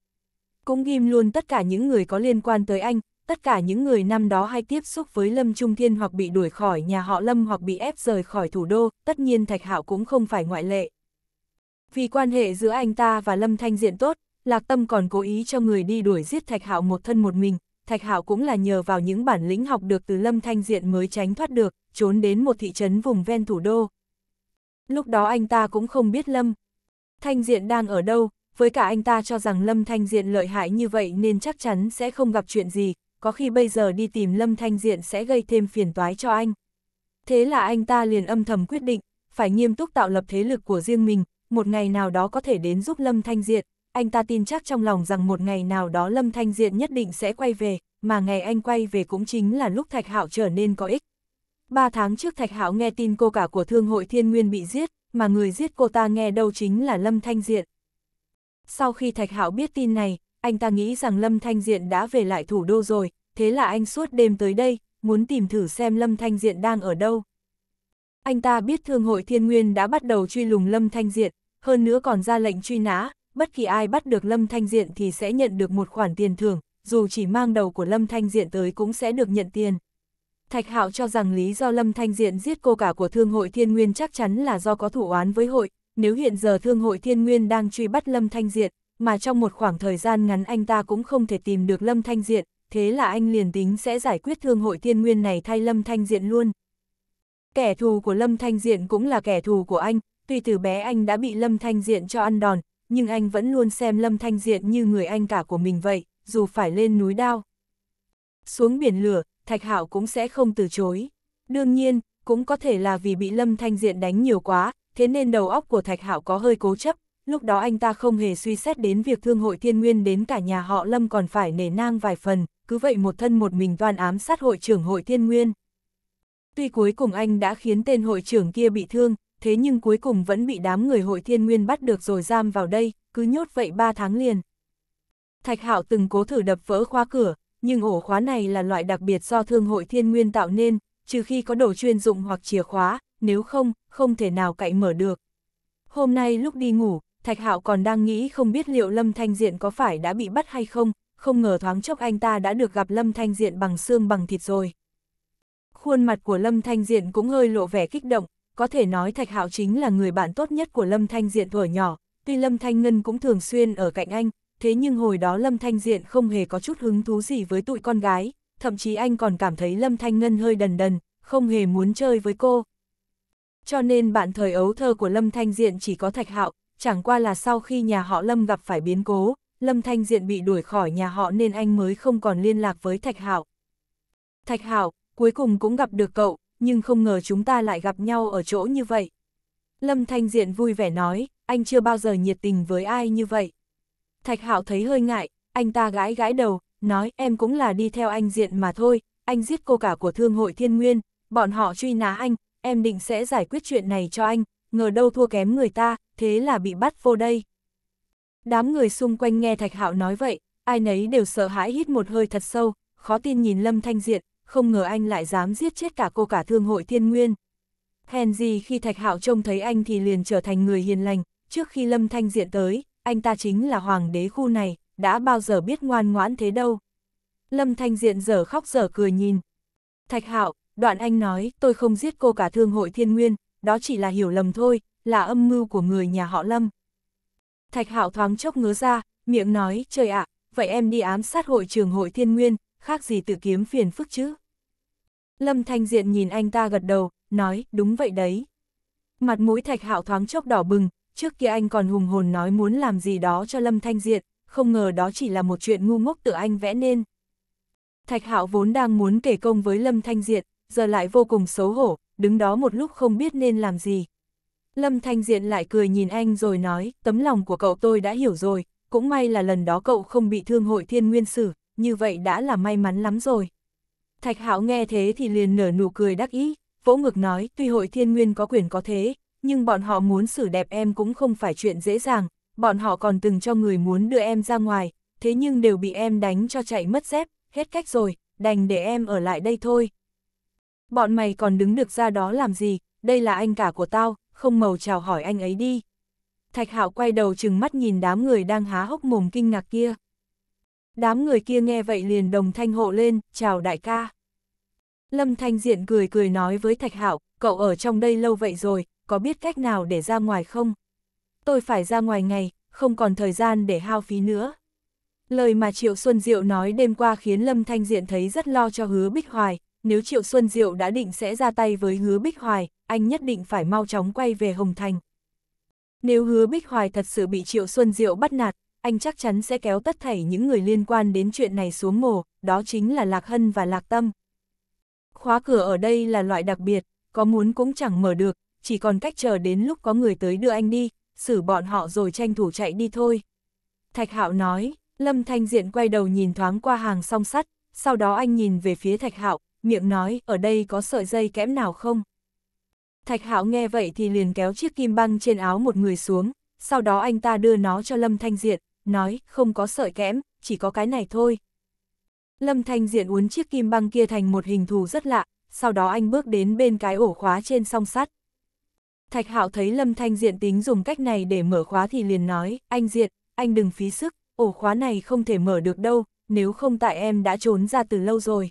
Cũng ghim luôn tất cả những người có liên quan tới anh, tất cả những người năm đó hay tiếp xúc với Lâm Trung Thiên hoặc bị đuổi khỏi nhà họ Lâm hoặc bị ép rời khỏi thủ đô, tất nhiên Thạch Hạo cũng không phải ngoại lệ. Vì quan hệ giữa anh ta và Lâm Thanh Diện tốt, Lạc Tâm còn cố ý cho người đi đuổi giết Thạch Hạo một thân một mình, Thạch Hạo cũng là nhờ vào những bản lĩnh học được từ Lâm Thanh Diện mới tránh thoát được, trốn đến một thị trấn vùng ven thủ đô. Lúc đó anh ta cũng không biết Lâm Thanh Diện đang ở đâu, với cả anh ta cho rằng Lâm Thanh Diện lợi hại như vậy nên chắc chắn sẽ không gặp chuyện gì, có khi bây giờ đi tìm Lâm Thanh Diện sẽ gây thêm phiền toái cho anh. Thế là anh ta liền âm thầm quyết định, phải nghiêm túc tạo lập thế lực của riêng mình, một ngày nào đó có thể đến giúp Lâm Thanh Diện, anh ta tin chắc trong lòng rằng một ngày nào đó Lâm Thanh Diện nhất định sẽ quay về, mà ngày anh quay về cũng chính là lúc Thạch Hạo trở nên có ích. Ba tháng trước Thạch Hạo nghe tin cô cả của Thương hội Thiên Nguyên bị giết, mà người giết cô ta nghe đâu chính là Lâm Thanh Diện. Sau khi Thạch Hạo biết tin này, anh ta nghĩ rằng Lâm Thanh Diện đã về lại thủ đô rồi, thế là anh suốt đêm tới đây, muốn tìm thử xem Lâm Thanh Diện đang ở đâu. Anh ta biết Thương hội Thiên Nguyên đã bắt đầu truy lùng Lâm Thanh Diện, hơn nữa còn ra lệnh truy nã, bất kỳ ai bắt được Lâm Thanh Diện thì sẽ nhận được một khoản tiền thưởng, dù chỉ mang đầu của Lâm Thanh Diện tới cũng sẽ được nhận tiền. Thạch Hạo cho rằng lý do Lâm Thanh Diện giết cô cả của Thương hội Thiên Nguyên chắc chắn là do có thủ oán với hội, nếu hiện giờ Thương hội Thiên Nguyên đang truy bắt Lâm Thanh Diện, mà trong một khoảng thời gian ngắn anh ta cũng không thể tìm được Lâm Thanh Diện, thế là anh liền tính sẽ giải quyết thương hội thiên nguyên này thay Lâm Thanh Diện luôn. Kẻ thù của Lâm Thanh Diện cũng là kẻ thù của anh, tuy từ bé anh đã bị Lâm Thanh Diện cho ăn đòn, nhưng anh vẫn luôn xem Lâm Thanh Diện như người anh cả của mình vậy, dù phải lên núi đao. Xuống biển lửa, Thạch Hạo cũng sẽ không từ chối. Đương nhiên, cũng có thể là vì bị Lâm Thanh Diện đánh nhiều quá, thế nên đầu óc của Thạch Hạo có hơi cố chấp, lúc đó anh ta không hề suy xét đến việc thương hội thiên nguyên đến cả nhà họ Lâm còn phải nể nang vài phần, cứ vậy một thân một mình toàn ám sát hội trưởng hội thiên nguyên. Tuy cuối cùng anh đã khiến tên hội trưởng kia bị thương, thế nhưng cuối cùng vẫn bị đám người hội thiên nguyên bắt được rồi giam vào đây, cứ nhốt vậy ba tháng liền. Thạch Hạo từng cố thử đập vỡ khóa cửa, nhưng ổ khóa này là loại đặc biệt do thương hội thiên nguyên tạo nên, trừ khi có đồ chuyên dụng hoặc chìa khóa, nếu không, không thể nào cậy mở được. Hôm nay lúc đi ngủ, Thạch Hạo còn đang nghĩ không biết liệu Lâm Thanh Diện có phải đã bị bắt hay không, không ngờ thoáng chốc anh ta đã được gặp Lâm Thanh Diện bằng xương bằng thịt rồi. Khuôn mặt của Lâm Thanh Diện cũng hơi lộ vẻ kích động, có thể nói Thạch Hạo chính là người bạn tốt nhất của Lâm Thanh Diện tuổi nhỏ, tuy Lâm Thanh Ngân cũng thường xuyên ở cạnh anh, thế nhưng hồi đó Lâm Thanh Diện không hề có chút hứng thú gì với tụi con gái, thậm chí anh còn cảm thấy Lâm Thanh Ngân hơi đần đần, không hề muốn chơi với cô. Cho nên bạn thời ấu thơ của Lâm Thanh Diện chỉ có Thạch Hạo, chẳng qua là sau khi nhà họ Lâm gặp phải biến cố, Lâm Thanh Diện bị đuổi khỏi nhà họ nên anh mới không còn liên lạc với Thạch Hạo. Thạch Hạo, cuối cùng cũng gặp được cậu, nhưng không ngờ chúng ta lại gặp nhau ở chỗ như vậy. Lâm Thanh Diện vui vẻ nói, anh chưa bao giờ nhiệt tình với ai như vậy. Thạch Hạo thấy hơi ngại, anh ta gãi gãi đầu, nói em cũng là đi theo anh Diện mà thôi, anh giết cô cả của Thương hội Thiên Nguyên, bọn họ truy ná anh, em định sẽ giải quyết chuyện này cho anh, ngờ đâu thua kém người ta, thế là bị bắt vô đây. Đám người xung quanh nghe Thạch Hạo nói vậy, ai nấy đều sợ hãi hít một hơi thật sâu, khó tin nhìn Lâm Thanh Diện, không ngờ anh lại dám giết chết cả cô cả thương hội thiên nguyên. Hèn gì khi Thạch Hạo trông thấy anh thì liền trở thành người hiền lành, trước khi Lâm Thanh Diện tới, anh ta chính là hoàng đế khu này, đã bao giờ biết ngoan ngoãn thế đâu. Lâm Thanh Diện giờ khóc giờ cười nhìn. Thạch Hạo, đoạn anh nói, tôi không giết cô cả thương hội thiên nguyên, đó chỉ là hiểu lầm thôi, là âm mưu của người nhà họ Lâm. Thạch Hạo thoáng chốc ngứa ra, miệng nói, trời ạ, vậy em đi ám sát hội trường hội thiên nguyên, khác gì tự kiếm phiền phức chứ. Lâm Thanh Diện nhìn anh ta gật đầu, nói, đúng vậy đấy. Mặt mũi Thạch Hạo thoáng chốc đỏ bừng, trước kia anh còn hùng hồn nói muốn làm gì đó cho Lâm Thanh Diện, không ngờ đó chỉ là một chuyện ngu ngốc tự anh vẽ nên. Thạch Hạo vốn đang muốn kể công với Lâm Thanh Diện, giờ lại vô cùng xấu hổ, đứng đó một lúc không biết nên làm gì. Lâm Thanh Diện lại cười nhìn anh rồi nói, tấm lòng của cậu tôi đã hiểu rồi, cũng may là lần đó cậu không bị thương hội thiên nguyên sử, như vậy đã là may mắn lắm rồi. Thạch Hạo nghe thế thì liền nở nụ cười đắc ý, vỗ ngực nói, tuy hội thiên nguyên có quyền có thế, nhưng bọn họ muốn xử đẹp em cũng không phải chuyện dễ dàng, bọn họ còn từng cho người muốn đưa em ra ngoài, thế nhưng đều bị em đánh cho chạy mất dép, hết cách rồi, đành để em ở lại đây thôi. Bọn mày còn đứng được ra đó làm gì, đây là anh cả của tao, không màu chào hỏi anh ấy đi. Thạch Hạo quay đầu chừng mắt nhìn đám người đang há hốc mồm kinh ngạc kia. Đám người kia nghe vậy liền đồng thanh hộ lên, chào đại ca. Lâm Thanh Diện cười cười nói với Thạch Hạo, cậu ở trong đây lâu vậy rồi, có biết cách nào để ra ngoài không? Tôi phải ra ngoài ngày, không còn thời gian để hao phí nữa. Lời mà Triệu Xuân Diệu nói đêm qua khiến Lâm Thanh Diện thấy rất lo cho hứa Bích Hoài, nếu Triệu Xuân Diệu đã định sẽ ra tay với hứa Bích Hoài, anh nhất định phải mau chóng quay về Hồng Thành. Nếu hứa Bích Hoài thật sự bị Triệu Xuân Diệu bắt nạt, anh chắc chắn sẽ kéo tất thảy những người liên quan đến chuyện này xuống mồ, đó chính là Lạc Hân và Lạc Tâm. Khóa cửa ở đây là loại đặc biệt, có muốn cũng chẳng mở được, chỉ còn cách chờ đến lúc có người tới đưa anh đi, xử bọn họ rồi tranh thủ chạy đi thôi. Thạch Hạo nói, Lâm Thanh Diện quay đầu nhìn thoáng qua hàng song sắt, sau đó anh nhìn về phía Thạch Hạo, miệng nói, ở đây có sợi dây kẽm nào không? Thạch Hạo nghe vậy thì liền kéo chiếc kim băng trên áo một người xuống, sau đó anh ta đưa nó cho Lâm Thanh Diện, nói, không có sợi kẽm, chỉ có cái này thôi. Lâm Thanh Diện uốn chiếc kim băng kia thành một hình thù rất lạ, sau đó anh bước đến bên cái ổ khóa trên song sắt. Thạch Hạo thấy Lâm Thanh Diện tính dùng cách này để mở khóa thì liền nói, anh Diện, anh đừng phí sức, ổ khóa này không thể mở được đâu, nếu không tại em đã trốn ra từ lâu rồi.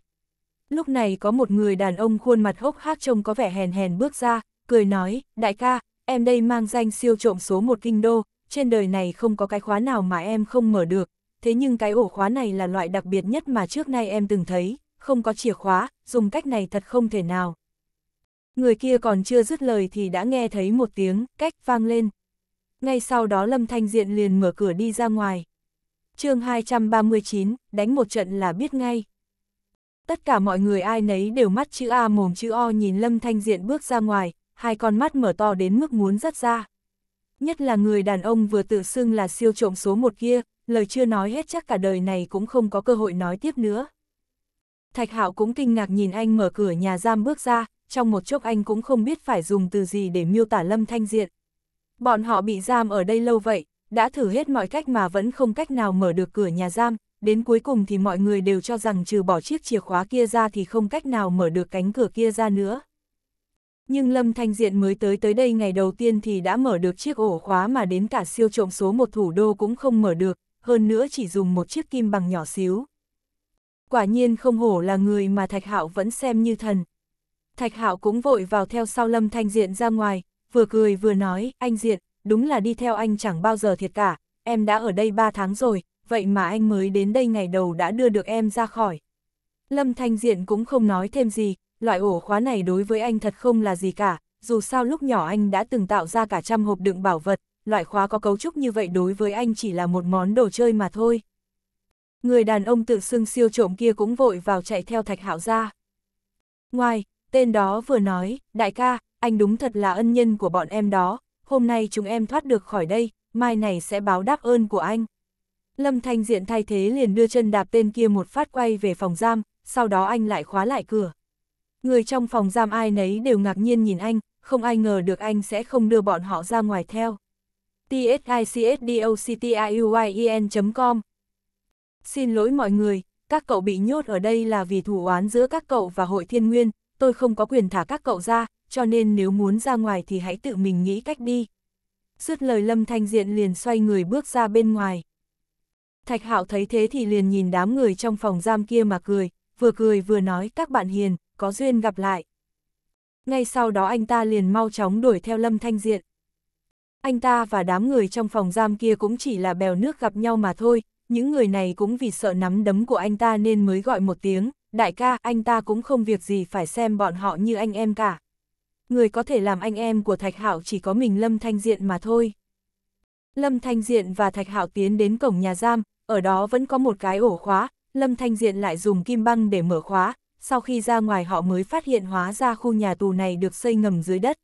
Lúc này có một người đàn ông khuôn mặt hốc hác trông có vẻ hèn hèn bước ra, cười nói, đại ca, em đây mang danh siêu trộm số một kinh đô, trên đời này không có cái khóa nào mà em không mở được, thế nhưng cái ổ khóa này là loại đặc biệt nhất mà trước nay em từng thấy, không có chìa khóa, dùng cách này thật không thể nào. Người kia còn chưa dứt lời thì đã nghe thấy một tiếng cách vang lên. Ngay sau đó Lâm Thanh Diện liền mở cửa đi ra ngoài. chương 239, đánh một trận là biết ngay tất cả mọi người ai nấy đều mắt chữ A mồm chữ O nhìn Lâm Thanh Diện bước ra ngoài, hai con mắt mở to đến mức muốn rắt ra. Nhất là người đàn ông vừa tự xưng là siêu trộm số một kia, lời chưa nói hết chắc cả đời này cũng không có cơ hội nói tiếp nữa. Thạch Hạo cũng kinh ngạc nhìn anh mở cửa nhà giam bước ra, trong một chốc anh cũng không biết phải dùng từ gì để miêu tả Lâm Thanh Diện. Bọn họ bị giam ở đây lâu vậy, đã thử hết mọi cách mà vẫn không cách nào mở được cửa nhà giam, đến cuối cùng thì mọi người đều cho rằng trừ bỏ chiếc chìa khóa kia ra thì không cách nào mở được cánh cửa kia ra nữa. Nhưng Lâm Thanh Diện mới tới tới đây ngày đầu tiên thì đã mở được chiếc ổ khóa mà đến cả siêu trộm số một thủ đô cũng không mở được, hơn nữa chỉ dùng một chiếc kim bằng nhỏ xíu. Quả nhiên không hổ là người mà Thạch Hạo vẫn xem như thần. Thạch Hạo cũng vội vào theo sau Lâm Thanh Diện ra ngoài, vừa cười vừa nói, anh Diện, đúng là đi theo anh chẳng bao giờ thiệt cả, em đã ở đây 3 tháng rồi, vậy mà anh mới đến đây ngày đầu đã đưa được em ra khỏi. Lâm Thanh Diện cũng không nói thêm gì, loại ổ khóa này đối với anh thật không là gì cả, dù sao lúc nhỏ anh đã từng tạo ra cả trăm hộp đựng bảo vật, loại khóa có cấu trúc như vậy đối với anh chỉ là một món đồ chơi mà thôi. Người đàn ông tự xưng siêu trộm kia cũng vội vào chạy theo Thạch Hạo ra. Ngoài, tên đó vừa nói, đại ca, anh đúng thật là ân nhân của bọn em đó, hôm nay chúng em thoát được khỏi đây, mai này sẽ báo đáp ơn của anh. Lâm Thanh Diện thay thế liền đưa chân đạp tên kia một phát quay về phòng giam, sau đó anh lại khóa lại cửa. Người trong phòng giam ai nấy đều ngạc nhiên nhìn anh, không ai ngờ được anh sẽ không đưa bọn họ ra ngoài theo. tsicdocuyen.com Xin lỗi mọi người, các cậu bị nhốt ở đây là vì thủ oán giữa các cậu và hội thiên nguyên, tôi không có quyền thả các cậu ra, cho nên nếu muốn ra ngoài thì hãy tự mình nghĩ cách đi. Dứt lời Lâm Thanh Diện liền xoay người bước ra bên ngoài. Thạch Hạo thấy thế thì liền nhìn đám người trong phòng giam kia mà cười, vừa cười vừa nói các bạn hiền, có duyên gặp lại. Ngay sau đó anh ta liền mau chóng đuổi theo Lâm Thanh Diện. Anh ta và đám người trong phòng giam kia cũng chỉ là bèo nước gặp nhau mà thôi, những người này cũng vì sợ nắm đấm của anh ta nên mới gọi một tiếng, đại ca anh ta cũng không việc gì phải xem bọn họ như anh em cả. Người có thể làm anh em của Thạch Hạo chỉ có mình Lâm Thanh Diện mà thôi. Lâm Thanh Diện và Thạch Hạo tiến đến cổng nhà giam, ở đó vẫn có một cái ổ khóa, Lâm Thanh Diện lại dùng kim băng để mở khóa, sau khi ra ngoài họ mới phát hiện hóa ra khu nhà tù này được xây ngầm dưới đất.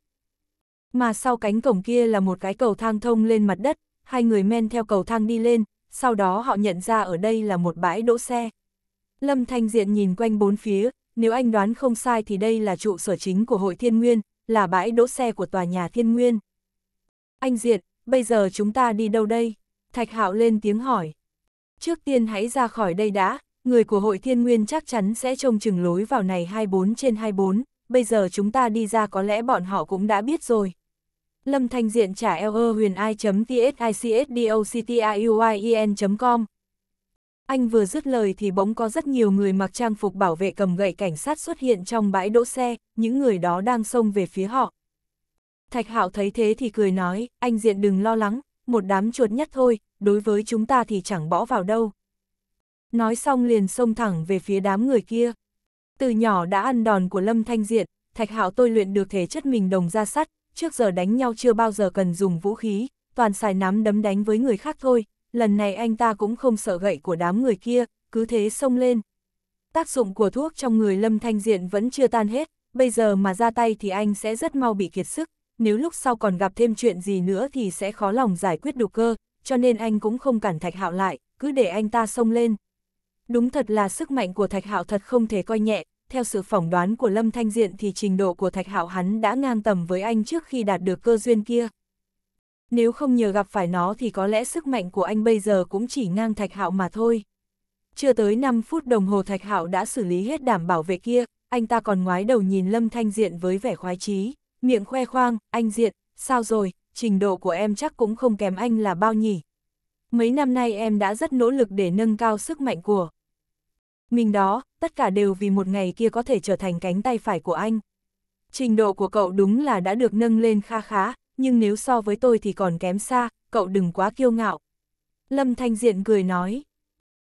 Mà sau cánh cổng kia là một cái cầu thang thông lên mặt đất, hai người men theo cầu thang đi lên, sau đó họ nhận ra ở đây là một bãi đỗ xe. Lâm Thanh Diện nhìn quanh bốn phía, nếu anh đoán không sai thì đây là trụ sở chính của hội Thiên Nguyên, là bãi đỗ xe của tòa nhà Thiên Nguyên. Anh Diện, bây giờ chúng ta đi đâu đây? Thạch Hạo lên tiếng hỏi. Trước tiên hãy ra khỏi đây đã, người của hội thiên nguyên chắc chắn sẽ trông chừng lối vào này 24 trên 24, bây giờ chúng ta đi ra có lẽ bọn họ cũng đã biết rồi. Lâm Thanh Diện trả eo huyền ai.tsichdoctiuyen.com e Anh vừa dứt lời thì bỗng có rất nhiều người mặc trang phục bảo vệ cầm gậy cảnh sát xuất hiện trong bãi đỗ xe, những người đó đang xông về phía họ. Thạch Hạo thấy thế thì cười nói, anh Diện đừng lo lắng, một đám chuột nhất thôi, đối với chúng ta thì chẳng bỏ vào đâu. Nói xong liền xông thẳng về phía đám người kia. Từ nhỏ đã ăn đòn của Lâm Thanh Diện, Thạch Hạo tôi luyện được thể chất mình đồng ra sắt, trước giờ đánh nhau chưa bao giờ cần dùng vũ khí, toàn xài nắm đấm đánh với người khác thôi, lần này anh ta cũng không sợ gậy của đám người kia, cứ thế xông lên. Tác dụng của thuốc trong người Lâm Thanh Diện vẫn chưa tan hết, bây giờ mà ra tay thì anh sẽ rất mau bị kiệt sức, nếu lúc sau còn gặp thêm chuyện gì nữa thì sẽ khó lòng giải quyết được cơ, cho nên anh cũng không cản Thạch Hạo lại, cứ để anh ta xông lên. Đúng thật là sức mạnh của Thạch Hạo thật không thể coi nhẹ, theo sự phỏng đoán của Lâm Thanh Diện thì trình độ của Thạch Hạo hắn đã ngang tầm với anh trước khi đạt được cơ duyên kia. Nếu không nhờ gặp phải nó thì có lẽ sức mạnh của anh bây giờ cũng chỉ ngang Thạch Hạo mà thôi. Chưa tới 5 phút đồng hồ Thạch Hạo đã xử lý hết đảm bảo vệ kia, anh ta còn ngoái đầu nhìn Lâm Thanh Diện với vẻ khoái chí. Miệng khoe khoang, anh diện, sao rồi, trình độ của em chắc cũng không kém anh là bao nhỉ. Mấy năm nay em đã rất nỗ lực để nâng cao sức mạnh của mình đó, tất cả đều vì một ngày kia có thể trở thành cánh tay phải của anh. Trình độ của cậu đúng là đã được nâng lên kha khá, nhưng nếu so với tôi thì còn kém xa, cậu đừng quá kiêu ngạo. Lâm Thanh Diện cười nói.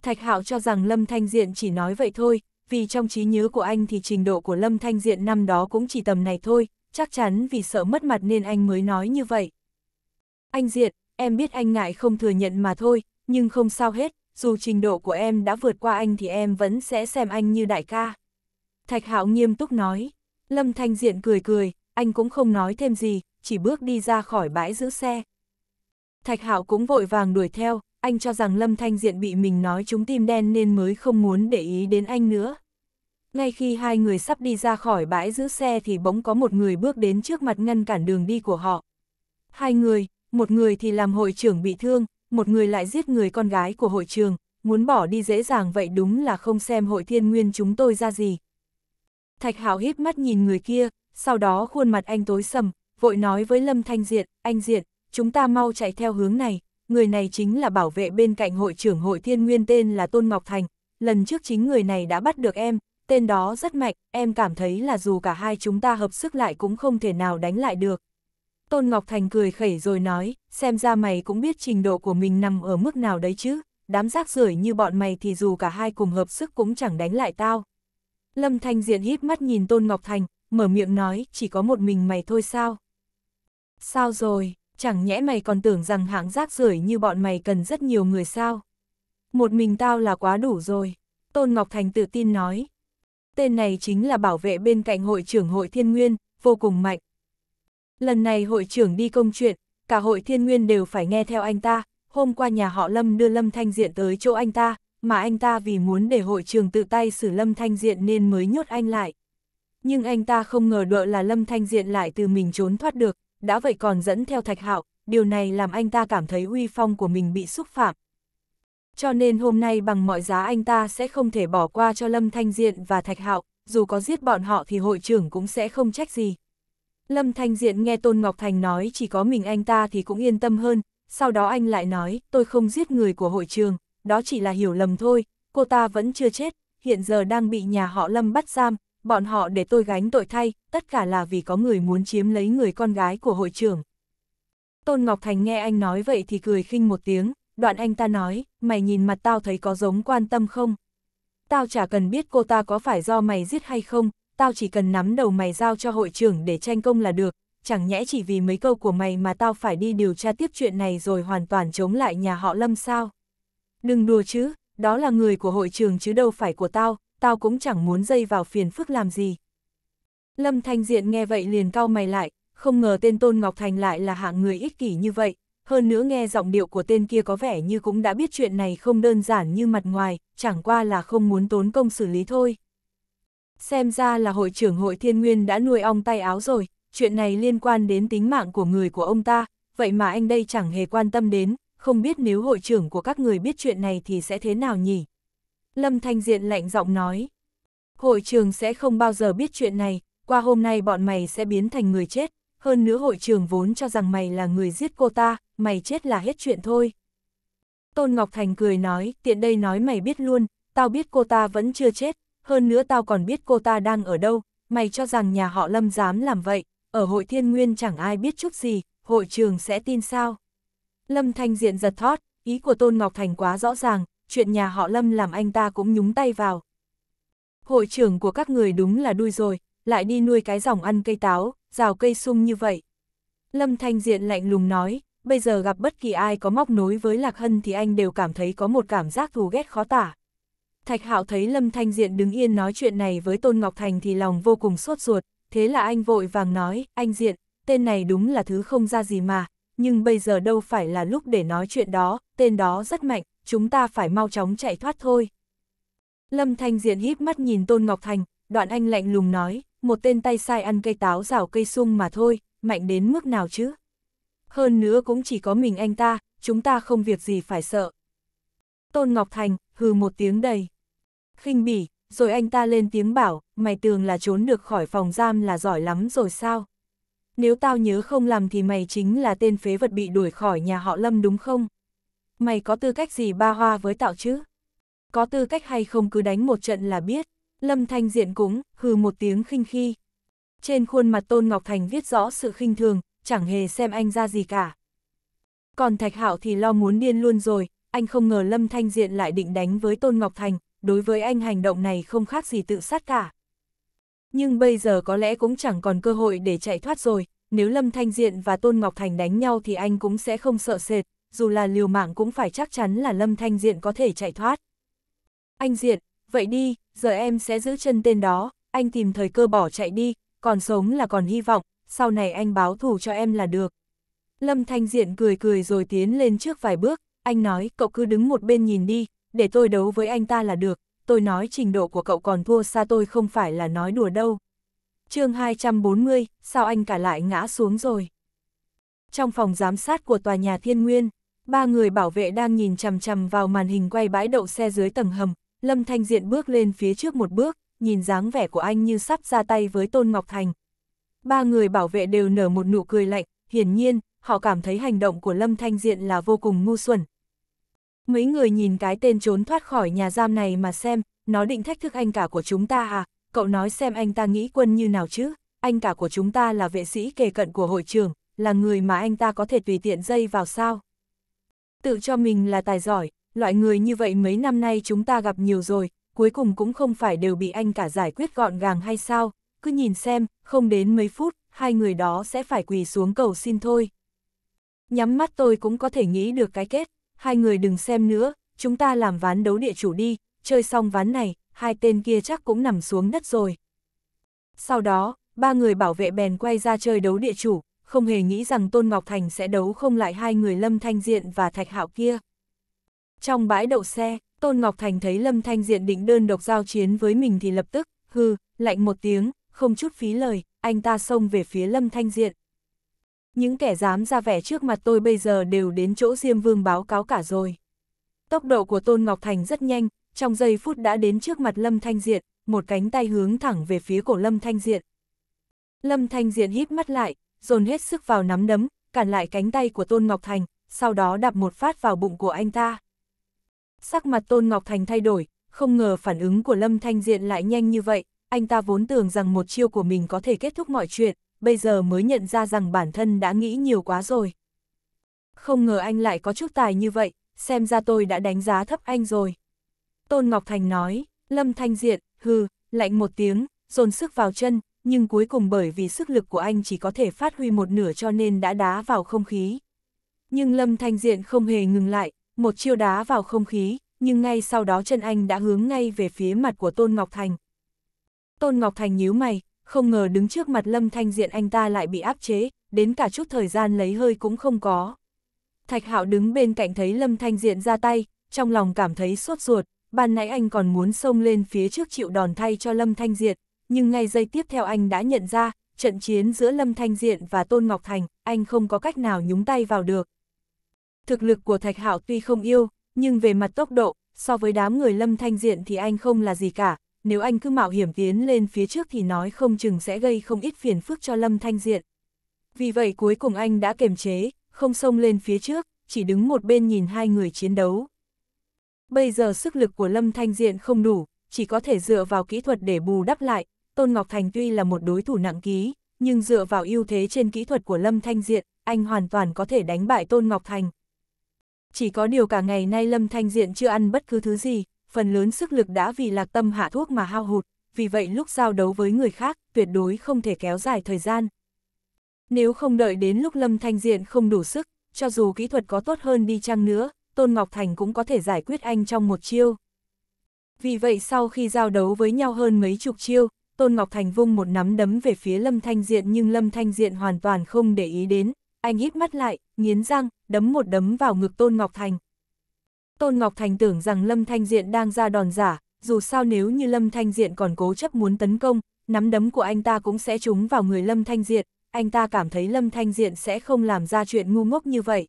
Thạch Hạo cho rằng Lâm Thanh Diện chỉ nói vậy thôi, vì trong trí nhớ của anh thì trình độ của Lâm Thanh Diện năm đó cũng chỉ tầm này thôi, chắc chắn vì sợ mất mặt nên anh mới nói như vậy. Anh Diệt, em biết anh ngại không thừa nhận mà thôi, nhưng không sao hết, dù trình độ của em đã vượt qua anh thì em vẫn sẽ xem anh như đại ca. Thạch Hạo nghiêm túc nói, Lâm Thanh Diện cười cười, anh cũng không nói thêm gì, chỉ bước đi ra khỏi bãi giữ xe. Thạch Hạo cũng vội vàng đuổi theo, anh cho rằng Lâm Thanh Diện bị mình nói chúng tim đen nên mới không muốn để ý đến anh nữa ngay khi hai người sắp đi ra khỏi bãi giữ xe thì bỗng có một người bước đến trước mặt ngăn cản đường đi của họ. Hai người, một người thì làm hội trưởng bị thương, một người lại giết người con gái của hội trường, muốn bỏ đi dễ dàng vậy đúng là không xem hội thiên nguyên chúng tôi ra gì. Thạch hảo híp mắt nhìn người kia, sau đó khuôn mặt anh tối sầm, vội nói với Lâm Thanh Diệt, anh Diệt, chúng ta mau chạy theo hướng này, người này chính là bảo vệ bên cạnh hội trưởng hội thiên nguyên tên là Tôn Ngọc Thành, lần trước chính người này đã bắt được em, tên đó rất mạnh, em cảm thấy là dù cả hai chúng ta hợp sức lại cũng không thể nào đánh lại được. Tôn Ngọc Thành cười khẩy rồi nói, xem ra mày cũng biết trình độ của mình nằm ở mức nào đấy chứ, đám rác rưởi như bọn mày thì dù cả hai cùng hợp sức cũng chẳng đánh lại tao. Lâm Thanh Diện híp mắt nhìn Tôn Ngọc Thành, mở miệng nói, chỉ có một mình mày thôi sao? Sao rồi, chẳng nhẽ mày còn tưởng rằng hãng rác rưởi như bọn mày cần rất nhiều người sao? Một mình tao là quá đủ rồi. Tôn Ngọc Thành tự tin nói, tên này chính là bảo vệ bên cạnh hội trưởng hội thiên nguyên, vô cùng mạnh. Lần này hội trưởng đi công chuyện, cả hội thiên nguyên đều phải nghe theo anh ta, hôm qua nhà họ Lâm đưa Lâm Thanh Diện tới chỗ anh ta, mà anh ta vì muốn để hội trưởng tự tay xử Lâm Thanh Diện nên mới nhốt anh lại. Nhưng anh ta không ngờ đợi là Lâm Thanh Diện lại từ mình trốn thoát được, đã vậy còn dẫn theo Thạch Hạo, điều này làm anh ta cảm thấy uy phong của mình bị xúc phạm, cho nên hôm nay bằng mọi giá anh ta sẽ không thể bỏ qua cho Lâm Thanh Diện và Thạch Hạo, dù có giết bọn họ thì hội trưởng cũng sẽ không trách gì. Lâm Thanh Diện nghe Tôn Ngọc Thành nói chỉ có mình anh ta thì cũng yên tâm hơn, sau đó anh lại nói tôi không giết người của hội trường, đó chỉ là hiểu lầm thôi, cô ta vẫn chưa chết, hiện giờ đang bị nhà họ Lâm bắt giam, bọn họ để tôi gánh tội thay, tất cả là vì có người muốn chiếm lấy người con gái của hội trưởng. Tôn Ngọc Thành nghe anh nói vậy thì cười khinh một tiếng, đoạn anh ta nói, mày nhìn mặt tao thấy có giống quan tâm không? Tao chả cần biết cô ta có phải do mày giết hay không, tao chỉ cần nắm đầu mày giao cho hội trưởng để tranh công là được, chẳng nhẽ chỉ vì mấy câu của mày mà tao phải đi điều tra tiếp chuyện này rồi hoàn toàn chống lại nhà họ Lâm sao? Đừng đùa chứ, đó là người của hội trường chứ đâu phải của tao, tao cũng chẳng muốn dây vào phiền phức làm gì. Lâm Thanh Diện nghe vậy liền cau mày lại, không ngờ tên Tôn Ngọc Thành lại là hạng người ích kỷ như vậy, hơn nữa nghe giọng điệu của tên kia có vẻ như cũng đã biết chuyện này không đơn giản như mặt ngoài, chẳng qua là không muốn tốn công xử lý thôi. Xem ra là hội trưởng hội thiên nguyên đã nuôi ong tay áo rồi, chuyện này liên quan đến tính mạng của người của ông ta, vậy mà anh đây chẳng hề quan tâm đến, không biết nếu hội trưởng của các người biết chuyện này thì sẽ thế nào nhỉ? Lâm Thanh Diện lạnh giọng nói, hội trưởng sẽ không bao giờ biết chuyện này, qua hôm nay bọn mày sẽ biến thành người chết, hơn nữa hội trưởng vốn cho rằng mày là người giết cô ta, mày chết là hết chuyện thôi. Tôn Ngọc Thành cười nói, tiện đây nói mày biết luôn, tao biết cô ta vẫn chưa chết, hơn nữa tao còn biết cô ta đang ở đâu, mày cho rằng nhà họ Lâm dám làm vậy, ở hội thiên nguyên chẳng ai biết chút gì, hội trường sẽ tin sao. Lâm Thanh Diện giật thót, ý của Tôn Ngọc Thành quá rõ ràng, chuyện nhà họ Lâm làm anh ta cũng nhúng tay vào. Hội trưởng của các người đúng là đuôi rồi, lại đi nuôi cái dòng ăn cây táo, rào cây sung như vậy. Lâm Thanh Diện lạnh lùng nói, bây giờ gặp bất kỳ ai có móc nối với Lạc Hân thì anh đều cảm thấy có một cảm giác thù ghét khó tả. Thạch Hạo thấy Lâm Thanh Diện đứng yên nói chuyện này với Tôn Ngọc Thành thì lòng vô cùng sốt ruột, thế là anh vội vàng nói, anh Diện, tên này đúng là thứ không ra gì mà, nhưng bây giờ đâu phải là lúc để nói chuyện đó, tên đó rất mạnh, chúng ta phải mau chóng chạy thoát thôi. Lâm Thanh Diện híp mắt nhìn Tôn Ngọc Thành, đoạn anh lạnh lùng nói, một tên tay sai ăn cây táo rào cây sung mà thôi, mạnh đến mức nào chứ? hơn nữa cũng chỉ có mình anh ta, chúng ta không việc gì phải sợ. Tôn Ngọc Thành, hừ một tiếng đầy. khinh bỉ, rồi anh ta lên tiếng bảo, mày tường là trốn được khỏi phòng giam là giỏi lắm rồi sao? Nếu tao nhớ không làm thì mày chính là tên phế vật bị đuổi khỏi nhà họ Lâm đúng không? Mày có tư cách gì ba hoa với tạo chứ? Có tư cách hay không cứ đánh một trận là biết. Lâm Thanh Diện cũng, hừ một tiếng khinh khi. Trên khuôn mặt Tôn Ngọc Thành viết rõ sự khinh thường, chẳng hề xem anh ra gì cả. Còn Thạch Hạo thì lo muốn điên luôn rồi, anh không ngờ Lâm Thanh Diện lại định đánh với Tôn Ngọc Thành, đối với anh hành động này không khác gì tự sát cả. Nhưng bây giờ có lẽ cũng chẳng còn cơ hội để chạy thoát rồi, nếu Lâm Thanh Diện và Tôn Ngọc Thành đánh nhau thì anh cũng sẽ không sợ sệt, dù là liều mạng cũng phải chắc chắn là Lâm Thanh Diện có thể chạy thoát. Anh Diện, vậy đi, giờ em sẽ giữ chân tên đó, anh tìm thời cơ bỏ chạy đi, còn sống là còn hy vọng, sau này anh báo thù cho em là được. Lâm Thanh Diện cười cười rồi tiến lên trước vài bước, anh nói cậu cứ đứng một bên nhìn đi, để tôi đấu với anh ta là được, tôi nói trình độ của cậu còn thua xa tôi không phải là nói đùa đâu. chương 240, sao anh cả lại ngã xuống rồi? Trong phòng giám sát của tòa nhà Thiên Nguyên, ba người bảo vệ đang nhìn chằm chằm vào màn hình quay bãi đậu xe dưới tầng hầm, Lâm Thanh Diện bước lên phía trước một bước, nhìn dáng vẻ của anh như sắp ra tay với Tôn Ngọc Thành, ba người bảo vệ đều nở một nụ cười lạnh, hiển nhiên, họ cảm thấy hành động của Lâm Thanh Diện là vô cùng ngu xuẩn. Mấy người nhìn cái tên trốn thoát khỏi nhà giam này mà xem, nó định thách thức anh cả của chúng ta à, cậu nói xem anh ta nghĩ quân như nào chứ, anh cả của chúng ta là vệ sĩ kề cận của hội trưởng là người mà anh ta có thể tùy tiện dây vào sao. Tự cho mình là tài giỏi, loại người như vậy mấy năm nay chúng ta gặp nhiều rồi, cuối cùng cũng không phải đều bị anh cả giải quyết gọn gàng hay sao, cứ nhìn xem, không đến mấy phút, hai người đó sẽ phải quỳ xuống cầu xin thôi. Nhắm mắt tôi cũng có thể nghĩ được cái kết, hai người đừng xem nữa, chúng ta làm ván đấu địa chủ đi, chơi xong ván này, hai tên kia chắc cũng nằm xuống đất rồi. Sau đó, ba người bảo vệ bèn quay ra chơi đấu địa chủ, không hề nghĩ rằng Tôn Ngọc Thành sẽ đấu không lại hai người Lâm Thanh Diện và Thạch Hạo kia. Trong bãi đậu xe, Tôn Ngọc Thành thấy Lâm Thanh Diện định đơn độc giao chiến với mình thì lập tức, hư, lạnh một tiếng, không chút phí lời, anh ta xông về phía Lâm Thanh Diện. Những kẻ dám ra vẻ trước mặt tôi bây giờ đều đến chỗ Diêm Vương báo cáo cả rồi. Tốc độ của Tôn Ngọc Thành rất nhanh, trong giây phút đã đến trước mặt Lâm Thanh Diện, một cánh tay hướng thẳng về phía cổ Lâm Thanh Diện. Lâm Thanh Diện hít mắt lại, dồn hết sức vào nắm đấm, cản lại cánh tay của Tôn Ngọc Thành, sau đó đạp một phát vào bụng của anh ta. Sắc mặt Tôn Ngọc Thành thay đổi, không ngờ phản ứng của Lâm Thanh Diện lại nhanh như vậy, anh ta vốn tưởng rằng một chiêu của mình có thể kết thúc mọi chuyện, bây giờ mới nhận ra rằng bản thân đã nghĩ nhiều quá rồi. Không ngờ anh lại có chút tài như vậy, xem ra tôi đã đánh giá thấp anh rồi. Tôn Ngọc Thành nói, Lâm Thanh Diện, hừ, lạnh một tiếng, dồn sức vào chân, nhưng cuối cùng bởi vì sức lực của anh chỉ có thể phát huy một nửa cho nên đã đá vào không khí. Nhưng Lâm Thanh Diện không hề ngừng lại, một chiêu đá vào không khí, nhưng ngay sau đó chân anh đã hướng ngay về phía mặt của Tôn Ngọc Thành, Tôn Ngọc Thành nhíu mày, không ngờ đứng trước mặt Lâm Thanh Diện anh ta lại bị áp chế, đến cả chút thời gian lấy hơi cũng không có. Thạch Hạo đứng bên cạnh thấy Lâm Thanh Diện ra tay, trong lòng cảm thấy sốt ruột, ban nãy anh còn muốn xông lên phía trước chịu đòn thay cho Lâm Thanh Diện, nhưng ngay giây tiếp theo anh đã nhận ra, trận chiến giữa Lâm Thanh Diện và Tôn Ngọc Thành, anh không có cách nào nhúng tay vào được. Thực lực của Thạch Hạo tuy không yêu, nhưng về mặt tốc độ, so với đám người Lâm Thanh Diện thì anh không là gì cả, nếu anh cứ mạo hiểm tiến lên phía trước thì nói không chừng sẽ gây không ít phiền phức cho Lâm Thanh Diện. Vì vậy cuối cùng anh đã kiềm chế, không xông lên phía trước, chỉ đứng một bên nhìn hai người chiến đấu. Bây giờ sức lực của Lâm Thanh Diện không đủ, chỉ có thể dựa vào kỹ thuật để bù đắp lại. Tôn Ngọc Thành tuy là một đối thủ nặng ký, nhưng dựa vào ưu thế trên kỹ thuật của Lâm Thanh Diện, anh hoàn toàn có thể đánh bại Tôn Ngọc Thành. Chỉ có điều cả ngày nay Lâm Thanh Diện chưa ăn bất cứ thứ gì, phần lớn sức lực đã vì lạc tâm hạ thuốc mà hao hụt, vì vậy lúc giao đấu với người khác, tuyệt đối không thể kéo dài thời gian. Nếu không đợi đến lúc Lâm Thanh Diện không đủ sức, cho dù kỹ thuật có tốt hơn đi chăng nữa, Tôn Ngọc Thành cũng có thể giải quyết anh trong một chiêu. Vì vậy sau khi giao đấu với nhau hơn mấy chục chiêu, Tôn Ngọc Thành vung một nắm đấm về phía Lâm Thanh Diện nhưng Lâm Thanh Diện hoàn toàn không để ý đến, anh hít mắt lại, nghiến răng, đấm một đấm vào ngực Tôn Ngọc Thành, Tôn Ngọc Thành tưởng rằng Lâm Thanh Diện đang ra đòn giả, dù sao nếu như Lâm Thanh Diện còn cố chấp muốn tấn công, nắm đấm của anh ta cũng sẽ trúng vào người Lâm Thanh Diện, anh ta cảm thấy Lâm Thanh Diện sẽ không làm ra chuyện ngu ngốc như vậy.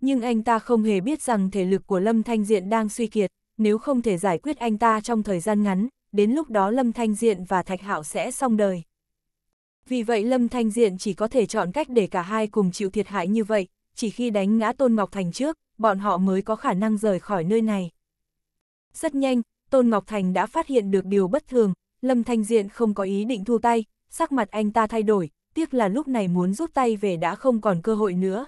Nhưng anh ta không hề biết rằng thể lực của Lâm Thanh Diện đang suy kiệt, nếu không thể giải quyết anh ta trong thời gian ngắn, đến lúc đó Lâm Thanh Diện và Thạch Hạo sẽ xong đời. Vì vậy Lâm Thanh Diện chỉ có thể chọn cách để cả hai cùng chịu thiệt hại như vậy, chỉ khi đánh ngã Tôn Ngọc Thành trước, bọn họ mới có khả năng rời khỏi nơi này. Rất nhanh, Tôn Ngọc Thành đã phát hiện được điều bất thường, Lâm Thanh Diện không có ý định thu tay, sắc mặt anh ta thay đổi, tiếc là lúc này muốn rút tay về đã không còn cơ hội nữa.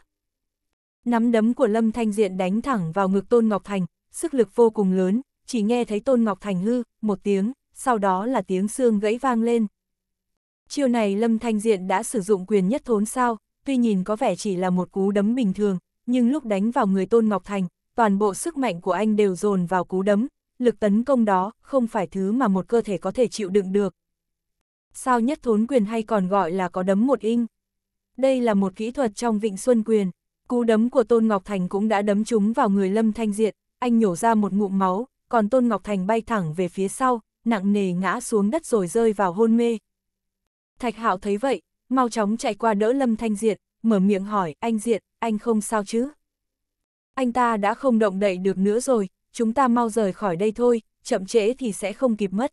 Nắm đấm của Lâm Thanh Diện đánh thẳng vào ngực Tôn Ngọc Thành, sức lực vô cùng lớn, chỉ nghe thấy Tôn Ngọc Thành hư, một tiếng, sau đó là tiếng xương gãy vang lên. Chiều này Lâm Thanh Diện đã sử dụng quyền nhất thốn sao, tuy nhìn có vẻ chỉ là một cú đấm bình thường, nhưng lúc đánh vào người Tôn Ngọc Thành, toàn bộ sức mạnh của anh đều dồn vào cú đấm, lực tấn công đó không phải thứ mà một cơ thể có thể chịu đựng được. Sao nhất thốn quyền hay còn gọi là có đấm một in? Đây là một kỹ thuật trong vịnh xuân quyền. Cú đấm của Tôn Ngọc Thành cũng đã đấm trúng vào người Lâm Thanh Diện, anh nhổ ra một ngụm máu, còn Tôn Ngọc Thành bay thẳng về phía sau, nặng nề ngã xuống đất rồi rơi vào hôn mê. Thạch Hạo thấy vậy, mau chóng chạy qua đỡ Lâm Thanh Diệt, mở miệng hỏi, anh Diện, anh không sao chứ? Anh ta đã không động đậy được nữa rồi, chúng ta mau rời khỏi đây thôi, chậm trễ thì sẽ không kịp mất.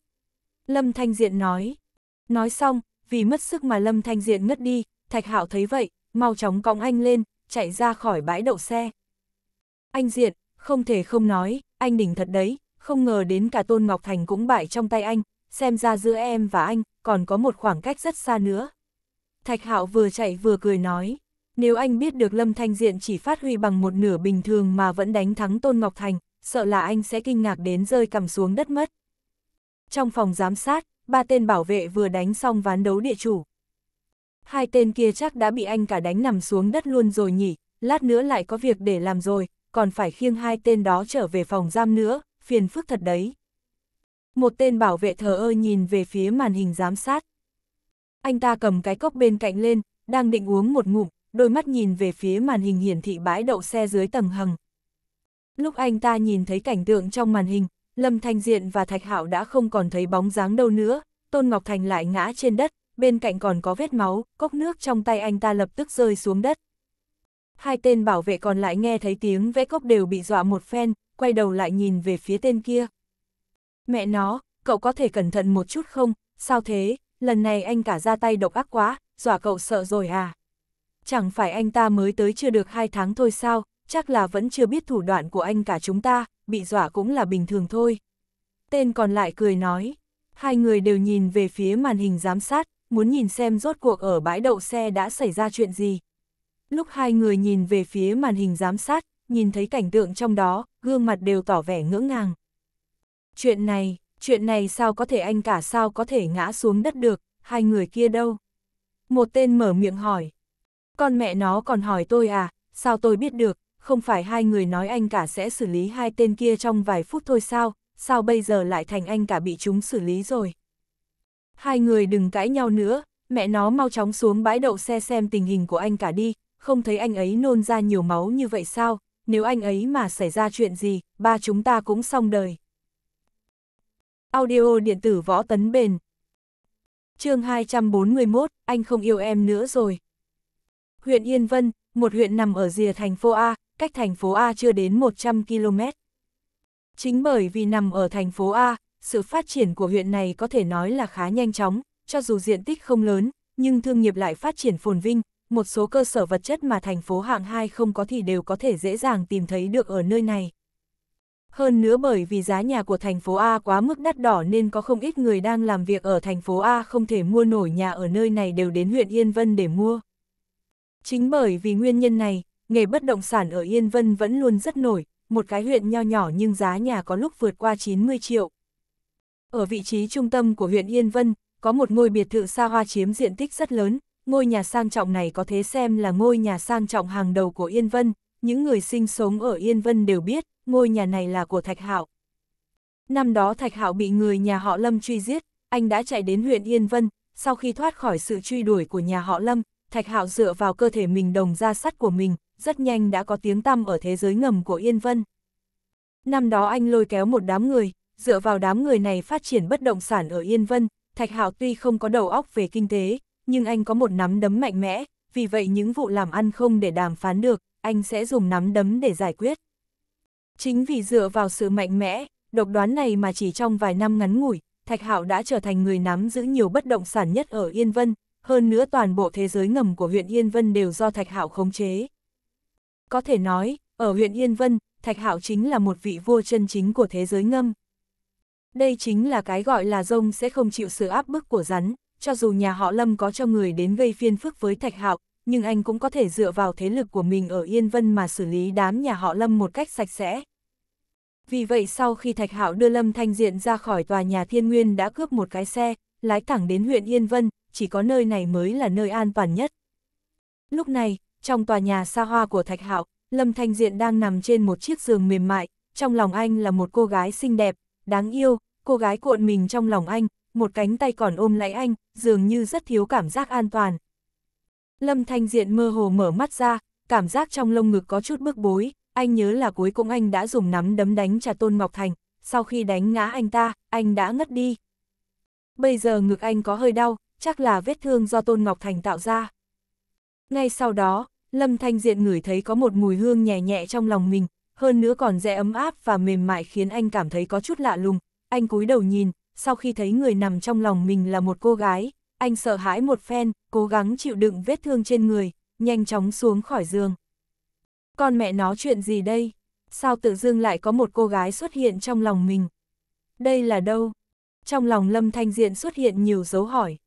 Lâm Thanh Diện nói. Nói xong, vì mất sức mà Lâm Thanh Diện ngất đi, Thạch Hạo thấy vậy, mau chóng cõng anh lên, chạy ra khỏi bãi đậu xe. Anh Diện, không thể không nói, anh đỉnh thật đấy, không ngờ đến cả Tôn Ngọc Thành cũng bại trong tay anh, xem ra giữa em và anh còn có một khoảng cách rất xa nữa. Thạch Hạo vừa chạy vừa cười nói, nếu anh biết được Lâm Thanh Diện chỉ phát huy bằng một nửa bình thường mà vẫn đánh thắng Tôn Ngọc Thành, sợ là anh sẽ kinh ngạc đến rơi cằm xuống đất mất. Trong phòng giám sát, ba tên bảo vệ vừa đánh xong ván đấu địa chủ. Hai tên kia chắc đã bị anh cả đánh nằm xuống đất luôn rồi nhỉ, lát nữa lại có việc để làm rồi, còn phải khiêng hai tên đó trở về phòng giam nữa, phiền phức thật đấy. Một tên bảo vệ thờ ơ nhìn về phía màn hình giám sát anh ta cầm cái cốc bên cạnh lên, đang định uống một ngụm, đôi mắt nhìn về phía màn hình hiển thị bãi đậu xe dưới tầng hầm. Lúc anh ta nhìn thấy cảnh tượng trong màn hình, Lâm Thanh Diện và Thạch Hạo đã không còn thấy bóng dáng đâu nữa, Tôn Ngọc Thành lại ngã trên đất, bên cạnh còn có vết máu, cốc nước trong tay anh ta lập tức rơi xuống đất. Hai tên bảo vệ còn lại nghe thấy tiếng vẽ cốc đều bị dọa một phen, quay đầu lại nhìn về phía tên kia. Mẹ nó, cậu có thể cẩn thận một chút không, sao thế, lần này anh cả ra tay độc ác quá, dọa cậu sợ rồi à. Chẳng phải anh ta mới tới chưa được hai tháng thôi sao, chắc là vẫn chưa biết thủ đoạn của anh cả chúng ta, bị dọa cũng là bình thường thôi. Tên còn lại cười nói, hai người đều nhìn về phía màn hình giám sát, muốn nhìn xem rốt cuộc ở bãi đậu xe đã xảy ra chuyện gì. Lúc hai người nhìn về phía màn hình giám sát, nhìn thấy cảnh tượng trong đó, gương mặt đều tỏ vẻ ngỡ ngàng. Chuyện này, chuyện này sao có thể anh cả sao có thể ngã xuống đất được, hai người kia đâu? Một tên mở miệng hỏi. Con mẹ nó còn hỏi tôi à, sao tôi biết được, không phải hai người nói anh cả sẽ xử lý hai tên kia trong vài phút thôi sao, sao bây giờ lại thành anh cả bị chúng xử lý rồi. Hai người đừng cãi nhau nữa, mẹ nó mau chóng xuống bãi đậu xe xem tình hình của anh cả đi, không thấy anh ấy nôn ra nhiều máu như vậy sao, nếu anh ấy mà xảy ra chuyện gì, ba chúng ta cũng xong đời. Audio điện tử võ tấn bền. chương 241, anh không yêu em nữa rồi. Huyện Yên Vân, một huyện nằm ở rìa thành phố A, cách thành phố A chưa đến 100 km. Chính bởi vì nằm ở thành phố A, sự phát triển của huyện này có thể nói là khá nhanh chóng, cho dù diện tích không lớn, nhưng thương nghiệp lại phát triển phồn vinh, một số cơ sở vật chất mà thành phố hạng 2 không có thì đều có thể dễ dàng tìm thấy được ở nơi này. Hơn nữa bởi vì giá nhà của thành phố A quá mức đắt đỏ nên có không ít người đang làm việc ở thành phố A không thể mua nổi nhà ở nơi này đều đến huyện Yên Vân để mua. Chính bởi vì nguyên nhân này, nghề bất động sản ở Yên Vân vẫn luôn rất nổi, một cái huyện nho nhỏ nhưng giá nhà có lúc vượt qua 90 triệu. Ở vị trí trung tâm của huyện Yên Vân, có một ngôi biệt thự xa hoa chiếm diện tích rất lớn, ngôi nhà sang trọng này có thể xem là ngôi nhà sang trọng hàng đầu của Yên Vân, những người sinh sống ở Yên Vân đều biết, ngôi nhà này là của Thạch Hạo. Năm đó Thạch Hạo bị người nhà họ Lâm truy giết, anh đã chạy đến huyện Yên Vân, sau khi thoát khỏi sự truy đuổi của nhà họ Lâm, Thạch Hạo dựa vào cơ thể mình đồng ra sắt của mình, rất nhanh đã có tiếng tăm ở thế giới ngầm của Yên Vân. Năm đó anh lôi kéo một đám người, dựa vào đám người này phát triển bất động sản ở Yên Vân, Thạch Hạo tuy không có đầu óc về kinh tế, nhưng anh có một nắm đấm mạnh mẽ, vì vậy những vụ làm ăn không để đàm phán được, anh sẽ dùng nắm đấm để giải quyết. Chính vì dựa vào sự mạnh mẽ, độc đoán này mà chỉ trong vài năm ngắn ngủi, Thạch Hạo đã trở thành người nắm giữ nhiều bất động sản nhất ở Yên Vân, hơn nữa toàn bộ thế giới ngầm của huyện Yên Vân đều do Thạch Hạo khống chế. Có thể nói, ở huyện Yên Vân, Thạch Hạo chính là một vị vua chân chính của thế giới ngầm. Đây chính là cái gọi là rông sẽ không chịu sự áp bức của rắn, cho dù nhà họ Lâm có cho người đến gây phiên phức với Thạch Hạo, nhưng anh cũng có thể dựa vào thế lực của mình ở Yên Vân mà xử lý đám nhà họ Lâm một cách sạch sẽ. Vì vậy sau khi Thạch Hạo đưa Lâm Thanh Diện ra khỏi tòa nhà Thiên Nguyên đã cướp một cái xe, lái thẳng đến huyện Yên Vân, chỉ có nơi này mới là nơi an toàn nhất. Lúc này, trong tòa nhà xa hoa của Thạch Hạo, Lâm Thanh Diện đang nằm trên một chiếc giường mềm mại, trong lòng anh là một cô gái xinh đẹp, đáng yêu, cô gái cuộn mình trong lòng anh, một cánh tay còn ôm lấy anh, dường như rất thiếu cảm giác an toàn. Lâm Thanh Diện mơ hồ mở mắt ra, cảm giác trong lông ngực có chút bức bối, anh nhớ là cuối cùng anh đã dùng nắm đấm đánh trả Tôn Ngọc Thành, sau khi đánh ngã anh ta, anh đã ngất đi. Bây giờ ngực anh có hơi đau, chắc là vết thương do Tôn Ngọc Thành tạo ra. Ngay sau đó, Lâm Thanh Diện ngửi thấy có một mùi hương nhẹ nhẹ trong lòng mình, hơn nữa còn dễ ấm áp và mềm mại khiến anh cảm thấy có chút lạ lùng. Anh cúi đầu nhìn, sau khi thấy người nằm trong lòng mình là một cô gái, anh sợ hãi một phen, cố gắng chịu đựng vết thương trên người, nhanh chóng xuống khỏi giường. Con mẹ nó chuyện gì đây? Sao tự dưng lại có một cô gái xuất hiện trong lòng mình? Đây là đâu? Trong lòng Lâm Thanh Diện xuất hiện nhiều dấu hỏi.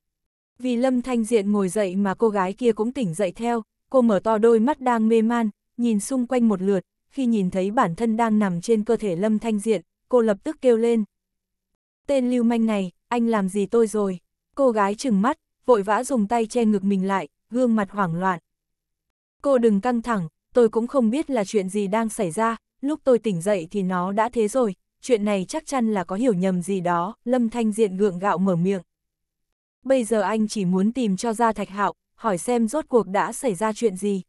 Vì Lâm Thanh Diện ngồi dậy mà cô gái kia cũng tỉnh dậy theo, cô mở to đôi mắt đang mê man, nhìn xung quanh một lượt, khi nhìn thấy bản thân đang nằm trên cơ thể Lâm Thanh Diện, cô lập tức kêu lên. Tên lưu manh này, anh làm gì tôi rồi? Cô gái trừng mắt, vội vã dùng tay che ngực mình lại, gương mặt hoảng loạn. Cô đừng căng thẳng, tôi cũng không biết là chuyện gì đang xảy ra, lúc tôi tỉnh dậy thì nó đã thế rồi, chuyện này chắc chắn là có hiểu nhầm gì đó, Lâm Thanh Diện gượng gạo mở miệng. Bây giờ anh chỉ muốn tìm cho ra Thạch Hạo, hỏi xem rốt cuộc đã xảy ra chuyện gì.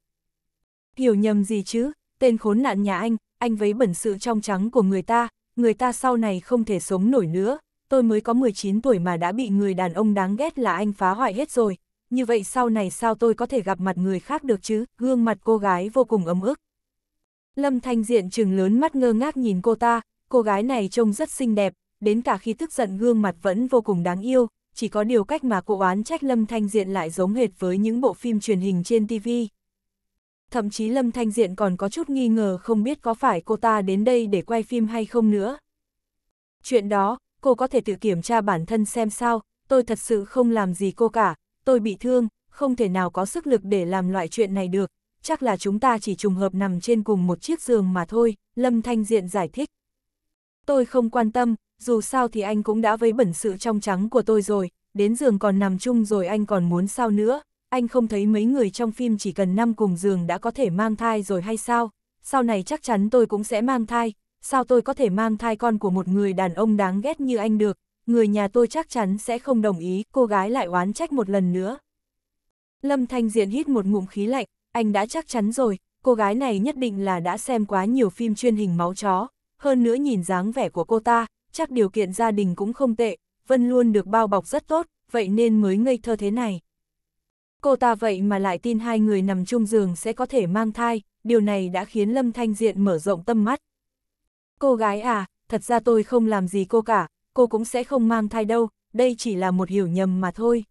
Hiểu nhầm gì chứ, tên khốn nạn nhà anh, anh vấy bẩn sự trong trắng của người ta, người ta sau này không thể sống nổi nữa, tôi mới có 19 tuổi mà đã bị người đàn ông đáng ghét là anh phá hoại hết rồi, như vậy sau này sao tôi có thể gặp mặt người khác được chứ, gương mặt cô gái vô cùng ấm ức. Lâm Thanh Diện trừng lớn mắt ngơ ngác nhìn cô ta, cô gái này trông rất xinh đẹp, đến cả khi tức giận gương mặt vẫn vô cùng đáng yêu, chỉ có điều cách mà cô oán trách Lâm Thanh Diện lại giống hệt với những bộ phim truyền hình trên TV. Thậm chí Lâm Thanh Diện còn có chút nghi ngờ không biết có phải cô ta đến đây để quay phim hay không nữa. Chuyện đó, cô có thể tự kiểm tra bản thân xem sao, tôi thật sự không làm gì cô cả, tôi bị thương, không thể nào có sức lực để làm loại chuyện này được, chắc là chúng ta chỉ trùng hợp nằm trên cùng một chiếc giường mà thôi, Lâm Thanh Diện giải thích. Tôi không quan tâm, dù sao thì anh cũng đã với bẩn sự trong trắng của tôi rồi, đến giường còn nằm chung rồi anh còn muốn sao nữa, anh không thấy mấy người trong phim chỉ cần năm cùng giường đã có thể mang thai rồi hay sao, sau này chắc chắn tôi cũng sẽ mang thai, sao tôi có thể mang thai con của một người đàn ông đáng ghét như anh được, người nhà tôi chắc chắn sẽ không đồng ý, cô gái lại oán trách một lần nữa. Lâm Thanh Diện hít một ngụm khí lạnh, anh đã chắc chắn rồi, cô gái này nhất định là đã xem quá nhiều phim truyền hình máu chó, hơn nữa nhìn dáng vẻ của cô ta, chắc điều kiện gia đình cũng không tệ, Vân luôn được bao bọc rất tốt, vậy nên mới ngây thơ thế này. Cô ta vậy mà lại tin hai người nằm chung giường sẽ có thể mang thai, điều này đã khiến Lâm Thanh Diện mở rộng tâm mắt. Cô gái à, thật ra tôi không làm gì cô cả, cô cũng sẽ không mang thai đâu, đây chỉ là một hiểu nhầm mà thôi.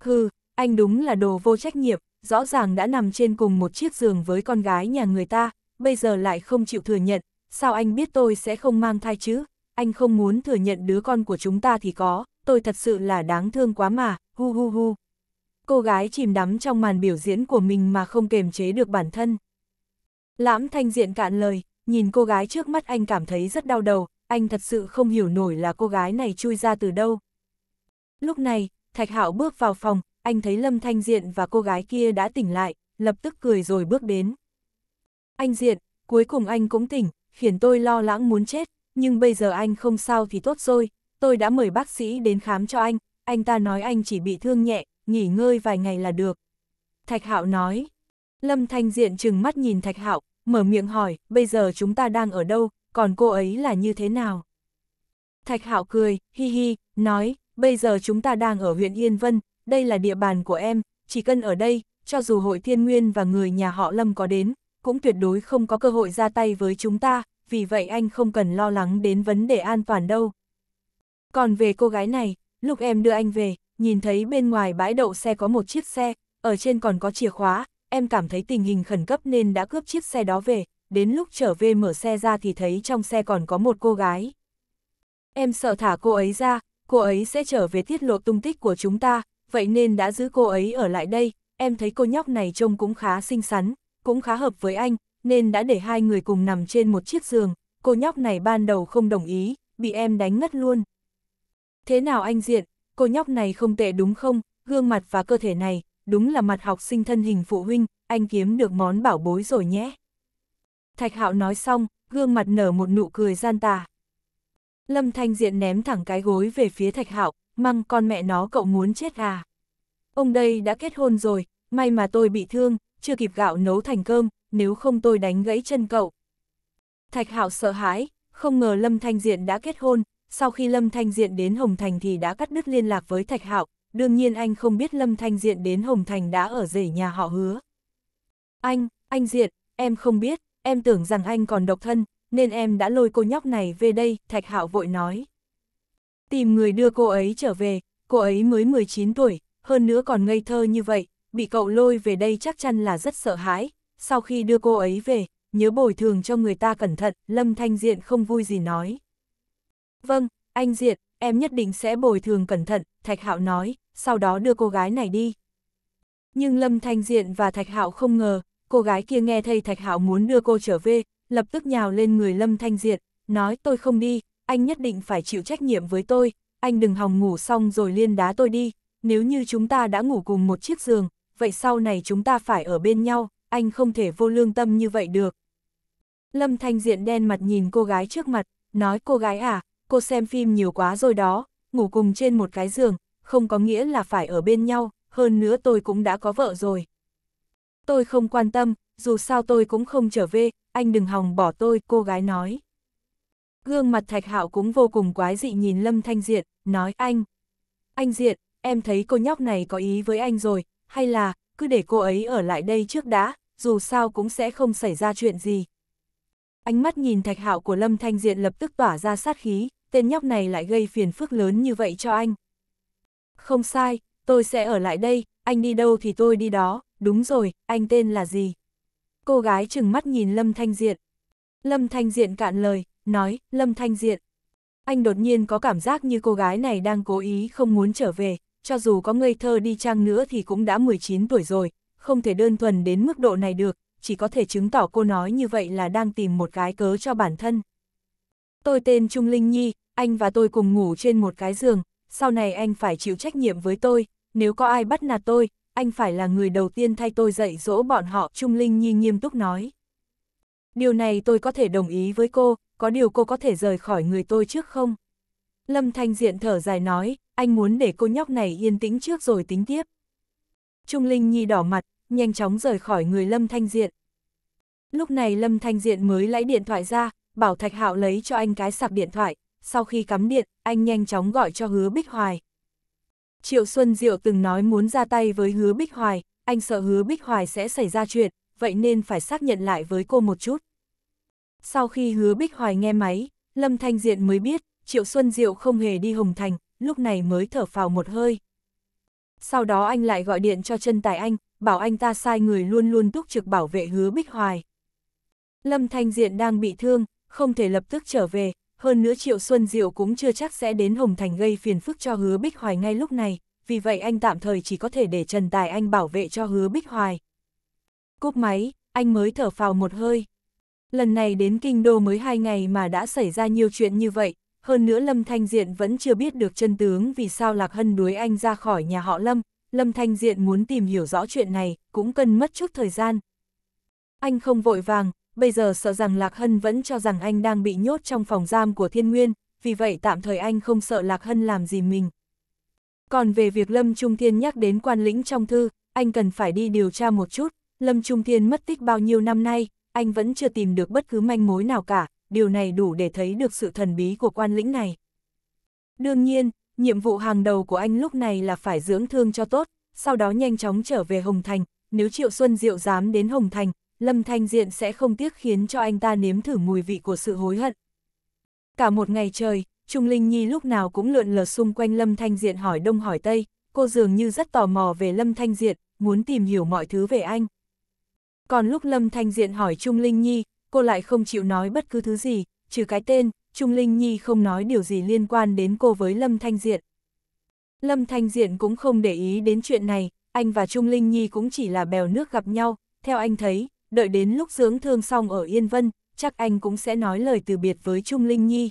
Hừ, anh đúng là đồ vô trách nhiệm, rõ ràng đã nằm trên cùng một chiếc giường với con gái nhà người ta, bây giờ lại không chịu thừa nhận, sao anh biết tôi sẽ không mang thai chứ, anh không muốn thừa nhận đứa con của chúng ta thì có, tôi thật sự là đáng thương quá mà, hu hu hu. Cô gái chìm đắm trong màn biểu diễn của mình mà không kềm chế được bản thân. Lãm thanh diện cạn lời, nhìn cô gái trước mắt anh cảm thấy rất đau đầu, anh thật sự không hiểu nổi là cô gái này chui ra từ đâu. Lúc này, Thạch Hạo bước vào phòng, anh thấy Lâm Thanh Diện và cô gái kia đã tỉnh lại, lập tức cười rồi bước đến. Anh Diện, cuối cùng anh cũng tỉnh, khiến tôi lo lắng muốn chết, nhưng bây giờ anh không sao thì tốt rồi, tôi đã mời bác sĩ đến khám cho anh, anh ta nói anh chỉ bị thương nhẹ, nghỉ ngơi vài ngày là được. Thạch Hạo nói. Lâm Thanh Diện trừng mắt nhìn Thạch Hạo, mở miệng hỏi, bây giờ chúng ta đang ở đâu, còn cô ấy là như thế nào? Thạch Hạo cười, hi hi, nói, bây giờ chúng ta đang ở huyện Yên Vân, đây là địa bàn của em, chỉ cần ở đây, cho dù hội thiên nguyên và người nhà họ Lâm có đến, cũng tuyệt đối không có cơ hội ra tay với chúng ta, vì vậy anh không cần lo lắng đến vấn đề an toàn đâu. Còn về cô gái này, lúc em đưa anh về, nhìn thấy bên ngoài bãi đậu xe có một chiếc xe, ở trên còn có chìa khóa, em cảm thấy tình hình khẩn cấp nên đã cướp chiếc xe đó về, đến lúc trở về mở xe ra thì thấy trong xe còn có một cô gái. Em sợ thả cô ấy ra, cô ấy sẽ trở về tiết lộ tung tích của chúng ta, vậy nên đã giữ cô ấy ở lại đây, em thấy cô nhóc này trông cũng khá xinh xắn, cũng khá hợp với anh, nên đã để hai người cùng nằm trên một chiếc giường, cô nhóc này ban đầu không đồng ý, bị em đánh ngất luôn. Thế nào anh Diện, cô nhóc này không tệ đúng không, gương mặt và cơ thể này, đúng là mặt học sinh thân hình phụ huynh, anh kiếm được món bảo bối rồi nhé. Thạch Hạo nói xong, gương mặt nở một nụ cười gian tà. Lâm Thanh Diện ném thẳng cái gối về phía Thạch Hạo, măng con mẹ nó cậu muốn chết à. Ông đây đã kết hôn rồi, may mà tôi bị thương, chưa kịp gạo nấu thành cơm, nếu không tôi đánh gãy chân cậu. Thạch Hạo sợ hãi, không ngờ Lâm Thanh Diện đã kết hôn, sau khi Lâm Thanh Diện đến Hồng Thành thì đã cắt đứt liên lạc với Thạch Hạo, đương nhiên anh không biết Lâm Thanh Diện đến Hồng Thành đã ở rể nhà họ hứa. Anh, anh Diện, em không biết, em tưởng rằng anh còn độc thân, nên em đã lôi cô nhóc này về đây, Thạch Hạo vội nói. Tìm người đưa cô ấy trở về, cô ấy mới 19 tuổi, hơn nữa còn ngây thơ như vậy, bị cậu lôi về đây chắc chắn là rất sợ hãi. Sau khi đưa cô ấy về, nhớ bồi thường cho người ta cẩn thận, Lâm Thanh Diện không vui gì nói. Vâng, anh Diện, em nhất định sẽ bồi thường cẩn thận, Thạch Hạo nói, sau đó đưa cô gái này đi. Nhưng Lâm Thanh Diện và Thạch Hạo không ngờ, cô gái kia nghe thấy Thạch Hạo muốn đưa cô trở về, lập tức nhào lên người Lâm Thanh Diện, nói tôi không đi, anh nhất định phải chịu trách nhiệm với tôi, anh đừng hòng ngủ xong rồi liên đá tôi đi, nếu như chúng ta đã ngủ cùng một chiếc giường, vậy sau này chúng ta phải ở bên nhau, anh không thể vô lương tâm như vậy được. Lâm Thanh Diện đen mặt nhìn cô gái trước mặt, nói cô gái à, cô xem phim nhiều quá rồi đó, ngủ cùng trên một cái giường, không có nghĩa là phải ở bên nhau, hơn nữa tôi cũng đã có vợ rồi. Tôi không quan tâm, dù sao tôi cũng không trở về, anh đừng hòng bỏ tôi, cô gái nói. Gương mặt Thạch Hạo cũng vô cùng quái dị nhìn Lâm Thanh diệt nói anh. Anh diệt em thấy cô nhóc này có ý với anh rồi, hay là, cứ để cô ấy ở lại đây trước đã, dù sao cũng sẽ không xảy ra chuyện gì. Ánh mắt nhìn Thạch Hạo của Lâm Thanh diệt lập tức tỏa ra sát khí, tên nhóc này lại gây phiền phức lớn như vậy cho anh. Không sai, tôi sẽ ở lại đây, anh đi đâu thì tôi đi đó, đúng rồi, anh tên là gì? Cô gái trừng mắt nhìn Lâm Thanh Diện. Lâm Thanh Diện cạn lời, nói, Lâm Thanh Diện. Anh đột nhiên có cảm giác như cô gái này đang cố ý không muốn trở về, cho dù có ngây thơ đi chăng nữa thì cũng đã 19 tuổi rồi, không thể đơn thuần đến mức độ này được, chỉ có thể chứng tỏ cô nói như vậy là đang tìm một cái cớ cho bản thân. Tôi tên Trung Linh Nhi, anh và tôi cùng ngủ trên một cái giường, sau này anh phải chịu trách nhiệm với tôi, nếu có ai bắt nạt tôi, anh phải là người đầu tiên thay tôi dạy dỗ bọn họ, Trung Linh Nhi nghiêm túc nói. Điều này tôi có thể đồng ý với cô, có điều cô có thể rời khỏi người tôi trước không? Lâm Thanh Diện thở dài nói, anh muốn để cô nhóc này yên tĩnh trước rồi tính tiếp. Trung Linh Nhi đỏ mặt, nhanh chóng rời khỏi người Lâm Thanh Diện. Lúc này Lâm Thanh Diện mới lấy điện thoại ra, Bảo Thạch Hạo lấy cho anh cái sạc điện thoại, sau khi cắm điện, anh nhanh chóng gọi cho Hứa Bích Hoài. Triệu Xuân Diệu từng nói muốn ra tay với Hứa Bích Hoài, anh sợ Hứa Bích Hoài sẽ xảy ra chuyện, vậy nên phải xác nhận lại với cô một chút. Sau khi Hứa Bích Hoài nghe máy, Lâm Thanh Diện mới biết, Triệu Xuân Diệu không hề đi Hồng Thành, lúc này mới thở phào một hơi. Sau đó anh lại gọi điện cho chân tài anh, bảo anh ta sai người luôn luôn túc trực bảo vệ Hứa Bích Hoài. Lâm Thanh Diện đang bị thương, không thể lập tức trở về, hơn nữa Triệu Xuân Diệu cũng chưa chắc sẽ đến Hồng Thành gây phiền phức cho Hứa Bích Hoài ngay lúc này, vì vậy anh tạm thời chỉ có thể để Trần Tài Anh bảo vệ cho Hứa Bích Hoài. Cúp máy, anh mới thở phào một hơi. Lần này đến Kinh Đô mới hai ngày mà đã xảy ra nhiều chuyện như vậy, hơn nữa Lâm Thanh Diện vẫn chưa biết được chân tướng vì sao Lạc Hân đuối anh ra khỏi nhà họ Lâm, Lâm Thanh Diện muốn tìm hiểu rõ chuyện này, cũng cần mất chút thời gian. Anh không vội vàng, bây giờ sợ rằng Lạc Hân vẫn cho rằng anh đang bị nhốt trong phòng giam của thiên nguyên, vì vậy tạm thời anh không sợ Lạc Hân làm gì mình. Còn về việc Lâm Trung Thiên nhắc đến quan lĩnh trong thư, anh cần phải đi điều tra một chút, Lâm Trung Thiên mất tích bao nhiêu năm nay, anh vẫn chưa tìm được bất cứ manh mối nào cả, điều này đủ để thấy được sự thần bí của quan lĩnh này. Đương nhiên, nhiệm vụ hàng đầu của anh lúc này là phải dưỡng thương cho tốt, sau đó nhanh chóng trở về Hồng Thành, nếu Triệu Xuân Diệu dám đến Hồng Thành, Lâm Thanh Diện sẽ không tiếc khiến cho anh ta nếm thử mùi vị của sự hối hận. Cả một ngày trời, Trung Linh Nhi lúc nào cũng lượn lờ xung quanh Lâm Thanh Diện hỏi đông hỏi tây, cô dường như rất tò mò về Lâm Thanh Diện, muốn tìm hiểu mọi thứ về anh. Còn lúc Lâm Thanh Diện hỏi Trung Linh Nhi, cô lại không chịu nói bất cứ thứ gì, trừ cái tên, Trung Linh Nhi không nói điều gì liên quan đến cô với Lâm Thanh Diện. Lâm Thanh Diện cũng không để ý đến chuyện này, anh và Trung Linh Nhi cũng chỉ là bèo nước gặp nhau, theo anh thấy, đợi đến lúc dưỡng thương xong ở Yên Vân, chắc anh cũng sẽ nói lời từ biệt với Trung Linh Nhi.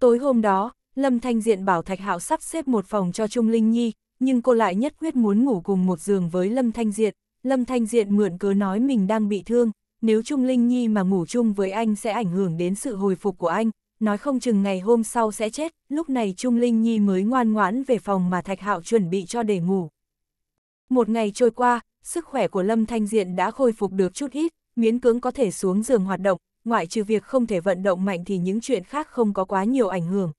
Tối hôm đó, Lâm Thanh Diện bảo Thạch Hạo sắp xếp một phòng cho Trung Linh Nhi, nhưng cô lại nhất quyết muốn ngủ cùng một giường với Lâm Thanh Diện. Lâm Thanh Diện mượn cớ nói mình đang bị thương, nếu Trung Linh Nhi mà ngủ chung với anh sẽ ảnh hưởng đến sự hồi phục của anh, nói không chừng ngày hôm sau sẽ chết, lúc này Trung Linh Nhi mới ngoan ngoãn về phòng mà Thạch Hạo chuẩn bị cho để ngủ. Một ngày trôi qua, sức khỏe của Lâm Thanh Diện đã khôi phục được chút ít, miễn cưỡng có thể xuống giường hoạt động, ngoại trừ việc không thể vận động mạnh thì những chuyện khác không có quá nhiều ảnh hưởng.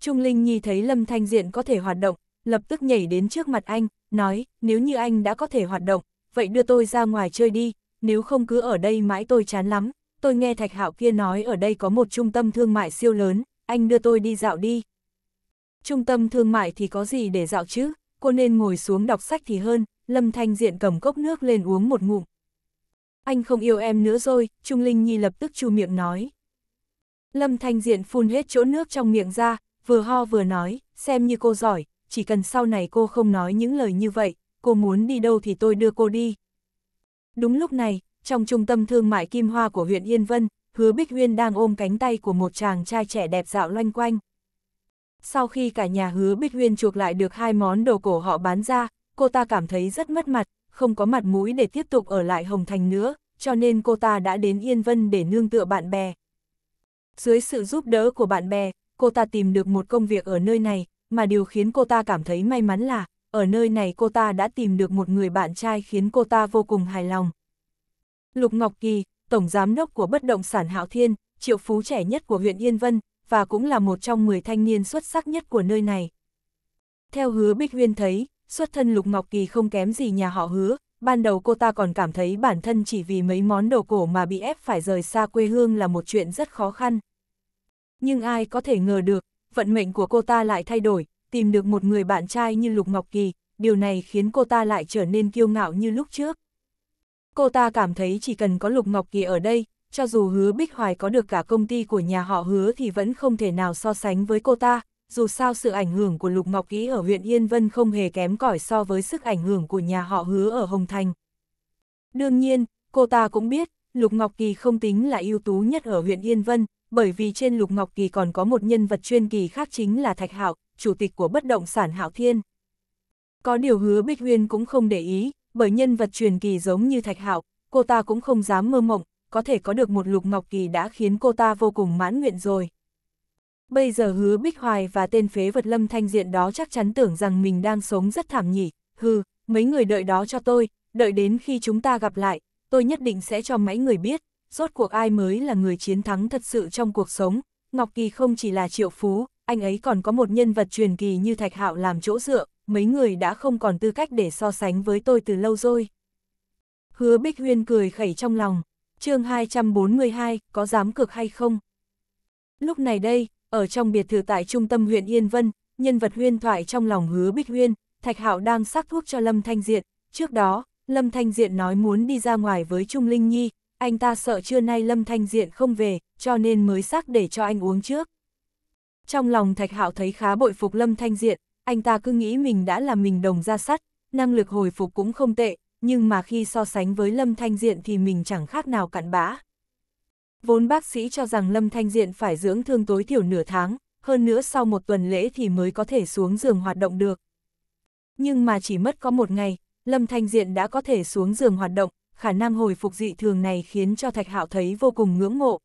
Trung Linh Nhi thấy Lâm Thanh Diện có thể hoạt động, lập tức nhảy đến trước mặt anh, nói, nếu như anh đã có thể hoạt động, vậy đưa tôi ra ngoài chơi đi, nếu không cứ ở đây mãi tôi chán lắm, tôi nghe Thạch Hạo kia nói ở đây có một trung tâm thương mại siêu lớn, anh đưa tôi đi dạo đi. Trung tâm thương mại thì có gì để dạo chứ, cô nên ngồi xuống đọc sách thì hơn, Lâm Thanh Diện cầm cốc nước lên uống một ngụm. Anh không yêu em nữa rồi, Trung Linh Nhi lập tức chu miệng nói. Lâm Thanh Diện phun hết chỗ nước trong miệng ra, vừa ho vừa nói, xem như cô giỏi, chỉ cần sau này cô không nói những lời như vậy, cô muốn đi đâu thì tôi đưa cô đi. Đúng lúc này, trong trung tâm thương mại Kim Hoa của huyện Yên Vân, Hứa Bích Huyên đang ôm cánh tay của một chàng trai trẻ đẹp dạo loanh quanh. Sau khi cả nhà Hứa Bích Huyên chuộc lại được hai món đồ cổ họ bán ra, cô ta cảm thấy rất mất mặt, không có mặt mũi để tiếp tục ở lại Hồng Thành nữa, cho nên cô ta đã đến Yên Vân để nương tựa bạn bè. Dưới sự giúp đỡ của bạn bè, cô ta tìm được một công việc ở nơi này, mà điều khiến cô ta cảm thấy may mắn là, ở nơi này cô ta đã tìm được một người bạn trai khiến cô ta vô cùng hài lòng. Lục Ngọc Kỳ, Tổng Giám đốc của Bất Động Sản Hạo Thiên, triệu phú trẻ nhất của huyện Yên Vân, và cũng là một trong 10 thanh niên xuất sắc nhất của nơi này. Theo hứa Bích Huyên thấy, xuất thân Lục Ngọc Kỳ không kém gì nhà họ hứa, ban đầu cô ta còn cảm thấy bản thân chỉ vì mấy món đồ cổ mà bị ép phải rời xa quê hương là một chuyện rất khó khăn. Nhưng ai có thể ngờ được, vận mệnh của cô ta lại thay đổi, tìm được một người bạn trai như Lục Ngọc Kỳ, điều này khiến cô ta lại trở nên kiêu ngạo như lúc trước. Cô ta cảm thấy chỉ cần có Lục Ngọc Kỳ ở đây, cho dù hứa Bích Hoài có được cả công ty của nhà họ hứa thì vẫn không thể nào so sánh với cô ta, dù sao sự ảnh hưởng của Lục Ngọc Ký ở huyện Yên Vân không hề kém cỏi so với sức ảnh hưởng của nhà họ hứa ở Hồng Thành. Đương nhiên, cô ta cũng biết, Lục Ngọc Kỳ không tính là ưu tú nhất ở huyện Yên Vân, bởi vì trên Lục Ngọc Kỳ còn có một nhân vật chuyên kỳ khác chính là Thạch Hạo, chủ tịch của bất động sản Hạo Thiên. Có điều hứa Bích Huyên cũng không để ý, bởi nhân vật truyền kỳ giống như Thạch Hạo, cô ta cũng không dám mơ mộng, có thể có được một Lục Ngọc Kỳ đã khiến cô ta vô cùng mãn nguyện rồi. Bây giờ hứa Bích Hoài và tên phế vật lâm thanh diện đó chắc chắn tưởng rằng mình đang sống rất thảm nhỉ, hừ, mấy người đợi đó cho tôi, đợi đến khi chúng ta gặp lại, tôi nhất định sẽ cho mấy người biết, rốt cuộc ai mới là người chiến thắng thật sự trong cuộc sống, Ngọc Kỳ không chỉ là triệu phú, anh ấy còn có một nhân vật truyền kỳ như Thạch Hạo làm chỗ dựa, mấy người đã không còn tư cách để so sánh với tôi từ lâu rồi. Hứa Bích Huyên cười khẩy trong lòng, chương 242, có dám cược hay không? Lúc này đây, ở trong biệt thự tại trung tâm huyện Yên Vân, nhân vật huyên thoại trong lòng hứa Bích Huyên, Thạch Hạo đang sắc thuốc cho Lâm Thanh Diện. Trước đó, Lâm Thanh Diện nói muốn đi ra ngoài với Trung Linh Nhi, anh ta sợ trưa nay Lâm Thanh Diện không về, cho nên mới sắc để cho anh uống trước. Trong lòng Thạch Hạo thấy khá bội phục Lâm Thanh Diện, anh ta cứ nghĩ mình đã là mình đồng ra sắt, năng lực hồi phục cũng không tệ, nhưng mà khi so sánh với Lâm Thanh Diện thì mình chẳng khác nào cặn bã. Vốn bác sĩ cho rằng Lâm Thanh Diện phải dưỡng thương tối thiểu nửa tháng, hơn nữa sau một tuần lễ thì mới có thể xuống giường hoạt động được. Nhưng mà chỉ mất có một ngày, Lâm Thanh Diện đã có thể xuống giường hoạt động, khả năng hồi phục dị thường này khiến cho Thạch Hạo thấy vô cùng ngưỡng mộ.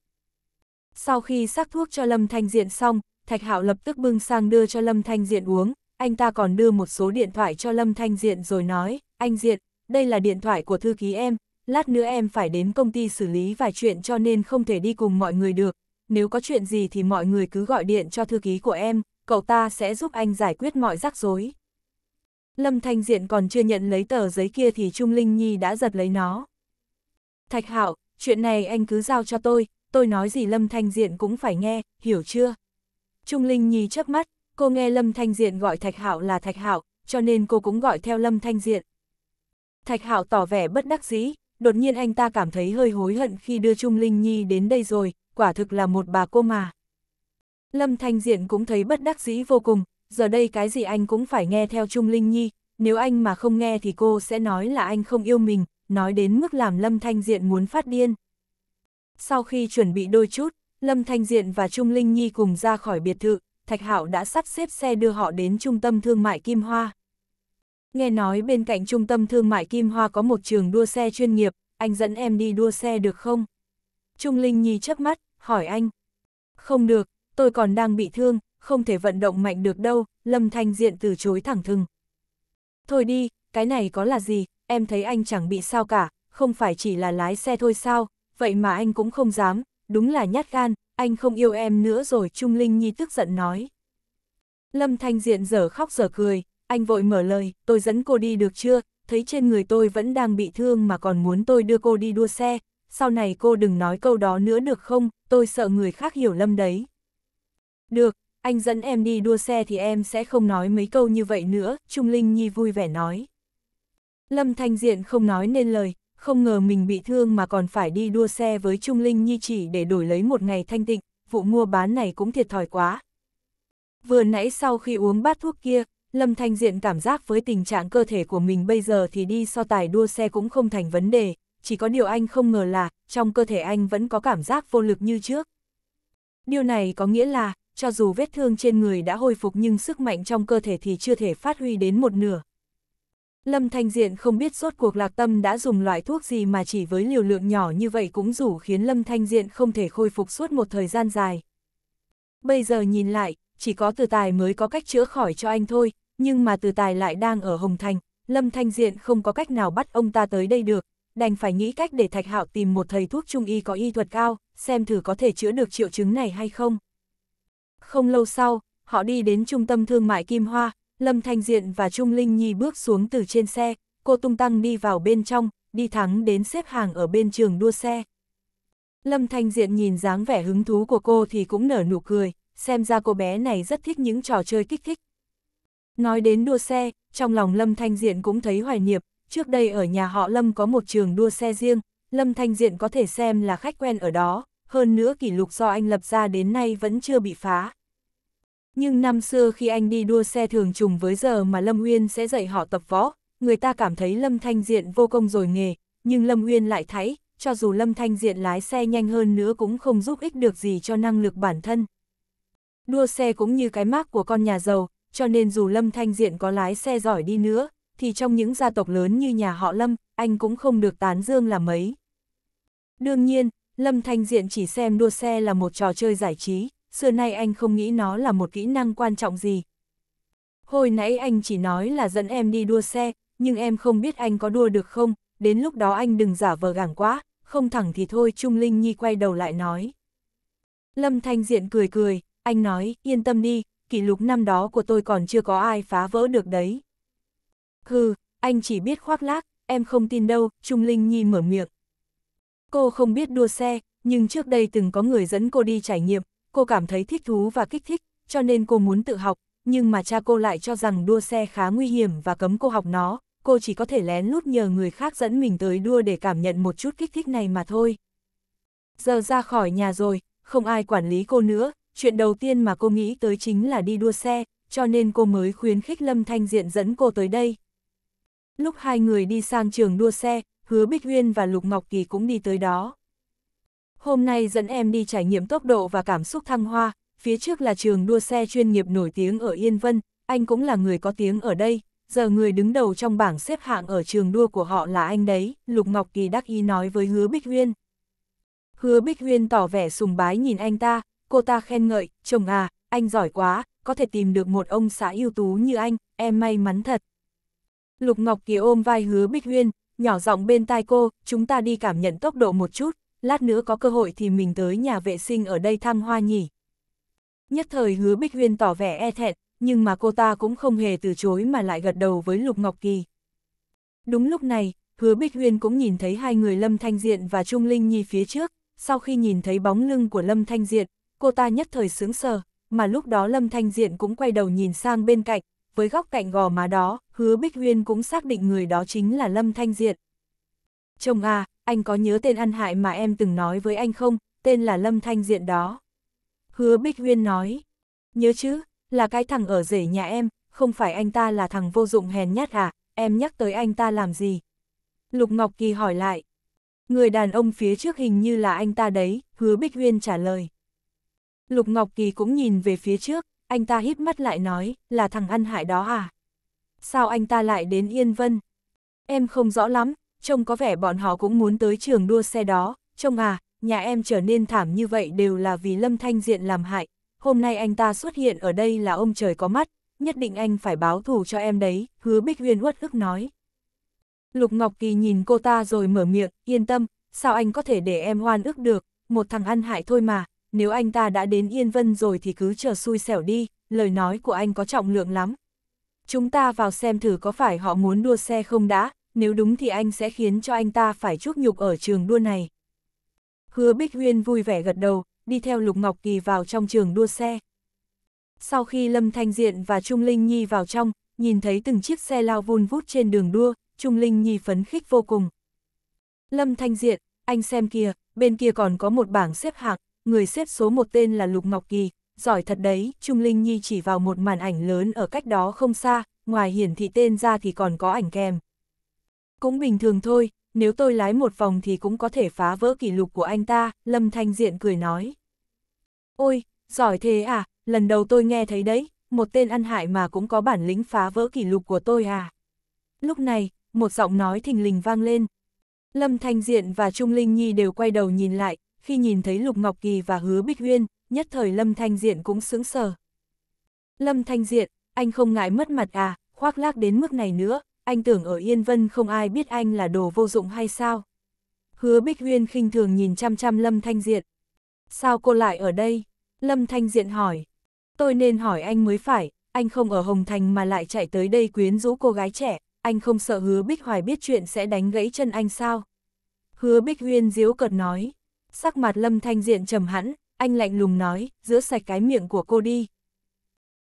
Sau khi sắc thuốc cho Lâm Thanh Diện xong, Thạch Hạo lập tức bưng sang đưa cho Lâm Thanh Diện uống, anh ta còn đưa một số điện thoại cho Lâm Thanh Diện rồi nói, anh Diện, đây là điện thoại của thư ký em, lát nữa em phải đến công ty xử lý vài chuyện cho nên không thể đi cùng mọi người được, nếu có chuyện gì thì mọi người cứ gọi điện cho thư ký của em, cậu ta sẽ giúp anh giải quyết mọi rắc rối. Lâm Thanh Diện còn chưa nhận lấy tờ giấy kia thì Trung Linh Nhi đã giật lấy nó. Thạch Hạo, chuyện này anh cứ giao cho tôi, tôi nói gì Lâm Thanh Diện cũng phải nghe, hiểu chưa? Trung Linh Nhi chớp mắt, cô nghe Lâm Thanh Diện gọi Thạch Hạo là Thạch Hạo, cho nên cô cũng gọi theo Lâm Thanh Diện. Thạch Hạo tỏ vẻ bất đắc dĩ, đột nhiên anh ta cảm thấy hơi hối hận khi đưa Trung Linh Nhi đến đây rồi, quả thực là một bà cô mà. Lâm Thanh Diện cũng thấy bất đắc dĩ vô cùng, giờ đây cái gì anh cũng phải nghe theo Trung Linh Nhi, nếu anh mà không nghe thì cô sẽ nói là anh không yêu mình, nói đến mức làm Lâm Thanh Diện muốn phát điên. Sau khi chuẩn bị đôi chút, Lâm Thanh Diện và Trung Linh Nhi cùng ra khỏi biệt thự, Thạch Hạo đã sắp xếp xe đưa họ đến trung tâm thương mại Kim Hoa. Nghe nói bên cạnh trung tâm thương mại Kim Hoa có một trường đua xe chuyên nghiệp, anh dẫn em đi đua xe được không? Trung Linh Nhi chớp mắt, hỏi anh. Không được, tôi còn đang bị thương, không thể vận động mạnh được đâu, Lâm Thanh Diện từ chối thẳng thừng. Thôi đi, cái này có là gì, em thấy anh chẳng bị sao cả, không phải chỉ là lái xe thôi sao, vậy mà anh cũng không dám, đúng là nhát gan, anh không yêu em nữa rồi Trung Linh Nhi tức giận nói. Lâm Thanh Diện giờ khóc giờ cười, anh vội mở lời, tôi dẫn cô đi được chưa, thấy trên người tôi vẫn đang bị thương mà còn muốn tôi đưa cô đi đua xe, sau này cô đừng nói câu đó nữa được không, tôi sợ người khác hiểu lầm đấy. Được, anh dẫn em đi đua xe thì em sẽ không nói mấy câu như vậy nữa, Trung Linh Nhi vui vẻ nói. Lâm Thanh Diện không nói nên lời, không ngờ mình bị thương mà còn phải đi đua xe với Trung Linh Nhi chỉ để đổi lấy một ngày thanh tịnh, vụ mua bán này cũng thiệt thòi quá. Vừa nãy sau khi uống bát thuốc kia, Lâm Thanh Diện cảm giác với tình trạng cơ thể của mình bây giờ thì đi so tài đua xe cũng không thành vấn đề, chỉ có điều anh không ngờ là, trong cơ thể anh vẫn có cảm giác vô lực như trước. Điều này có nghĩa là, cho dù vết thương trên người đã hồi phục nhưng sức mạnh trong cơ thể thì chưa thể phát huy đến một nửa. Lâm Thanh Diện không biết suốt cuộc lạc tâm đã dùng loại thuốc gì mà chỉ với liều lượng nhỏ như vậy cũng đủ khiến Lâm Thanh Diện không thể khôi phục suốt một thời gian dài. Bây giờ nhìn lại, chỉ có từ tài mới có cách chữa khỏi cho anh thôi, nhưng mà từ tài lại đang ở Hồng Thành, Lâm Thanh Diện không có cách nào bắt ông ta tới đây được, đành phải nghĩ cách để Thạch Hạo tìm một thầy thuốc trung y có y thuật cao, xem thử có thể chữa được triệu chứng này hay không. Không lâu sau, họ đi đến trung tâm thương mại Kim Hoa, Lâm Thanh Diện và Trung Linh Nhi bước xuống từ trên xe, cô tung tăng đi vào bên trong, đi thẳng đến xếp hàng ở bên trường đua xe. Lâm Thanh Diện nhìn dáng vẻ hứng thú của cô thì cũng nở nụ cười, xem ra cô bé này rất thích những trò chơi kích thích, Nói đến đua xe, trong lòng Lâm Thanh Diện cũng thấy hoài niệm, trước đây ở nhà họ Lâm có một trường đua xe riêng, Lâm Thanh Diện có thể xem là khách quen ở đó, hơn nữa kỷ lục do anh lập ra đến nay vẫn chưa bị phá. Nhưng năm xưa khi anh đi đua xe thường trùng với giờ mà Lâm Uyên sẽ dạy họ tập võ, người ta cảm thấy Lâm Thanh Diện vô công rồi nghề, nhưng Lâm Uyên lại thấy, cho dù Lâm Thanh Diện lái xe nhanh hơn nữa cũng không giúp ích được gì cho năng lực bản thân. Đua xe cũng như cái mác của con nhà giàu, cho nên dù Lâm Thanh Diện có lái xe giỏi đi nữa, thì trong những gia tộc lớn như nhà họ Lâm, anh cũng không được tán dương là mấy. Đương nhiên, Lâm Thanh Diện chỉ xem đua xe là một trò chơi giải trí, xưa nay anh không nghĩ nó là một kỹ năng quan trọng gì. Hồi nãy anh chỉ nói là dẫn em đi đua xe, nhưng em không biết anh có đua được không, đến lúc đó anh đừng giả vờ gẳng quá, không thẳng thì thôi Trung Linh Nhi quay đầu lại nói. Lâm Thanh Diện cười cười, anh nói, yên tâm đi, kỷ lục năm đó của tôi còn chưa có ai phá vỡ được đấy. Hừ, anh chỉ biết khoác lác, em không tin đâu, Trung Linh Nhi mở miệng. Cô không biết đua xe, nhưng trước đây từng có người dẫn cô đi trải nghiệm, cô cảm thấy thích thú và kích thích, cho nên cô muốn tự học, nhưng mà cha cô lại cho rằng đua xe khá nguy hiểm và cấm cô học nó, cô chỉ có thể lén lút nhờ người khác dẫn mình tới đua để cảm nhận một chút kích thích này mà thôi. Giờ ra khỏi nhà rồi, không ai quản lý cô nữa, chuyện đầu tiên mà cô nghĩ tới chính là đi đua xe, cho nên cô mới khuyến khích Lâm Thanh Diện dẫn cô tới đây. Lúc hai người đi sang trường đua xe, Hứa Bích Huyên và Lục Ngọc Kỳ cũng đi tới đó. Hôm nay dẫn em đi trải nghiệm tốc độ và cảm xúc thăng hoa, phía trước là trường đua xe chuyên nghiệp nổi tiếng ở Yên Vân, anh cũng là người có tiếng ở đây, giờ người đứng đầu trong bảng xếp hạng ở trường đua của họ là anh đấy, Lục Ngọc Kỳ đắc ý nói với Hứa Bích Huyên. Hứa Bích Huyên tỏ vẻ sùng bái nhìn anh ta, cô ta khen ngợi, chồng à, anh giỏi quá, có thể tìm được một ông xã ưu tú như anh, em may mắn thật. Lục Ngọc Kỳ ôm vai hứa Bích Huyên, nhỏ giọng bên tai cô, chúng ta đi cảm nhận tốc độ một chút, lát nữa có cơ hội thì mình tới nhà vệ sinh ở đây thăm hoa nhỉ. Nhất thời hứa Bích Huyên tỏ vẻ e thẹn, nhưng mà cô ta cũng không hề từ chối mà lại gật đầu với Lục Ngọc Kỳ. Đúng lúc này, hứa Bích Huyên cũng nhìn thấy hai người Lâm Thanh Diện và Trung Linh Nhi phía trước, sau khi nhìn thấy bóng lưng của Lâm Thanh Diện, cô ta nhất thời sướng sờ, mà lúc đó Lâm Thanh Diện cũng quay đầu nhìn sang bên cạnh, với góc cạnh gò má đó, hứa Bích Huyên cũng xác định người đó chính là Lâm Thanh Diện. Chồng à, anh có nhớ tên ăn hại mà em từng nói với anh không, tên là Lâm Thanh Diện đó. Hứa Bích Huyên nói, nhớ chứ, là cái thằng ở rể nhà em, không phải anh ta là thằng vô dụng hèn nhát à, em nhắc tới anh ta làm gì? Lục Ngọc Kỳ hỏi lại, người đàn ông phía trước hình như là anh ta đấy, hứa Bích Huyên trả lời. Lục Ngọc Kỳ cũng nhìn về phía trước, anh ta hít mắt lại nói, là thằng ăn hại đó à? Sao anh ta lại đến Yên Vân? Em không rõ lắm, trông có vẻ bọn họ cũng muốn tới trường đua xe đó, trông à, nhà em trở nên thảm như vậy đều là vì Lâm Thanh Diện làm hại, hôm nay anh ta xuất hiện ở đây là ông trời có mắt, nhất định anh phải báo thù cho em đấy, hứa Bích Huyên uất ức nói. Lục Ngọc Kỳ nhìn cô ta rồi mở miệng, yên tâm, sao anh có thể để em oan ức được, một thằng ăn hại thôi mà, nếu anh ta đã đến Yên Vân rồi thì cứ chờ xui xẻo đi, lời nói của anh có trọng lượng lắm. Chúng ta vào xem thử có phải họ muốn đua xe không đã, nếu đúng thì anh sẽ khiến cho anh ta phải chuốc nhục ở trường đua này. Hứa Bích Huyên vui vẻ gật đầu, đi theo Lục Ngọc Kỳ vào trong trường đua xe. Sau khi Lâm Thanh Diện và Trung Linh Nhi vào trong, nhìn thấy từng chiếc xe lao vun vút trên đường đua, Trung Linh Nhi phấn khích vô cùng. Lâm Thanh Diện, anh xem kìa, bên kia còn có một bảng xếp hạng, người xếp số một tên là Lục Ngọc Kỳ, giỏi thật đấy, Trung Linh Nhi chỉ vào một màn ảnh lớn ở cách đó không xa, ngoài hiển thị tên ra thì còn có ảnh kèm. Cũng bình thường thôi, nếu tôi lái một vòng thì cũng có thể phá vỡ kỷ lục của anh ta, Lâm Thanh Diện cười nói. Ôi, giỏi thế à, lần đầu tôi nghe thấy đấy, một tên ăn hại mà cũng có bản lĩnh phá vỡ kỷ lục của tôi à. Lúc này, một giọng nói thình lình vang lên. Lâm Thanh Diện và Trung Linh Nhi đều quay đầu nhìn lại, khi nhìn thấy Lục Ngọc Kỳ và Hứa Bích Uyên, nhất thời Lâm Thanh Diện cũng sững sờ. Lâm Thanh Diện, anh không ngại mất mặt à, khoác lác đến mức này nữa, anh tưởng ở Yên Vân không ai biết anh là đồ vô dụng hay sao? Hứa Bích Uyên khinh thường nhìn chăm chăm Lâm Thanh Diện. Sao cô lại ở đây? Lâm Thanh Diện hỏi. Tôi nên hỏi anh mới phải, anh không ở Hồng Thành mà lại chạy tới đây quyến rũ cô gái trẻ, anh không sợ Hứa Bích Hoài biết chuyện sẽ đánh gãy chân anh sao? Hứa Bích Uyên diếu cợt nói sắc mặt lâm thanh diện trầm hẳn, anh lạnh lùng nói, giữa sạch cái miệng của cô đi.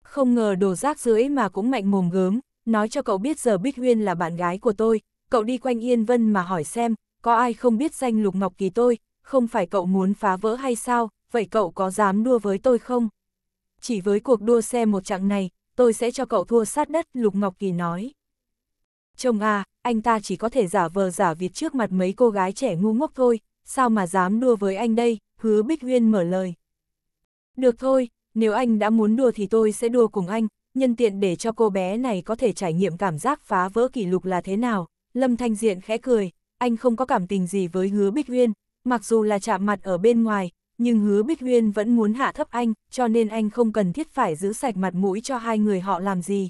Không ngờ đồ rác dưới mà cũng mạnh mồm gớm, nói cho cậu biết giờ Bích Huyên là bạn gái của tôi, cậu đi quanh Yên Vân mà hỏi xem, có ai không biết danh Lục Ngọc Kỳ tôi, không phải cậu muốn phá vỡ hay sao, vậy cậu có dám đua với tôi không? Chỉ với cuộc đua xe một chặng này, tôi sẽ cho cậu thua sát đất, Lục Ngọc Kỳ nói. Chồng à, anh ta chỉ có thể giả vờ giả vịt trước mặt mấy cô gái trẻ ngu ngốc thôi, sao mà dám đua với anh đây, hứa Bích Huyên mở lời. Được thôi, nếu anh đã muốn đua thì tôi sẽ đua cùng anh, nhân tiện để cho cô bé này có thể trải nghiệm cảm giác phá vỡ kỷ lục là thế nào. Lâm Thanh Diện khẽ cười, anh không có cảm tình gì với hứa Bích Huyên, mặc dù là chạm mặt ở bên ngoài, nhưng hứa Bích Huyên vẫn muốn hạ thấp anh, cho nên anh không cần thiết phải giữ sạch mặt mũi cho hai người họ làm gì.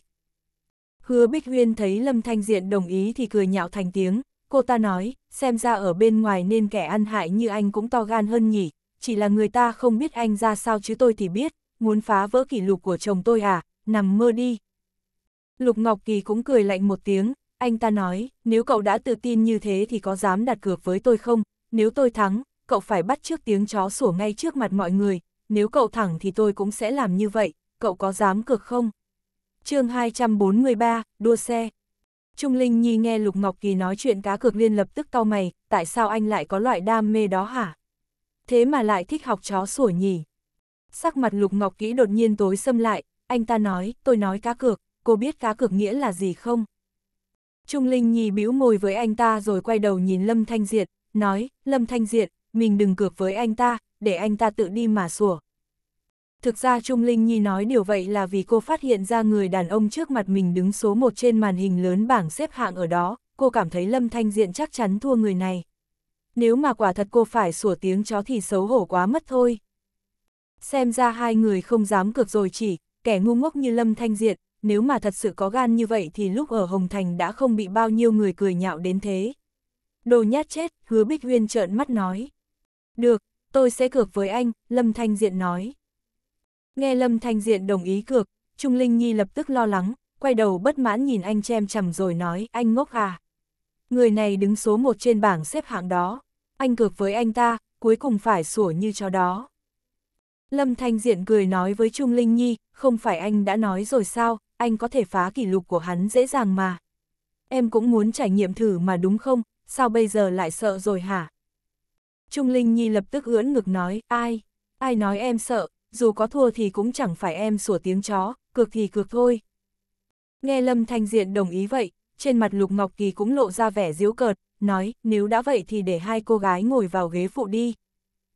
Hứa Bích Huyên thấy Lâm Thanh Diện đồng ý thì cười nhạo thành tiếng, Cô ta nói, xem ra ở bên ngoài nên kẻ ăn hại như anh cũng to gan hơn nhỉ, chỉ là người ta không biết anh ra sao chứ tôi thì biết, muốn phá vỡ kỷ lục của chồng tôi à, nằm mơ đi. Lục Ngọc Kỳ cũng cười lạnh một tiếng, anh ta nói, nếu cậu đã tự tin như thế thì có dám đặt cược với tôi không, nếu tôi thắng, cậu phải bắt trước tiếng chó sủa ngay trước mặt mọi người, nếu cậu thẳng thì tôi cũng sẽ làm như vậy, cậu có dám cược không? chương 243, đua xe Trung Linh Nhi nghe Lục Ngọc Kỳ nói chuyện cá cược liên lập tức cau mày, tại sao anh lại có loại đam mê đó hả? Thế mà lại thích học chó sủa nhỉ? Sắc mặt Lục Ngọc Kỹ đột nhiên tối xâm lại, anh ta nói, tôi nói cá cược, cô biết cá cược nghĩa là gì không? Trung Linh Nhi bĩu môi với anh ta rồi quay đầu nhìn Lâm Thanh Diệt, nói, Lâm Thanh Diệt, mình đừng cược với anh ta, để anh ta tự đi mà sủa. Thực ra Trung Linh Nhi nói điều vậy là vì cô phát hiện ra người đàn ông trước mặt mình đứng số một trên màn hình lớn bảng xếp hạng ở đó, cô cảm thấy Lâm Thanh Diện chắc chắn thua người này. Nếu mà quả thật cô phải sủa tiếng chó thì xấu hổ quá mất thôi. Xem ra hai người không dám cược rồi chỉ, kẻ ngu ngốc như Lâm Thanh Diện, nếu mà thật sự có gan như vậy thì lúc ở Hồng Thành đã không bị bao nhiêu người cười nhạo đến thế. Đồ nhát chết, hứa Bích Huyên trợn mắt nói. Được, tôi sẽ cược với anh, Lâm Thanh Diện nói. Nghe Lâm Thanh Diện đồng ý cược, Trung Linh Nhi lập tức lo lắng, quay đầu bất mãn nhìn anh chem chầm rồi nói, anh ngốc à. Người này đứng số một trên bảng xếp hạng đó, anh cược với anh ta, cuối cùng phải sủa như chó đó. Lâm Thanh Diện cười nói với Trung Linh Nhi, không phải anh đã nói rồi sao, anh có thể phá kỷ lục của hắn dễ dàng mà. Em cũng muốn trải nghiệm thử mà đúng không, sao bây giờ lại sợ rồi hả? Trung Linh Nhi lập tức ưỡn ngực nói, ai? Ai nói em sợ, dù có thua thì cũng chẳng phải em sủa tiếng chó, cược thì cược thôi. Nghe Lâm Thanh Diện đồng ý vậy, trên mặt Lục Ngọc Kỳ cũng lộ ra vẻ diếu cợt, nói nếu đã vậy thì để hai cô gái ngồi vào ghế phụ đi.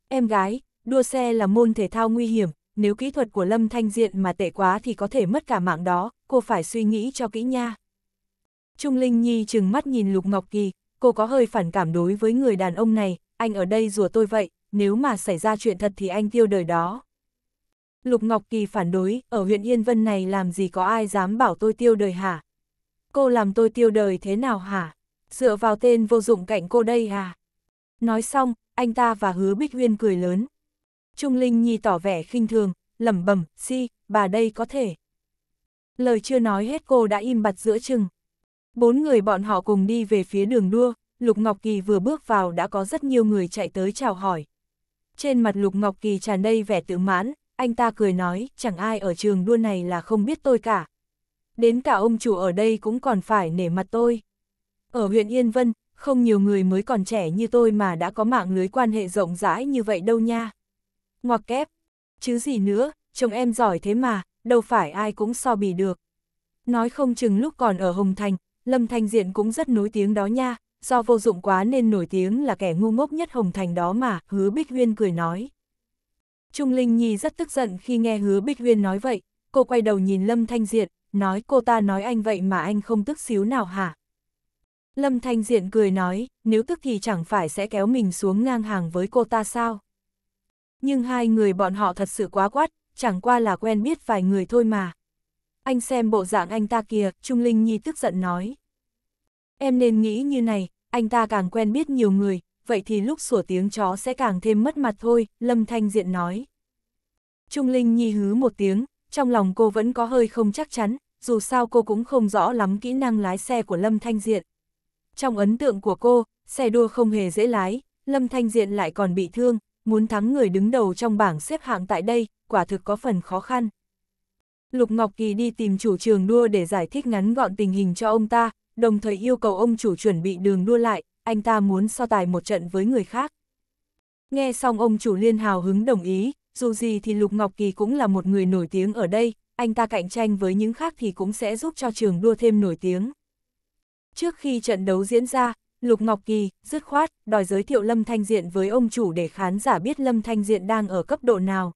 Em gái, đua xe là môn thể thao nguy hiểm, nếu kỹ thuật của Lâm Thanh Diện mà tệ quá thì có thể mất cả mạng đó, cô phải suy nghĩ cho kỹ nha. Trung Linh Nhi chừng mắt nhìn Lục Ngọc Kỳ, cô có hơi phản cảm đối với người đàn ông này, anh ở đây rùa tôi vậy, nếu mà xảy ra chuyện thật thì anh tiêu đời đó. Lục Ngọc Kỳ phản đối, ở huyện Yên Vân này làm gì có ai dám bảo tôi tiêu đời hả? Cô làm tôi tiêu đời thế nào hả? Dựa vào tên vô dụng cạnh cô đây hả? Nói xong, anh ta và hứa Bích Huyên cười lớn. Trung Linh Nhi tỏ vẻ khinh thường, lẩm bẩm, si, bà đây có thể. Lời chưa nói hết cô đã im bặt giữa chừng. Bốn người bọn họ cùng đi về phía đường đua, Lục Ngọc Kỳ vừa bước vào đã có rất nhiều người chạy tới chào hỏi. Trên mặt Lục Ngọc Kỳ tràn đầy vẻ tự mãn, anh ta cười nói, chẳng ai ở trường đua này là không biết tôi cả. Đến cả ông chủ ở đây cũng còn phải nể mặt tôi. Ở huyện Yên Vân, không nhiều người mới còn trẻ như tôi mà đã có mạng lưới quan hệ rộng rãi như vậy đâu nha. Ngoặc kép, chứ gì nữa, chồng em giỏi thế mà, đâu phải ai cũng so bì được. Nói không chừng lúc còn ở Hồng Thành, Lâm Thanh Diện cũng rất nổi tiếng đó nha, do vô dụng quá nên nổi tiếng là kẻ ngu ngốc nhất Hồng Thành đó mà, hứa Bích Huyên cười nói. Trung Linh Nhi rất tức giận khi nghe hứa Bích Huyên nói vậy, cô quay đầu nhìn Lâm Thanh Diện, nói cô ta nói anh vậy mà anh không tức xíu nào hả? Lâm Thanh Diện cười nói, nếu tức thì chẳng phải sẽ kéo mình xuống ngang hàng với cô ta sao? Nhưng hai người bọn họ thật sự quá quát, chẳng qua là quen biết vài người thôi mà. Anh xem bộ dạng anh ta kìa, Trung Linh Nhi tức giận nói. Em nên nghĩ như này, anh ta càng quen biết nhiều người, vậy thì lúc sủa tiếng chó sẽ càng thêm mất mặt thôi, Lâm Thanh Diện nói. Trung Linh Nhi hứ một tiếng, trong lòng cô vẫn có hơi không chắc chắn, dù sao cô cũng không rõ lắm kỹ năng lái xe của Lâm Thanh Diện. Trong ấn tượng của cô, xe đua không hề dễ lái, Lâm Thanh Diện lại còn bị thương, muốn thắng người đứng đầu trong bảng xếp hạng tại đây, quả thực có phần khó khăn. Lục Ngọc Kỳ đi tìm chủ trường đua để giải thích ngắn gọn tình hình cho ông ta, đồng thời yêu cầu ông chủ chuẩn bị đường đua lại, anh ta muốn so tài một trận với người khác. Nghe xong ông chủ liên hào hứng đồng ý, dù gì thì Lục Ngọc Kỳ cũng là một người nổi tiếng ở đây, anh ta cạnh tranh với những khác thì cũng sẽ giúp cho trường đua thêm nổi tiếng. Trước khi trận đấu diễn ra, Lục Ngọc Kỳ, dứt khoát, đòi giới thiệu Lâm Thanh Diện với ông chủ để khán giả biết Lâm Thanh Diện đang ở cấp độ nào.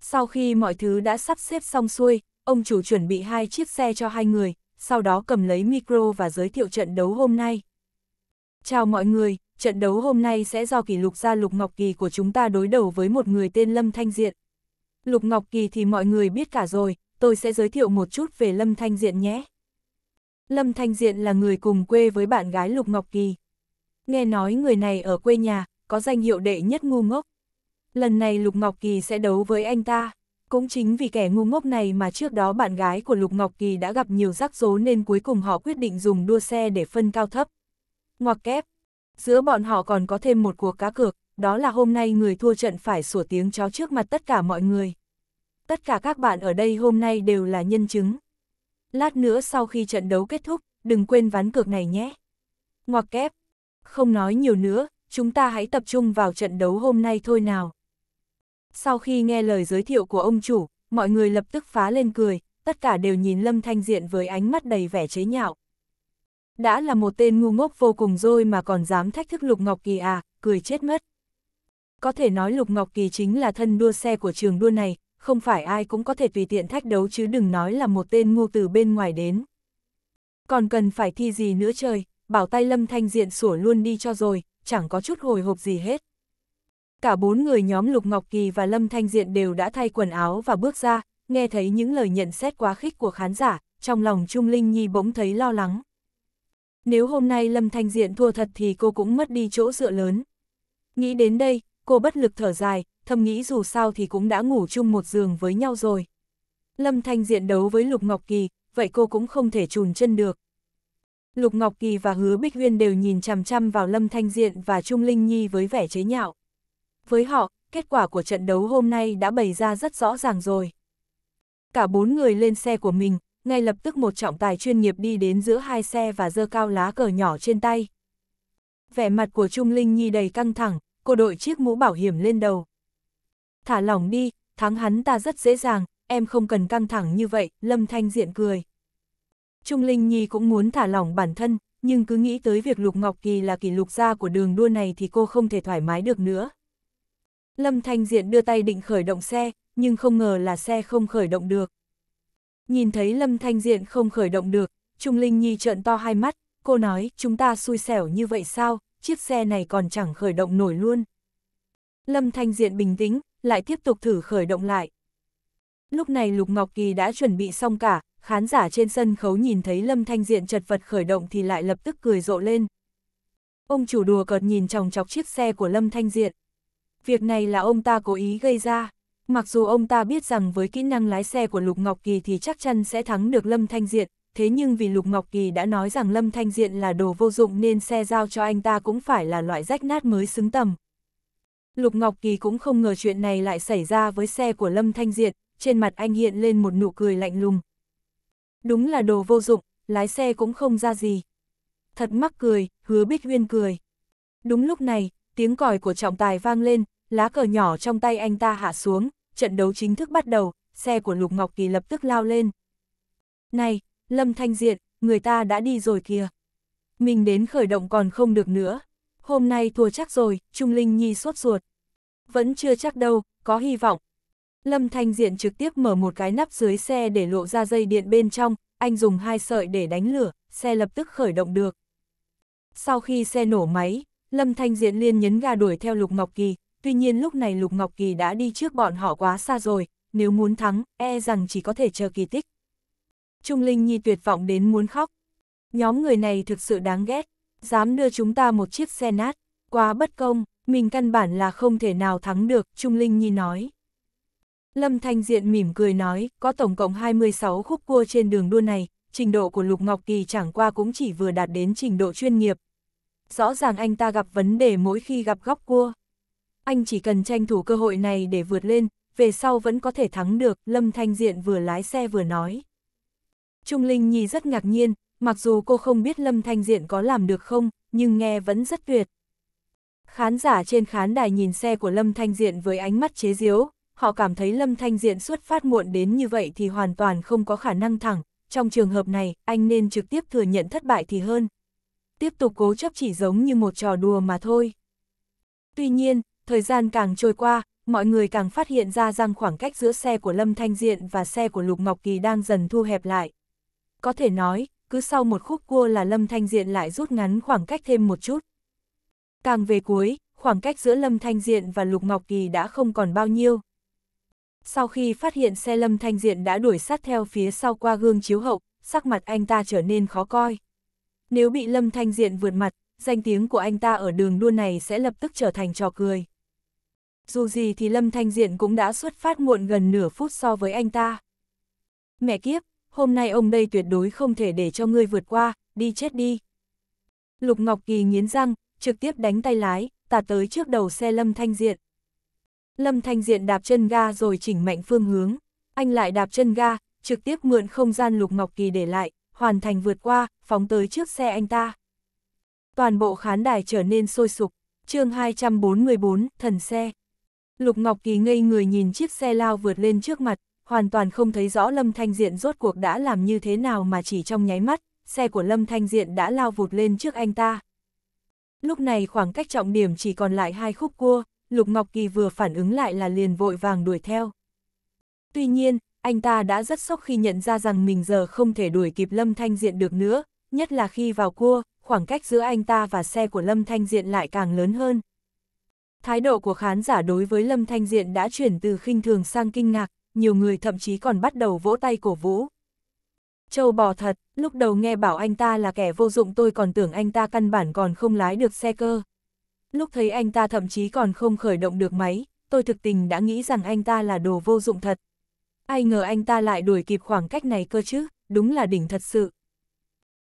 Sau khi mọi thứ đã sắp xếp xong xuôi, ông chủ chuẩn bị hai chiếc xe cho hai người, sau đó cầm lấy micro và giới thiệu trận đấu hôm nay. Chào mọi người, trận đấu hôm nay sẽ do kỷ lục gia Lục Ngọc Kỳ của chúng ta đối đầu với một người tên Lâm Thanh Diện. Lục Ngọc Kỳ thì mọi người biết cả rồi, tôi sẽ giới thiệu một chút về Lâm Thanh Diện nhé. Lâm Thanh Diện là người cùng quê với bạn gái Lục Ngọc Kỳ. Nghe nói người này ở quê nhà, có danh hiệu đệ nhất ngu ngốc. Lần này Lục Ngọc Kỳ sẽ đấu với anh ta. Cũng chính vì kẻ ngu ngốc này mà trước đó bạn gái của Lục Ngọc Kỳ đã gặp nhiều rắc rối nên cuối cùng họ quyết định dùng đua xe để phân cao thấp ngoặc kép. Giữa bọn họ còn có thêm một cuộc cá cược, đó là hôm nay người thua trận phải sủa tiếng chó trước mặt tất cả mọi người. Tất cả các bạn ở đây hôm nay đều là nhân chứng. Lát nữa sau khi trận đấu kết thúc, đừng quên ván cược này nhé. Ngoặc kép. Không nói nhiều nữa, chúng ta hãy tập trung vào trận đấu hôm nay thôi nào. Sau khi nghe lời giới thiệu của ông chủ, mọi người lập tức phá lên cười, tất cả đều nhìn Lâm Thanh Diện với ánh mắt đầy vẻ chế nhạo đã là một tên ngu ngốc vô cùng rồi mà còn dám thách thức Lục Ngọc Kỳ à, cười chết mất. Có thể nói Lục Ngọc Kỳ chính là thân đua xe của trường đua này, không phải ai cũng có thể tùy tiện thách đấu chứ đừng nói là một tên ngu từ bên ngoài đến. Còn cần phải thi gì nữa trời, bảo tay Lâm Thanh Diện sủa luôn đi cho rồi, chẳng có chút hồi hộp gì hết. Cả bốn người nhóm Lục Ngọc Kỳ và Lâm Thanh Diện đều đã thay quần áo và bước ra, nghe thấy những lời nhận xét quá khích của khán giả, trong lòng Trung Linh Nhi bỗng thấy lo lắng. Nếu hôm nay Lâm Thanh Diện thua thật thì cô cũng mất đi chỗ dựa lớn. Nghĩ đến đây, cô bất lực thở dài, thầm nghĩ dù sao thì cũng đã ngủ chung một giường với nhau rồi. Lâm Thanh Diện đấu với Lục Ngọc Kỳ, vậy cô cũng không thể chùn chân được. Lục Ngọc Kỳ và Hứa Bích Huyên đều nhìn chằm chằm vào Lâm Thanh Diện và Trung Linh Nhi với vẻ chế nhạo. Với họ, kết quả của trận đấu hôm nay đã bày ra rất rõ ràng rồi. Cả bốn người lên xe của mình, ngay lập tức một trọng tài chuyên nghiệp đi đến giữa hai xe và giơ cao lá cờ nhỏ trên tay. Vẻ mặt của Trung Linh Nhi đầy căng thẳng, cô đội chiếc mũ bảo hiểm lên đầu. Thả lỏng đi, thắng hắn ta rất dễ dàng, em không cần căng thẳng như vậy, Lâm Thanh Diện cười. Trung Linh Nhi cũng muốn thả lỏng bản thân, nhưng cứ nghĩ tới việc Lục Ngọc Kỳ là kỷ lục gia của đường đua này thì cô không thể thoải mái được nữa. Lâm Thanh Diện đưa tay định khởi động xe, nhưng không ngờ là xe không khởi động được nhìn thấy Lâm Thanh Diện không khởi động được, Trung Linh Nhi trợn to hai mắt, cô nói chúng ta xui xẻo như vậy sao, chiếc xe này còn chẳng khởi động nổi luôn. Lâm Thanh Diện bình tĩnh, lại tiếp tục thử khởi động lại. Lúc này Lục Ngọc Kỳ đã chuẩn bị xong cả, khán giả trên sân khấu nhìn thấy Lâm Thanh Diện chật vật khởi động thì lại lập tức cười rộ lên. Ông chủ đùa cợt nhìn chòng chọc chiếc xe của Lâm Thanh Diện. Việc này là ông ta cố ý gây ra. Mặc dù ông ta biết rằng với kỹ năng lái xe của Lục Ngọc Kỳ thì chắc chắn sẽ thắng được Lâm Thanh Diện, thế nhưng vì Lục Ngọc Kỳ đã nói rằng Lâm Thanh Diện là đồ vô dụng nên xe giao cho anh ta cũng phải là loại rách nát mới xứng tầm. Lục Ngọc Kỳ cũng không ngờ chuyện này lại xảy ra với xe của Lâm Thanh Diện, trên mặt anh hiện lên một nụ cười lạnh lùng. Đúng là đồ vô dụng, lái xe cũng không ra gì. Thật mắc cười, hứa Bích Huyên cười. Đúng lúc này, tiếng còi của trọng tài vang lên, lá cờ nhỏ trong tay anh ta hạ xuống, trận đấu chính thức bắt đầu, xe của Lục Ngọc Kỳ lập tức lao lên. Này, Lâm Thanh Diện, người ta đã đi rồi kìa. Mình đến khởi động còn không được nữa. Hôm nay thua chắc rồi, Trung Linh Nhi sốt ruột. Vẫn chưa chắc đâu, có hy vọng. Lâm Thanh Diện trực tiếp mở một cái nắp dưới xe để lộ ra dây điện bên trong, anh dùng hai sợi để đánh lửa, xe lập tức khởi động được. Sau khi xe nổ máy, Lâm Thanh Diện liên nhấn ga đuổi theo Lục Ngọc Kỳ, tuy nhiên lúc này Lục Ngọc Kỳ đã đi trước bọn họ quá xa rồi, nếu muốn thắng, e rằng chỉ có thể chờ kỳ tích. Trung Linh Nhi tuyệt vọng đến muốn khóc. Nhóm người này thực sự đáng ghét, dám đưa chúng ta một chiếc xe nát, quá bất công, mình căn bản là không thể nào thắng được, Trung Linh Nhi nói. Lâm Thanh Diện mỉm cười nói, có tổng cộng 26 khúc cua trên đường đua này, trình độ của Lục Ngọc Kỳ chẳng qua cũng chỉ vừa đạt đến trình độ chuyên nghiệp. Rõ ràng anh ta gặp vấn đề mỗi khi gặp góc cua anh chỉ cần tranh thủ cơ hội này để vượt lên, về sau vẫn có thể thắng được, Lâm Thanh Diện vừa lái xe vừa nói. Trung Linh Nhi rất ngạc nhiên, mặc dù cô không biết Lâm Thanh Diện có làm được không, nhưng nghe vẫn rất tuyệt. Khán giả trên khán đài nhìn xe của Lâm Thanh Diện với ánh mắt chế giễu, họ cảm thấy Lâm Thanh Diện xuất phát muộn đến như vậy thì hoàn toàn không có khả năng thẳng, trong trường hợp này, anh nên trực tiếp thừa nhận thất bại thì hơn. Tiếp tục cố chấp chỉ giống như một trò đùa mà thôi. Tuy nhiên, Thời gian càng trôi qua, mọi người càng phát hiện ra rằng khoảng cách giữa xe của Lâm Thanh Diện và xe của Lục Ngọc Kỳ đang dần thu hẹp lại. Có thể nói, cứ sau một khúc cua là Lâm Thanh Diện lại rút ngắn khoảng cách thêm một chút. Càng về cuối, khoảng cách giữa Lâm Thanh Diện và Lục Ngọc Kỳ đã không còn bao nhiêu. Sau khi phát hiện xe Lâm Thanh Diện đã đuổi sát theo phía sau qua gương chiếu hậu, sắc mặt anh ta trở nên khó coi. Nếu bị Lâm Thanh Diện vượt mặt, danh tiếng của anh ta ở đường đua này sẽ lập tức trở thành trò cười dù gì thì Lâm Thanh Diện cũng đã xuất phát muộn gần nửa phút so với anh ta. Mẹ kiếp, hôm nay ông đây tuyệt đối không thể để cho ngươi vượt qua, đi chết đi. Lục Ngọc Kỳ nghiến răng, trực tiếp đánh tay lái, tạt tới trước đầu xe Lâm Thanh Diện. Lâm Thanh Diện đạp chân ga rồi chỉnh mạnh phương hướng, anh lại đạp chân ga, trực tiếp mượn không gian Lục Ngọc Kỳ để lại, hoàn thành vượt qua, phóng tới trước xe anh ta. Toàn bộ khán đài trở nên sôi sục, chương 244, thần xe. Lục Ngọc Kỳ ngây người nhìn chiếc xe lao vượt lên trước mặt, hoàn toàn không thấy rõ Lâm Thanh Diện rốt cuộc đã làm như thế nào mà chỉ trong nháy mắt, xe của Lâm Thanh Diện đã lao vụt lên trước anh ta. Lúc này khoảng cách trọng điểm chỉ còn lại hai khúc cua, Lục Ngọc Kỳ vừa phản ứng lại là liền vội vàng đuổi theo. Tuy nhiên, anh ta đã rất sốc khi nhận ra rằng mình giờ không thể đuổi kịp Lâm Thanh Diện được nữa, nhất là khi vào cua, khoảng cách giữa anh ta và xe của Lâm Thanh Diện lại càng lớn hơn. Thái độ của khán giả đối với Lâm Thanh Diện đã chuyển từ khinh thường sang kinh ngạc, nhiều người thậm chí còn bắt đầu vỗ tay cổ vũ. Châu bò thật, lúc đầu nghe bảo anh ta là kẻ vô dụng tôi còn tưởng anh ta căn bản còn không lái được xe cơ. Lúc thấy anh ta thậm chí còn không khởi động được máy, tôi thực tình đã nghĩ rằng anh ta là đồ vô dụng thật. Ai ngờ anh ta lại đuổi kịp khoảng cách này cơ chứ, đúng là đỉnh thật sự.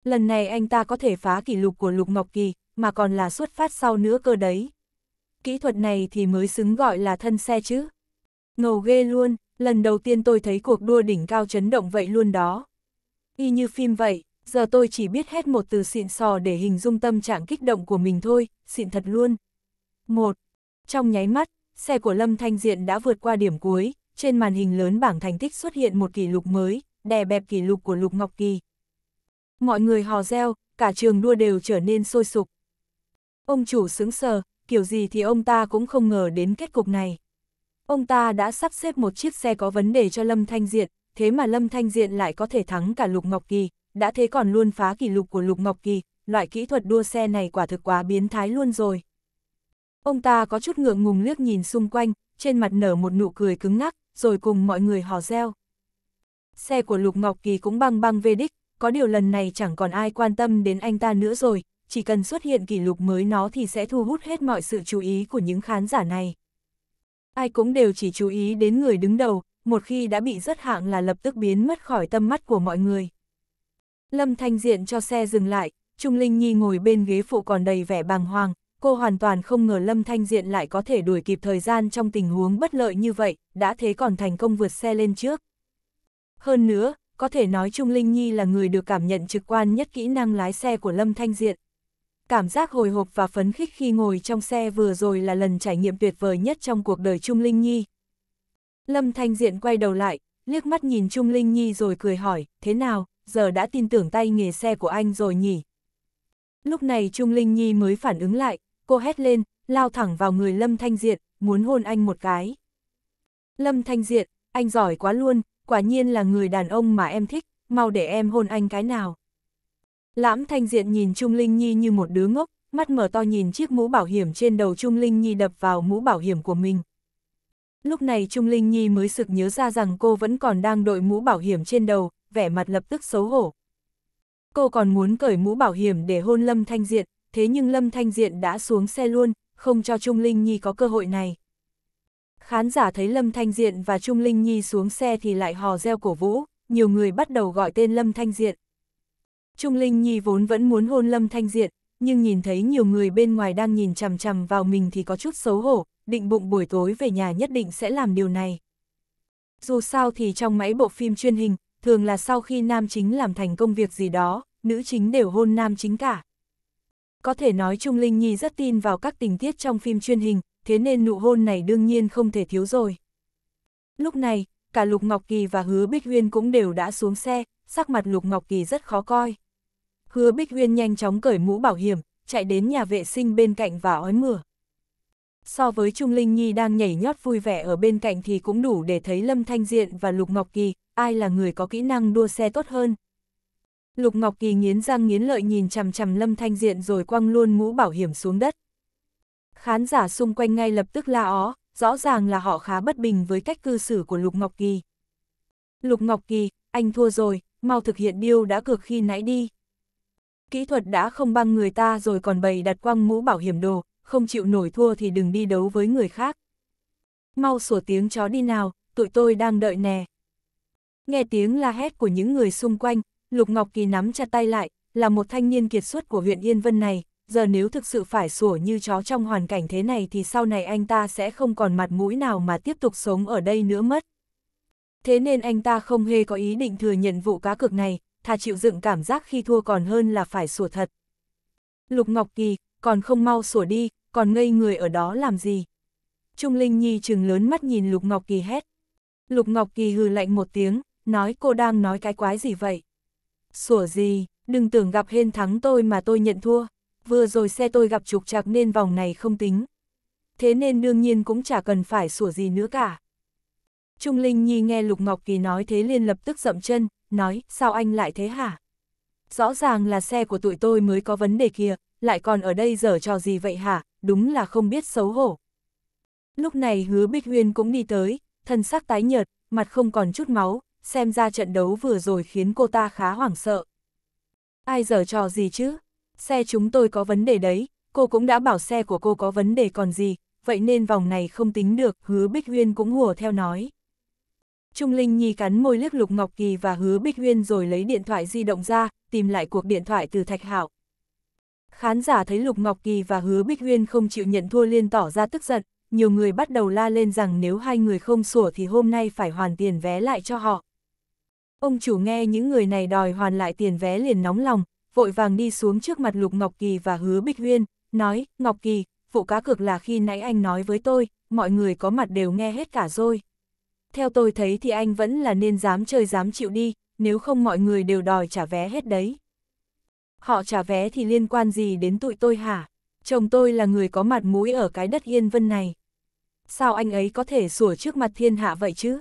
Lần này anh ta có thể phá kỷ lục của Lục Ngọc Kỳ, mà còn là xuất phát sau nữa cơ đấy kỹ thuật này thì mới xứng gọi là thân xe chứ. Ngầu ghê luôn, lần đầu tiên tôi thấy cuộc đua đỉnh cao chấn động vậy luôn đó. Y như phim vậy, giờ tôi chỉ biết hết một từ xịn sò để hình dung tâm trạng kích động của mình thôi, xịn thật luôn. một Trong nháy mắt, xe của Lâm Thanh Diện đã vượt qua điểm cuối, trên màn hình lớn bảng thành tích xuất hiện một kỷ lục mới, đè bẹp kỷ lục của Lục Ngọc Kỳ. Mọi người hò reo, cả trường đua đều trở nên sôi sục. Ông chủ sững sờ, kiểu gì thì ông ta cũng không ngờ đến kết cục này. Ông ta đã sắp xếp một chiếc xe có vấn đề cho Lâm Thanh Diện, thế mà Lâm Thanh Diện lại có thể thắng cả Lục Ngọc Kỳ, đã thế còn luôn phá kỷ lục của Lục Ngọc Kỳ, loại kỹ thuật đua xe này quả thực quá biến thái luôn rồi. Ông ta có chút ngượng ngùng liếc nhìn xung quanh, trên mặt nở một nụ cười cứng ngắc, rồi cùng mọi người hò reo. Xe của Lục Ngọc Kỳ cũng băng băng về đích, có điều lần này chẳng còn ai quan tâm đến anh ta nữa rồi, chỉ cần xuất hiện kỷ lục mới nó thì sẽ thu hút hết mọi sự chú ý của những khán giả này. Ai cũng đều chỉ chú ý đến người đứng đầu, một khi đã bị rớt hạng là lập tức biến mất khỏi tâm mắt của mọi người. Lâm Thanh Diện cho xe dừng lại, Trung Linh Nhi ngồi bên ghế phụ còn đầy vẻ bàng hoàng, cô hoàn toàn không ngờ Lâm Thanh Diện lại có thể đuổi kịp thời gian trong tình huống bất lợi như vậy, đã thế còn thành công vượt xe lên trước. Hơn nữa, có thể nói Trung Linh Nhi là người được cảm nhận trực quan nhất kỹ năng lái xe của Lâm Thanh Diện cảm giác hồi hộp và phấn khích khi ngồi trong xe vừa rồi là lần trải nghiệm tuyệt vời nhất trong cuộc đời Trung Linh Nhi. Lâm Thanh Diện quay đầu lại, liếc mắt nhìn Trung Linh Nhi rồi cười hỏi, thế nào, giờ đã tin tưởng tay nghề xe của anh rồi nhỉ? Lúc này Trung Linh Nhi mới phản ứng lại, cô hét lên, lao thẳng vào người Lâm Thanh Diện, muốn hôn anh một cái. Lâm Thanh Diện, anh giỏi quá luôn, quả nhiên là người đàn ông mà em thích, mau để em hôn anh cái nào. Lãm Thanh Diện nhìn Trung Linh Nhi như một đứa ngốc, mắt mở to nhìn chiếc mũ bảo hiểm trên đầu Trung Linh Nhi đập vào mũ bảo hiểm của mình. Lúc này Trung Linh Nhi mới sực nhớ ra rằng cô vẫn còn đang đội mũ bảo hiểm trên đầu, vẻ mặt lập tức xấu hổ. Cô còn muốn cởi mũ bảo hiểm để hôn Lâm Thanh Diện, thế nhưng Lâm Thanh Diện đã xuống xe luôn, không cho Trung Linh Nhi có cơ hội này. Khán giả thấy Lâm Thanh Diện và Trung Linh Nhi xuống xe thì lại hò reo cổ vũ, nhiều người bắt đầu gọi tên Lâm Thanh Diện. Trung Linh Nhi vốn vẫn muốn hôn Lâm Thanh Diện, nhưng nhìn thấy nhiều người bên ngoài đang nhìn chằm chằm vào mình thì có chút xấu hổ, định bụng buổi tối về nhà nhất định sẽ làm điều này. Dù sao thì trong mấy bộ phim truyền hình, thường là sau khi nam chính làm thành công việc gì đó, nữ chính đều hôn nam chính cả. Có thể nói Trung Linh Nhi rất tin vào các tình tiết trong phim truyền hình, thế nên nụ hôn này đương nhiên không thể thiếu rồi. Lúc này, cả Lục Ngọc Kỳ và Hứa Bích Huyên cũng đều đã xuống xe, sắc mặt Lục Ngọc Kỳ rất khó coi. Hứa Bích Huyên nhanh chóng cởi mũ bảo hiểm, chạy đến nhà vệ sinh bên cạnh và ói mửa. So với Trung Linh Nhi đang nhảy nhót vui vẻ ở bên cạnh thì cũng đủ để thấy Lâm Thanh Diện và Lục Ngọc Kỳ, ai là người có kỹ năng đua xe tốt hơn. Lục Ngọc Kỳ nghiến răng nghiến lợi nhìn chằm chằm Lâm Thanh Diện rồi quăng luôn mũ bảo hiểm xuống đất. Khán giả xung quanh ngay lập tức la ó, rõ ràng là họ khá bất bình với cách cư xử của Lục Ngọc Kỳ. Lục Ngọc Kỳ, anh thua rồi, mau thực hiện điều đã cược khi nãy đi kỹ thuật đã không băng người ta rồi còn bày đặt quăng mũ bảo hiểm đồ, không chịu nổi thua thì đừng đi đấu với người khác. Mau sủa tiếng chó đi nào, tụi tôi đang đợi nè. Nghe tiếng la hét của những người xung quanh, Lục Ngọc Kỳ nắm chặt tay lại, là một thanh niên kiệt xuất của huyện Yên Vân này, giờ nếu thực sự phải sủa như chó trong hoàn cảnh thế này thì sau này anh ta sẽ không còn mặt mũi nào mà tiếp tục sống ở đây nữa mất. Thế nên anh ta không hề có ý định thừa nhận vụ cá cược này, thà chịu dựng cảm giác khi thua còn hơn là phải sủa thật. Lục Ngọc Kỳ, còn không mau sủa đi, còn ngây người ở đó làm gì? Trung Linh Nhi chừng lớn mắt nhìn Lục Ngọc Kỳ hét. Lục Ngọc Kỳ hừ lạnh một tiếng, nói cô đang nói cái quái gì vậy? Sủa gì, đừng tưởng gặp hên thắng tôi mà tôi nhận thua, vừa rồi xe tôi gặp trục trặc nên vòng này không tính. Thế nên đương nhiên cũng chả cần phải sủa gì nữa cả. Trung Linh Nhi nghe Lục Ngọc Kỳ nói thế liền lập tức dậm chân, nói, sao anh lại thế hả? Rõ ràng là xe của tụi tôi mới có vấn đề kìa, lại còn ở đây dở trò gì vậy hả, đúng là không biết xấu hổ. Lúc này hứa Bích Huyên cũng đi tới, thân sắc tái nhợt, mặt không còn chút máu, xem ra trận đấu vừa rồi khiến cô ta khá hoảng sợ. Ai dở trò gì chứ? Xe chúng tôi có vấn đề đấy, cô cũng đã bảo xe của cô có vấn đề còn gì, vậy nên vòng này không tính được, hứa Bích Huyên cũng hùa theo nói. Trung Linh Nhi cắn môi liếc Lục Ngọc Kỳ và hứa Bích Huyên rồi lấy điện thoại di động ra, tìm lại cuộc điện thoại từ Thạch Hảo. Khán giả thấy Lục Ngọc Kỳ và hứa Bích Huyên không chịu nhận thua liên tỏ ra tức giận, nhiều người bắt đầu la lên rằng nếu hai người không sủa thì hôm nay phải hoàn tiền vé lại cho họ. Ông chủ nghe những người này đòi hoàn lại tiền vé liền nóng lòng, vội vàng đi xuống trước mặt Lục Ngọc Kỳ và hứa Bích Huyên nói, Ngọc Kỳ, vụ cá cược là khi nãy anh nói với tôi, mọi người có mặt đều nghe hết cả rồi theo tôi thấy thì anh vẫn là nên dám chơi dám chịu đi, nếu không mọi người đều đòi trả vé hết đấy. Họ trả vé thì liên quan gì đến tụi tôi hả? Chồng tôi là người có mặt mũi ở cái đất Yên Vân này. Sao anh ấy có thể sủa trước mặt thiên hạ vậy chứ?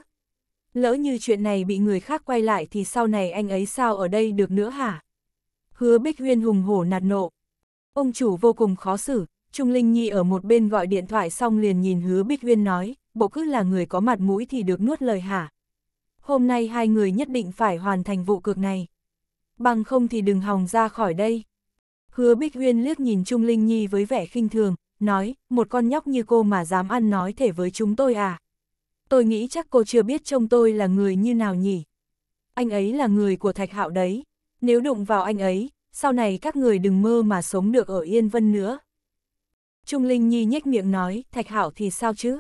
Lỡ như chuyện này bị người khác quay lại thì sau này anh ấy sao ở đây được nữa hả? Hứa Bích Huyên hùng hổ nạt nộ. Ông chủ vô cùng khó xử, Trung Linh Nhi ở một bên gọi điện thoại xong liền nhìn Hứa Bích Huyên nói, bộ cứ là người có mặt mũi thì được nuốt lời hả? Hôm nay hai người nhất định phải hoàn thành vụ cược này. Bằng không thì đừng hòng ra khỏi đây. Hứa Bích huyên liếc nhìn Trung Linh Nhi với vẻ khinh thường, nói, một con nhóc như cô mà dám ăn nói thể với chúng tôi à? Tôi nghĩ chắc cô chưa biết trông tôi là người như nào nhỉ? Anh ấy là người của Thạch Hạo đấy. Nếu đụng vào anh ấy, sau này các người đừng mơ mà sống được ở Yên Vân nữa. Trung Linh Nhi nhếch miệng nói, Thạch Hạo thì sao chứ?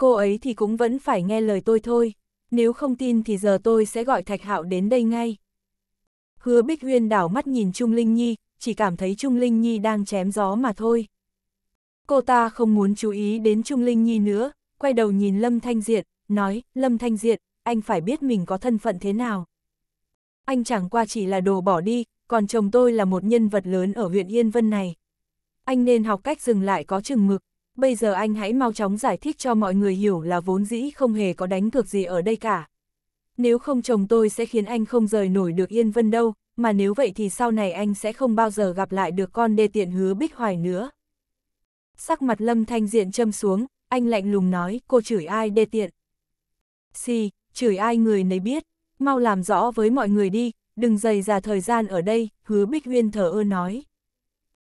cô ấy thì cũng vẫn phải nghe lời tôi thôi, nếu không tin thì giờ tôi sẽ gọi Thạch Hạo đến đây ngay. Hứa Bích Huyên đảo mắt nhìn Trung Linh Nhi, chỉ cảm thấy Trung Linh Nhi đang chém gió mà thôi. Cô ta không muốn chú ý đến Trung Linh Nhi nữa, quay đầu nhìn Lâm Thanh Diệt, nói, Lâm Thanh Diệt, anh phải biết mình có thân phận thế nào. Anh chẳng qua chỉ là đồ bỏ đi, còn chồng tôi là một nhân vật lớn ở huyện Yên Vân này. Anh nên học cách dừng lại có chừng mực, bây giờ anh hãy mau chóng giải thích cho mọi người hiểu là vốn dĩ không hề có đánh cược gì ở đây cả. Nếu không chồng tôi sẽ khiến anh không rời nổi được Yên Vân đâu, mà nếu vậy thì sau này anh sẽ không bao giờ gặp lại được con đê tiện hứa bích hoài nữa. Sắc mặt Lâm Thanh Diện châm xuống, anh lạnh lùng nói cô chửi ai đê tiện. Xì, chửi ai người nấy biết, mau làm rõ với mọi người đi, đừng dày ra thời gian ở đây, hứa bích huyên thở ơ nói.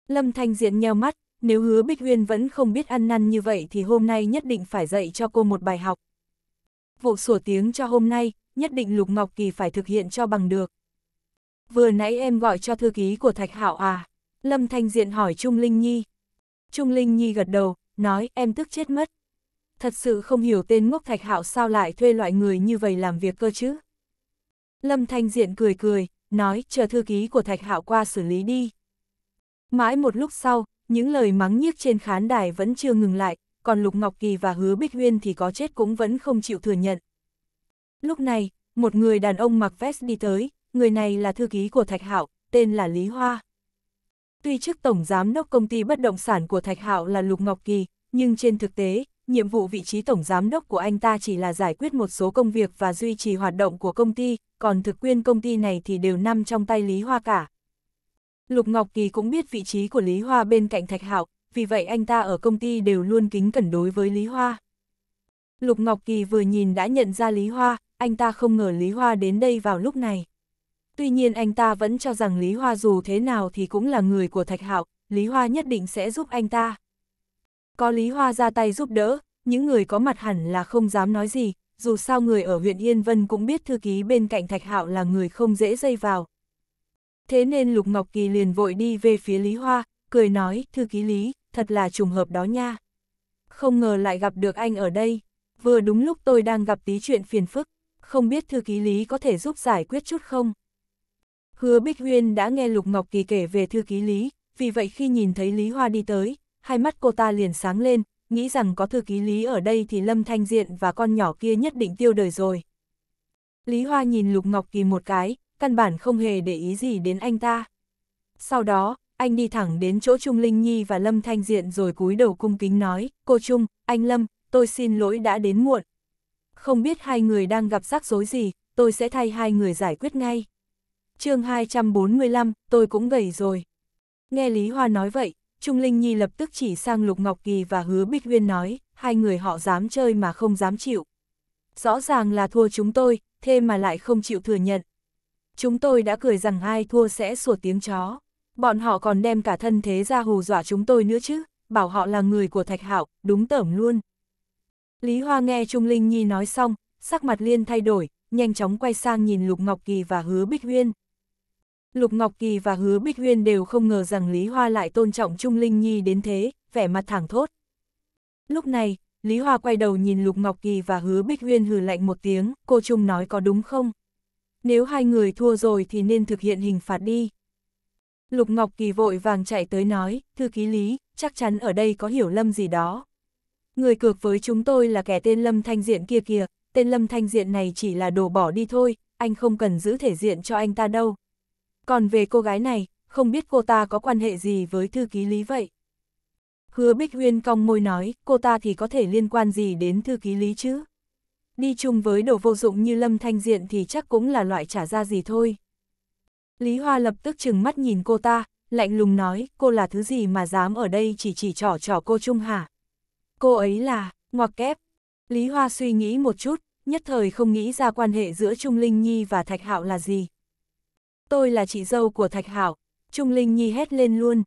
Lâm Thanh Diện nheo mắt, nếu hứa Bích Huyên vẫn không biết ăn năn như vậy thì hôm nay nhất định phải dạy cho cô một bài học. Vụ sổ tiếng cho hôm nay, nhất định Lục Ngọc Kỳ phải thực hiện cho bằng được. Vừa nãy em gọi cho thư ký của Thạch Hạo à? Lâm Thanh Diện hỏi Trung Linh Nhi. Trung Linh Nhi gật đầu, nói em tức chết mất. Thật sự không hiểu tên ngốc Thạch Hạo sao lại thuê loại người như vậy làm việc cơ chứ. Lâm Thanh Diện cười cười, nói chờ thư ký của Thạch Hạo qua xử lý đi. Mãi một lúc sau, những lời mắng nhiếc trên khán đài vẫn chưa ngừng lại, còn Lục Ngọc Kỳ và Hứa Bích Huyên thì có chết cũng vẫn không chịu thừa nhận. Lúc này, một người đàn ông mặc vest đi tới, người này là thư ký của Thạch Hạo, tên là Lý Hoa. Tuy chức tổng giám đốc công ty bất động sản của Thạch Hạo là Lục Ngọc Kỳ, nhưng trên thực tế, nhiệm vụ vị trí tổng giám đốc của anh ta chỉ là giải quyết một số công việc và duy trì hoạt động của công ty, còn thực quyền công ty này thì đều nằm trong tay Lý Hoa cả. Lục Ngọc Kỳ cũng biết vị trí của Lý Hoa bên cạnh Thạch Hạo, vì vậy anh ta ở công ty đều luôn kính cẩn đối với Lý Hoa. Lục Ngọc Kỳ vừa nhìn đã nhận ra Lý Hoa, anh ta không ngờ Lý Hoa đến đây vào lúc này. Tuy nhiên anh ta vẫn cho rằng Lý Hoa dù thế nào thì cũng là người của Thạch Hạo, Lý Hoa nhất định sẽ giúp anh ta. Có Lý Hoa ra tay giúp đỡ, những người có mặt hẳn là không dám nói gì, dù sao người ở huyện Yên Vân cũng biết thư ký bên cạnh Thạch Hạo là người không dễ dây vào, Thế nên Lục Ngọc Kỳ liền vội đi về phía Lý Hoa, cười nói, thư ký Lý, thật là trùng hợp đó nha. Không ngờ lại gặp được anh ở đây, vừa đúng lúc tôi đang gặp tí chuyện phiền phức, không biết thư ký Lý có thể giúp giải quyết chút không? Hứa Bích Huyên đã nghe Lục Ngọc Kỳ kể về thư ký Lý, vì vậy khi nhìn thấy Lý Hoa đi tới, hai mắt cô ta liền sáng lên, nghĩ rằng có thư ký Lý ở đây thì Lâm Thanh Diện và con nhỏ kia nhất định tiêu đời rồi. Lý Hoa nhìn Lục Ngọc Kỳ một cái, căn bản không hề để ý gì đến anh ta. Sau đó, anh đi thẳng đến chỗ Trung Linh Nhi và Lâm Thanh Diện rồi cúi đầu cung kính nói, cô Trung, anh Lâm, tôi xin lỗi đã đến muộn. Không biết hai người đang gặp rắc rối gì, tôi sẽ thay hai người giải quyết ngay. chương 245, tôi cũng gầy rồi. Nghe Lý Hoa nói vậy, Trung Linh Nhi lập tức chỉ sang Lục Ngọc Kỳ và hứa Bích Huyên nói, hai người họ dám chơi mà không dám chịu. Rõ ràng là thua chúng tôi, thế mà lại không chịu thừa nhận. Chúng tôi đã cười rằng ai thua sẽ sủa tiếng chó. Bọn họ còn đem cả thân thế ra hù dọa chúng tôi nữa chứ, bảo họ là người của Thạch Hạo, đúng tởm luôn. Lý Hoa nghe Trung Linh Nhi nói xong, sắc mặt liên thay đổi, nhanh chóng quay sang nhìn Lục Ngọc Kỳ và Hứa Bích Huyên. Lục Ngọc Kỳ và Hứa Bích Huyên đều không ngờ rằng Lý Hoa lại tôn trọng Trung Linh Nhi đến thế, vẻ mặt thẳng thốt. Lúc này, Lý Hoa quay đầu nhìn Lục Ngọc Kỳ và Hứa Bích Huyên hừ lạnh một tiếng, cô Trung nói có đúng không? nếu hai người thua rồi thì nên thực hiện hình phạt đi. Lục Ngọc Kỳ vội vàng chạy tới nói, thư ký Lý, chắc chắn ở đây có hiểu lâm gì đó. Người cược với chúng tôi là kẻ tên Lâm Thanh Diện kia kìa, tên Lâm Thanh Diện này chỉ là đồ bỏ đi thôi, anh không cần giữ thể diện cho anh ta đâu. Còn về cô gái này, không biết cô ta có quan hệ gì với thư ký Lý vậy? Hứa Bích Huyên cong môi nói, cô ta thì có thể liên quan gì đến thư ký Lý chứ? đi chung với đồ vô dụng như Lâm Thanh Diện thì chắc cũng là loại trả ra gì thôi. Lý Hoa lập tức chừng mắt nhìn cô ta, lạnh lùng nói, cô là thứ gì mà dám ở đây chỉ chỉ trỏ trỏ cô Trung hả? Cô ấy là, ngoặc kép. Lý Hoa suy nghĩ một chút, nhất thời không nghĩ ra quan hệ giữa Trung Linh Nhi và Thạch Hạo là gì. Tôi là chị dâu của Thạch Hạo, Trung Linh Nhi hét lên luôn.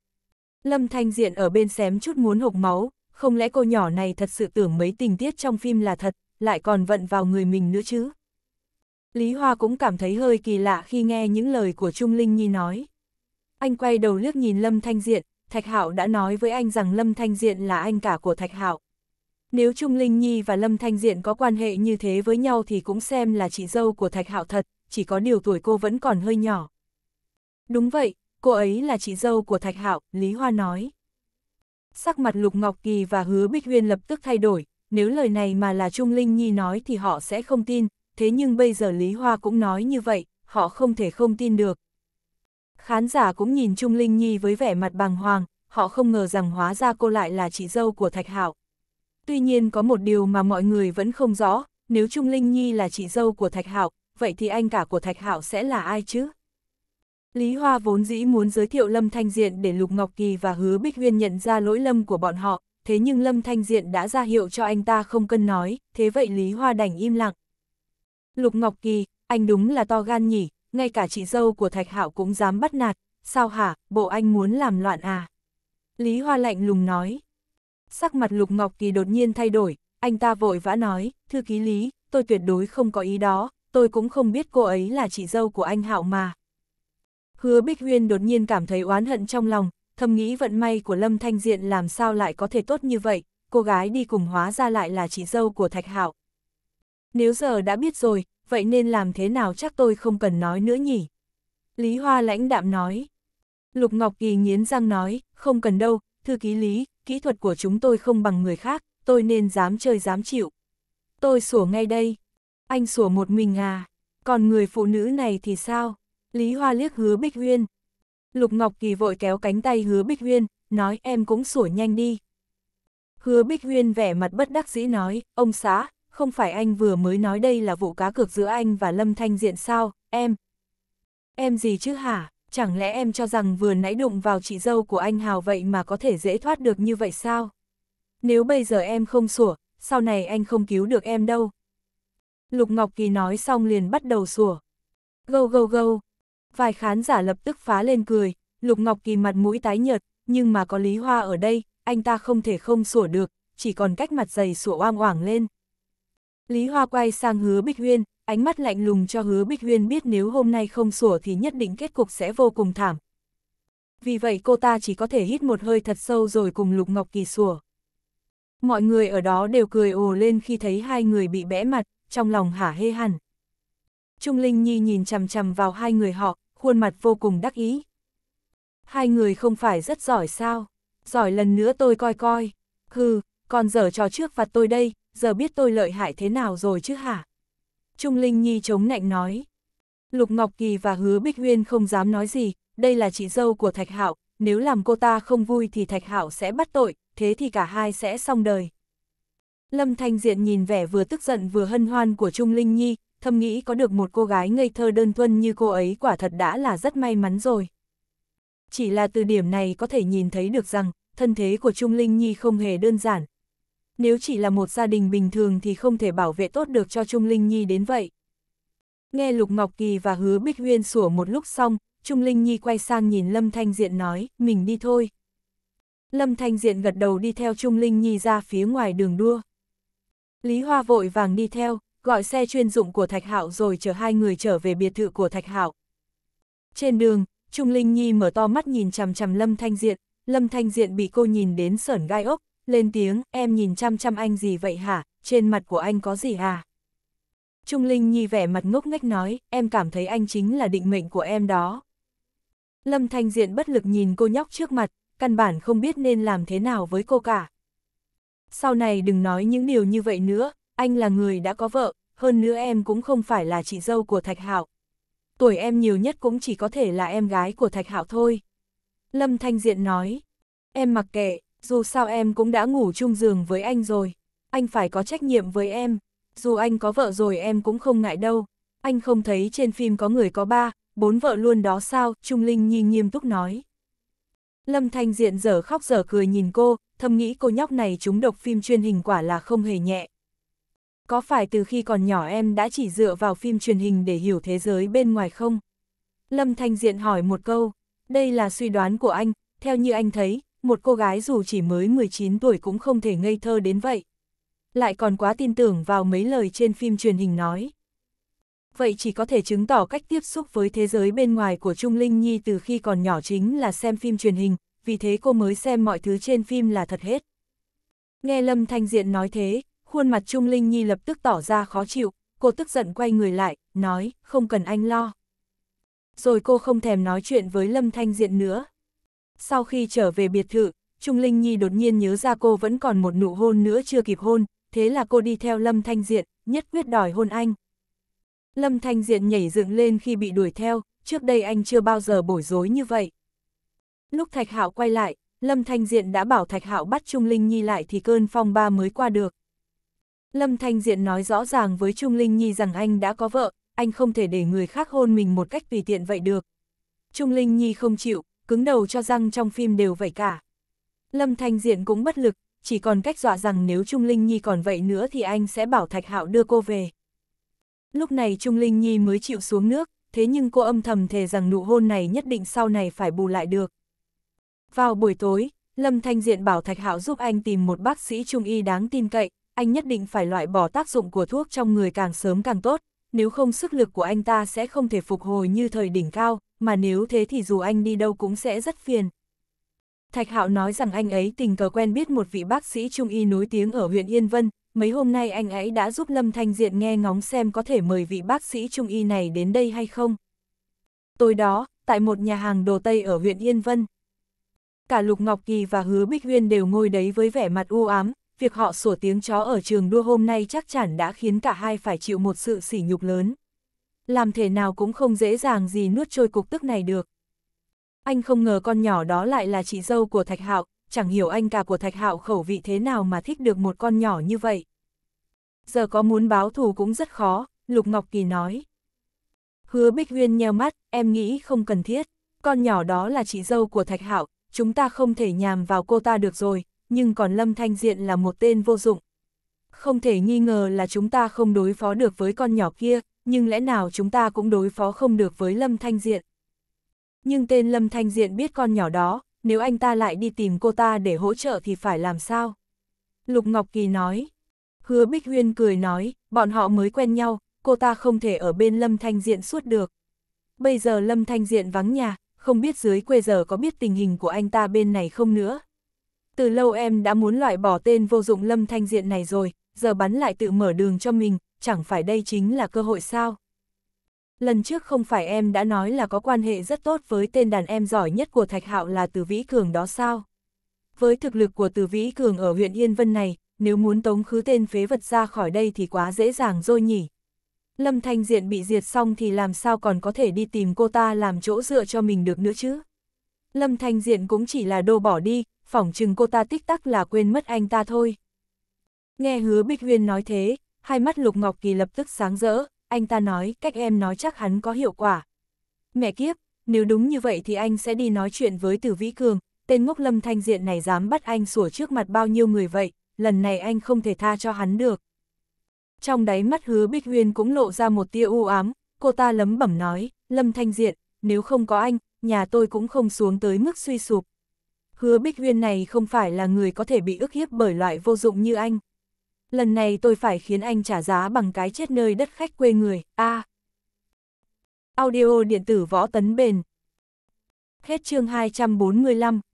Lâm Thanh Diện ở bên xém chút muốn hộc máu, không lẽ cô nhỏ này thật sự tưởng mấy tình tiết trong phim là thật, lại còn vận vào người mình nữa chứ. Lý Hoa cũng cảm thấy hơi kỳ lạ khi nghe những lời của Trung Linh Nhi nói. Anh quay đầu liếc nhìn Lâm Thanh Diện, Thạch Hạo đã nói với anh rằng Lâm Thanh Diện là anh cả của Thạch Hạo. Nếu Trung Linh Nhi và Lâm Thanh Diện có quan hệ như thế với nhau thì cũng xem là chị dâu của Thạch Hạo thật, chỉ có điều tuổi cô vẫn còn hơi nhỏ. Đúng vậy, cô ấy là chị dâu của Thạch Hạo, Lý Hoa nói. Sắc mặt Lục Ngọc Kỳ và Hứa Bích Huyên lập tức thay đổi, nếu lời này mà là Trung Linh Nhi nói thì họ sẽ không tin, thế nhưng bây giờ Lý Hoa cũng nói như vậy, họ không thể không tin được. Khán giả cũng nhìn Trung Linh Nhi với vẻ mặt bàng hoàng, họ không ngờ rằng hóa ra cô lại là chị dâu của Thạch Hạo. Tuy nhiên có một điều mà mọi người vẫn không rõ, nếu Trung Linh Nhi là chị dâu của Thạch Hạo, vậy thì anh cả của Thạch Hạo sẽ là ai chứ? Lý Hoa vốn dĩ muốn giới thiệu Lâm Thanh Diện để Lục Ngọc Kỳ và Hứa Bích Huyên nhận ra lỗi lầm của bọn họ, thế nhưng Lâm Thanh Diện đã ra hiệu cho anh ta không cần nói, thế vậy Lý Hoa đành im lặng. Lục Ngọc Kỳ, anh đúng là to gan nhỉ, ngay cả chị dâu của Thạch Hạo cũng dám bắt nạt, sao hả, bộ anh muốn làm loạn à? Lý Hoa lạnh lùng nói. Sắc mặt Lục Ngọc Kỳ đột nhiên thay đổi, anh ta vội vã nói, thư ký Lý, tôi tuyệt đối không có ý đó, tôi cũng không biết cô ấy là chị dâu của anh Hạo mà. Hứa Bích Huyên đột nhiên cảm thấy oán hận trong lòng, thầm nghĩ vận may của Lâm Thanh Diện làm sao lại có thể tốt như vậy, cô gái đi cùng hóa ra lại là chị dâu của Thạch Hạo. Nếu giờ đã biết rồi, vậy nên làm thế nào chắc tôi không cần nói nữa nhỉ? Lý Hoa lãnh đạm nói. Lục Ngọc Kỳ nghiến răng nói, không cần đâu, thư ký Lý, kỹ thuật của chúng tôi không bằng người khác, tôi nên dám chơi dám chịu. Tôi sủa ngay đây. Anh sủa một mình à, còn người phụ nữ này thì sao? Lý Hoa liếc hứa Bích Huyên, Lục Ngọc Kỳ vội kéo cánh tay hứa Bích Huyên, nói em cũng sủa nhanh đi. Hứa Bích Huyên vẻ mặt bất đắc dĩ nói, ông xã, không phải anh vừa mới nói đây là vụ cá cược giữa anh và Lâm Thanh Diện sao, em. Em gì chứ hả, chẳng lẽ em cho rằng vừa nãy đụng vào chị dâu của anh Hào vậy mà có thể dễ thoát được như vậy sao? Nếu bây giờ em không sủa, sau này anh không cứu được em đâu. Lục Ngọc Kỳ nói xong liền bắt đầu sủa. Gâu gâu gâu, vài khán giả lập tức phá lên cười, Lục Ngọc Kỳ mặt mũi tái nhợt, nhưng mà có Lý Hoa ở đây, anh ta không thể không sủa được, chỉ còn cách mặt dày sủa oang oảng lên. Lý Hoa quay sang hứa Bích Huyên, ánh mắt lạnh lùng cho hứa Bích Huyên biết nếu hôm nay không sủa thì nhất định kết cục sẽ vô cùng thảm. Vì vậy cô ta chỉ có thể hít một hơi thật sâu rồi cùng Lục Ngọc Kỳ sủa. Mọi người ở đó đều cười ồ lên khi thấy hai người bị bẽ mặt, trong lòng hả hê hẳn. Trung Linh Nhi nhìn chằm chằm vào hai người họ, khuôn mặt vô cùng đắc ý. Hai người không phải rất giỏi sao? Giỏi lần nữa tôi coi coi. Hừ, còn giờ trò trước phạt tôi đây, giờ biết tôi lợi hại thế nào rồi chứ hả? Trung Linh Nhi chống nạnh nói. Lục Ngọc Kỳ và Hứa Bích Huyên không dám nói gì, đây là chị dâu của Thạch Hạo, nếu làm cô ta không vui thì Thạch Hạo sẽ bắt tội, thế thì cả hai sẽ xong đời. Lâm Thanh Diện nhìn vẻ vừa tức giận vừa hân hoan của Trung Linh Nhi, thầm nghĩ có được một cô gái ngây thơ đơn thuần như cô ấy quả thật đã là rất may mắn rồi. Chỉ là từ điểm này có thể nhìn thấy được rằng, thân thế của Trung Linh Nhi không hề đơn giản. Nếu chỉ là một gia đình bình thường thì không thể bảo vệ tốt được cho Trung Linh Nhi đến vậy. Nghe Lục Ngọc Kỳ và Hứa Bích Huyên sủa một lúc xong, Trung Linh Nhi quay sang nhìn Lâm Thanh Diện nói, mình đi thôi. Lâm Thanh Diện gật đầu đi theo Trung Linh Nhi ra phía ngoài đường đua. Lý Hoa vội vàng đi theo, gọi xe chuyên dụng của Thạch Hạo rồi chở hai người trở về biệt thự của Thạch Hạo. Trên đường, Trung Linh Nhi mở to mắt nhìn chằm chằm Lâm Thanh Diện, Lâm Thanh Diện bị cô nhìn đến sởn gai ốc, lên tiếng, em nhìn chăm chăm anh gì vậy hả, trên mặt của anh có gì à? Trung Linh Nhi vẻ mặt ngốc nghếch nói, em cảm thấy anh chính là định mệnh của em đó. Lâm Thanh Diện bất lực nhìn cô nhóc trước mặt, căn bản không biết nên làm thế nào với cô cả. Sau này đừng nói những điều như vậy nữa, anh là người đã có vợ, hơn nữa em cũng không phải là chị dâu của Thạch Hạo. Tuổi em nhiều nhất cũng chỉ có thể là em gái của Thạch Hạo thôi. Lâm Thanh Diện nói, em mặc kệ, dù sao em cũng đã ngủ chung giường với anh rồi, anh phải có trách nhiệm với em, dù anh có vợ rồi em cũng không ngại đâu, anh không thấy trên phim có người có ba, bốn vợ luôn đó sao, Trung Linh Nhi nghiêm túc nói. Lâm Thanh Diện dở khóc dở cười nhìn cô, thầm nghĩ cô nhóc này trúng độc phim truyền hình quả là không hề nhẹ. Có phải từ khi còn nhỏ em đã chỉ dựa vào phim truyền hình để hiểu thế giới bên ngoài không? Lâm Thanh Diện hỏi một câu, đây là suy đoán của anh, theo như anh thấy, một cô gái dù chỉ mới 19 tuổi cũng không thể ngây thơ đến vậy. Lại còn quá tin tưởng vào mấy lời trên phim truyền hình nói. Vậy chỉ có thể chứng tỏ cách tiếp xúc với thế giới bên ngoài của Trung Linh Nhi từ khi còn nhỏ chính là xem phim truyền hình, vì thế cô mới xem mọi thứ trên phim là thật hết. Nghe Lâm Thanh Diện nói thế, khuôn mặt Trung Linh Nhi lập tức tỏ ra khó chịu, cô tức giận quay người lại, nói, không cần anh lo. Rồi cô không thèm nói chuyện với Lâm Thanh Diện nữa. Sau khi trở về biệt thự, Trung Linh Nhi đột nhiên nhớ ra cô vẫn còn một nụ hôn nữa chưa kịp hôn, thế là cô đi theo Lâm Thanh Diện, nhất quyết đòi hôn anh. Lâm Thanh Diện nhảy dựng lên khi bị đuổi theo, trước đây anh chưa bao giờ bổi rối như vậy. Lúc Thạch Hạo quay lại, Lâm Thanh Diện đã bảo Thạch Hạo bắt Trung Linh Nhi lại thì cơn phong ba mới qua được. Lâm Thanh Diện nói rõ ràng với Trung Linh Nhi rằng anh đã có vợ, anh không thể để người khác hôn mình một cách tùy tiện vậy được. Trung Linh Nhi không chịu, cứng đầu cho rằng trong phim đều vậy cả. Lâm Thanh Diện cũng bất lực, chỉ còn cách dọa rằng nếu Trung Linh Nhi còn vậy nữa thì anh sẽ bảo Thạch Hạo đưa cô về. Lúc này Trung Linh Nhi mới chịu xuống nước, thế nhưng cô âm thầm thề rằng nụ hôn này nhất định sau này phải bù lại được. Vào buổi tối, Lâm Thanh Diện bảo Thạch Hạo giúp anh tìm một bác sĩ trung y đáng tin cậy, anh nhất định phải loại bỏ tác dụng của thuốc trong người càng sớm càng tốt, nếu không sức lực của anh ta sẽ không thể phục hồi như thời đỉnh cao, mà nếu thế thì dù anh đi đâu cũng sẽ rất phiền. Thạch Hạo nói rằng anh ấy tình cờ quen biết một vị bác sĩ trung y nổi tiếng ở huyện Yên Vân, mấy hôm nay anh ấy đã giúp Lâm Thanh Diện nghe ngóng xem có thể mời vị bác sĩ trung y này đến đây hay không. Tối đó, tại một nhà hàng đồ Tây ở huyện Yên Vân, cả Lục Ngọc Kỳ và Hứa Bích Huyên đều ngồi đấy với vẻ mặt u ám, việc họ sủa tiếng chó ở trường đua hôm nay chắc chắn đã khiến cả hai phải chịu một sự sỉ nhục lớn. Làm thế nào cũng không dễ dàng gì nuốt trôi cục tức này được. Anh không ngờ con nhỏ đó lại là chị dâu của Thạch Hạo, chẳng hiểu anh cả của Thạch Hạo khẩu vị thế nào mà thích được một con nhỏ như vậy. Giờ có muốn báo thù cũng rất khó, Lục Ngọc Kỳ nói. Hứa Bích Huyên nheo mắt, em nghĩ không cần thiết. Con nhỏ đó là chị dâu của Thạch Hạo, chúng ta không thể nhàm vào cô ta được rồi, nhưng còn Lâm Thanh Diện là một tên vô dụng. Không thể nghi ngờ là chúng ta không đối phó được với con nhỏ kia, nhưng lẽ nào chúng ta cũng đối phó không được với Lâm Thanh Diện. Nhưng tên Lâm Thanh Diện biết con nhỏ đó, nếu anh ta lại đi tìm cô ta để hỗ trợ thì phải làm sao? Lục Ngọc Kỳ nói. Hứa Bích Huyên cười nói, bọn họ mới quen nhau, cô ta không thể ở bên Lâm Thanh Diện suốt được. Bây giờ Lâm Thanh Diện vắng nhà, không biết dưới quê giờ có biết tình hình của anh ta bên này không nữa từ lâu em đã muốn loại bỏ tên vô dụng lâm thanh diện này rồi, giờ bắn lại tự mở đường cho mình, chẳng phải đây chính là cơ hội sao? Lần trước không phải em đã nói là có quan hệ rất tốt với tên đàn em giỏi nhất của Thạch Hạo là Từ Vĩ Cường đó sao? Với thực lực của Từ Vĩ Cường ở huyện Yên Vân này, nếu muốn tống khứ tên phế vật ra khỏi đây thì quá dễ dàng rồi nhỉ? Lâm Thanh Diện bị diệt xong thì làm sao còn có thể đi tìm cô ta làm chỗ dựa cho mình được nữa chứ? Lâm Thanh Diện cũng chỉ là đồ bỏ đi, phỏng chừng cô ta tích tắc là quên mất anh ta thôi. Nghe hứa Bích Huyên nói thế, hai mắt Lục Ngọc Kỳ lập tức sáng rỡ, anh ta nói cách em nói chắc hắn có hiệu quả. Mẹ kiếp, nếu đúng như vậy thì anh sẽ đi nói chuyện với Tử Vĩ Cường, tên ngốc lâm thanh diện này dám bắt anh sủa trước mặt bao nhiêu người vậy, lần này anh không thể tha cho hắn được. Trong đáy mắt hứa Bích Huyên cũng lộ ra một tia u ám, cô ta lấm bẩm nói, lâm thanh diện, nếu không có anh, nhà tôi cũng không xuống tới mức suy sụp hứa Bích Huyên này không phải là người có thể bị ức hiếp bởi loại vô dụng như anh. Lần này tôi phải khiến anh trả giá bằng cái chết nơi đất khách quê người, a à. Audio điện tử võ tấn bền. Hết chương 245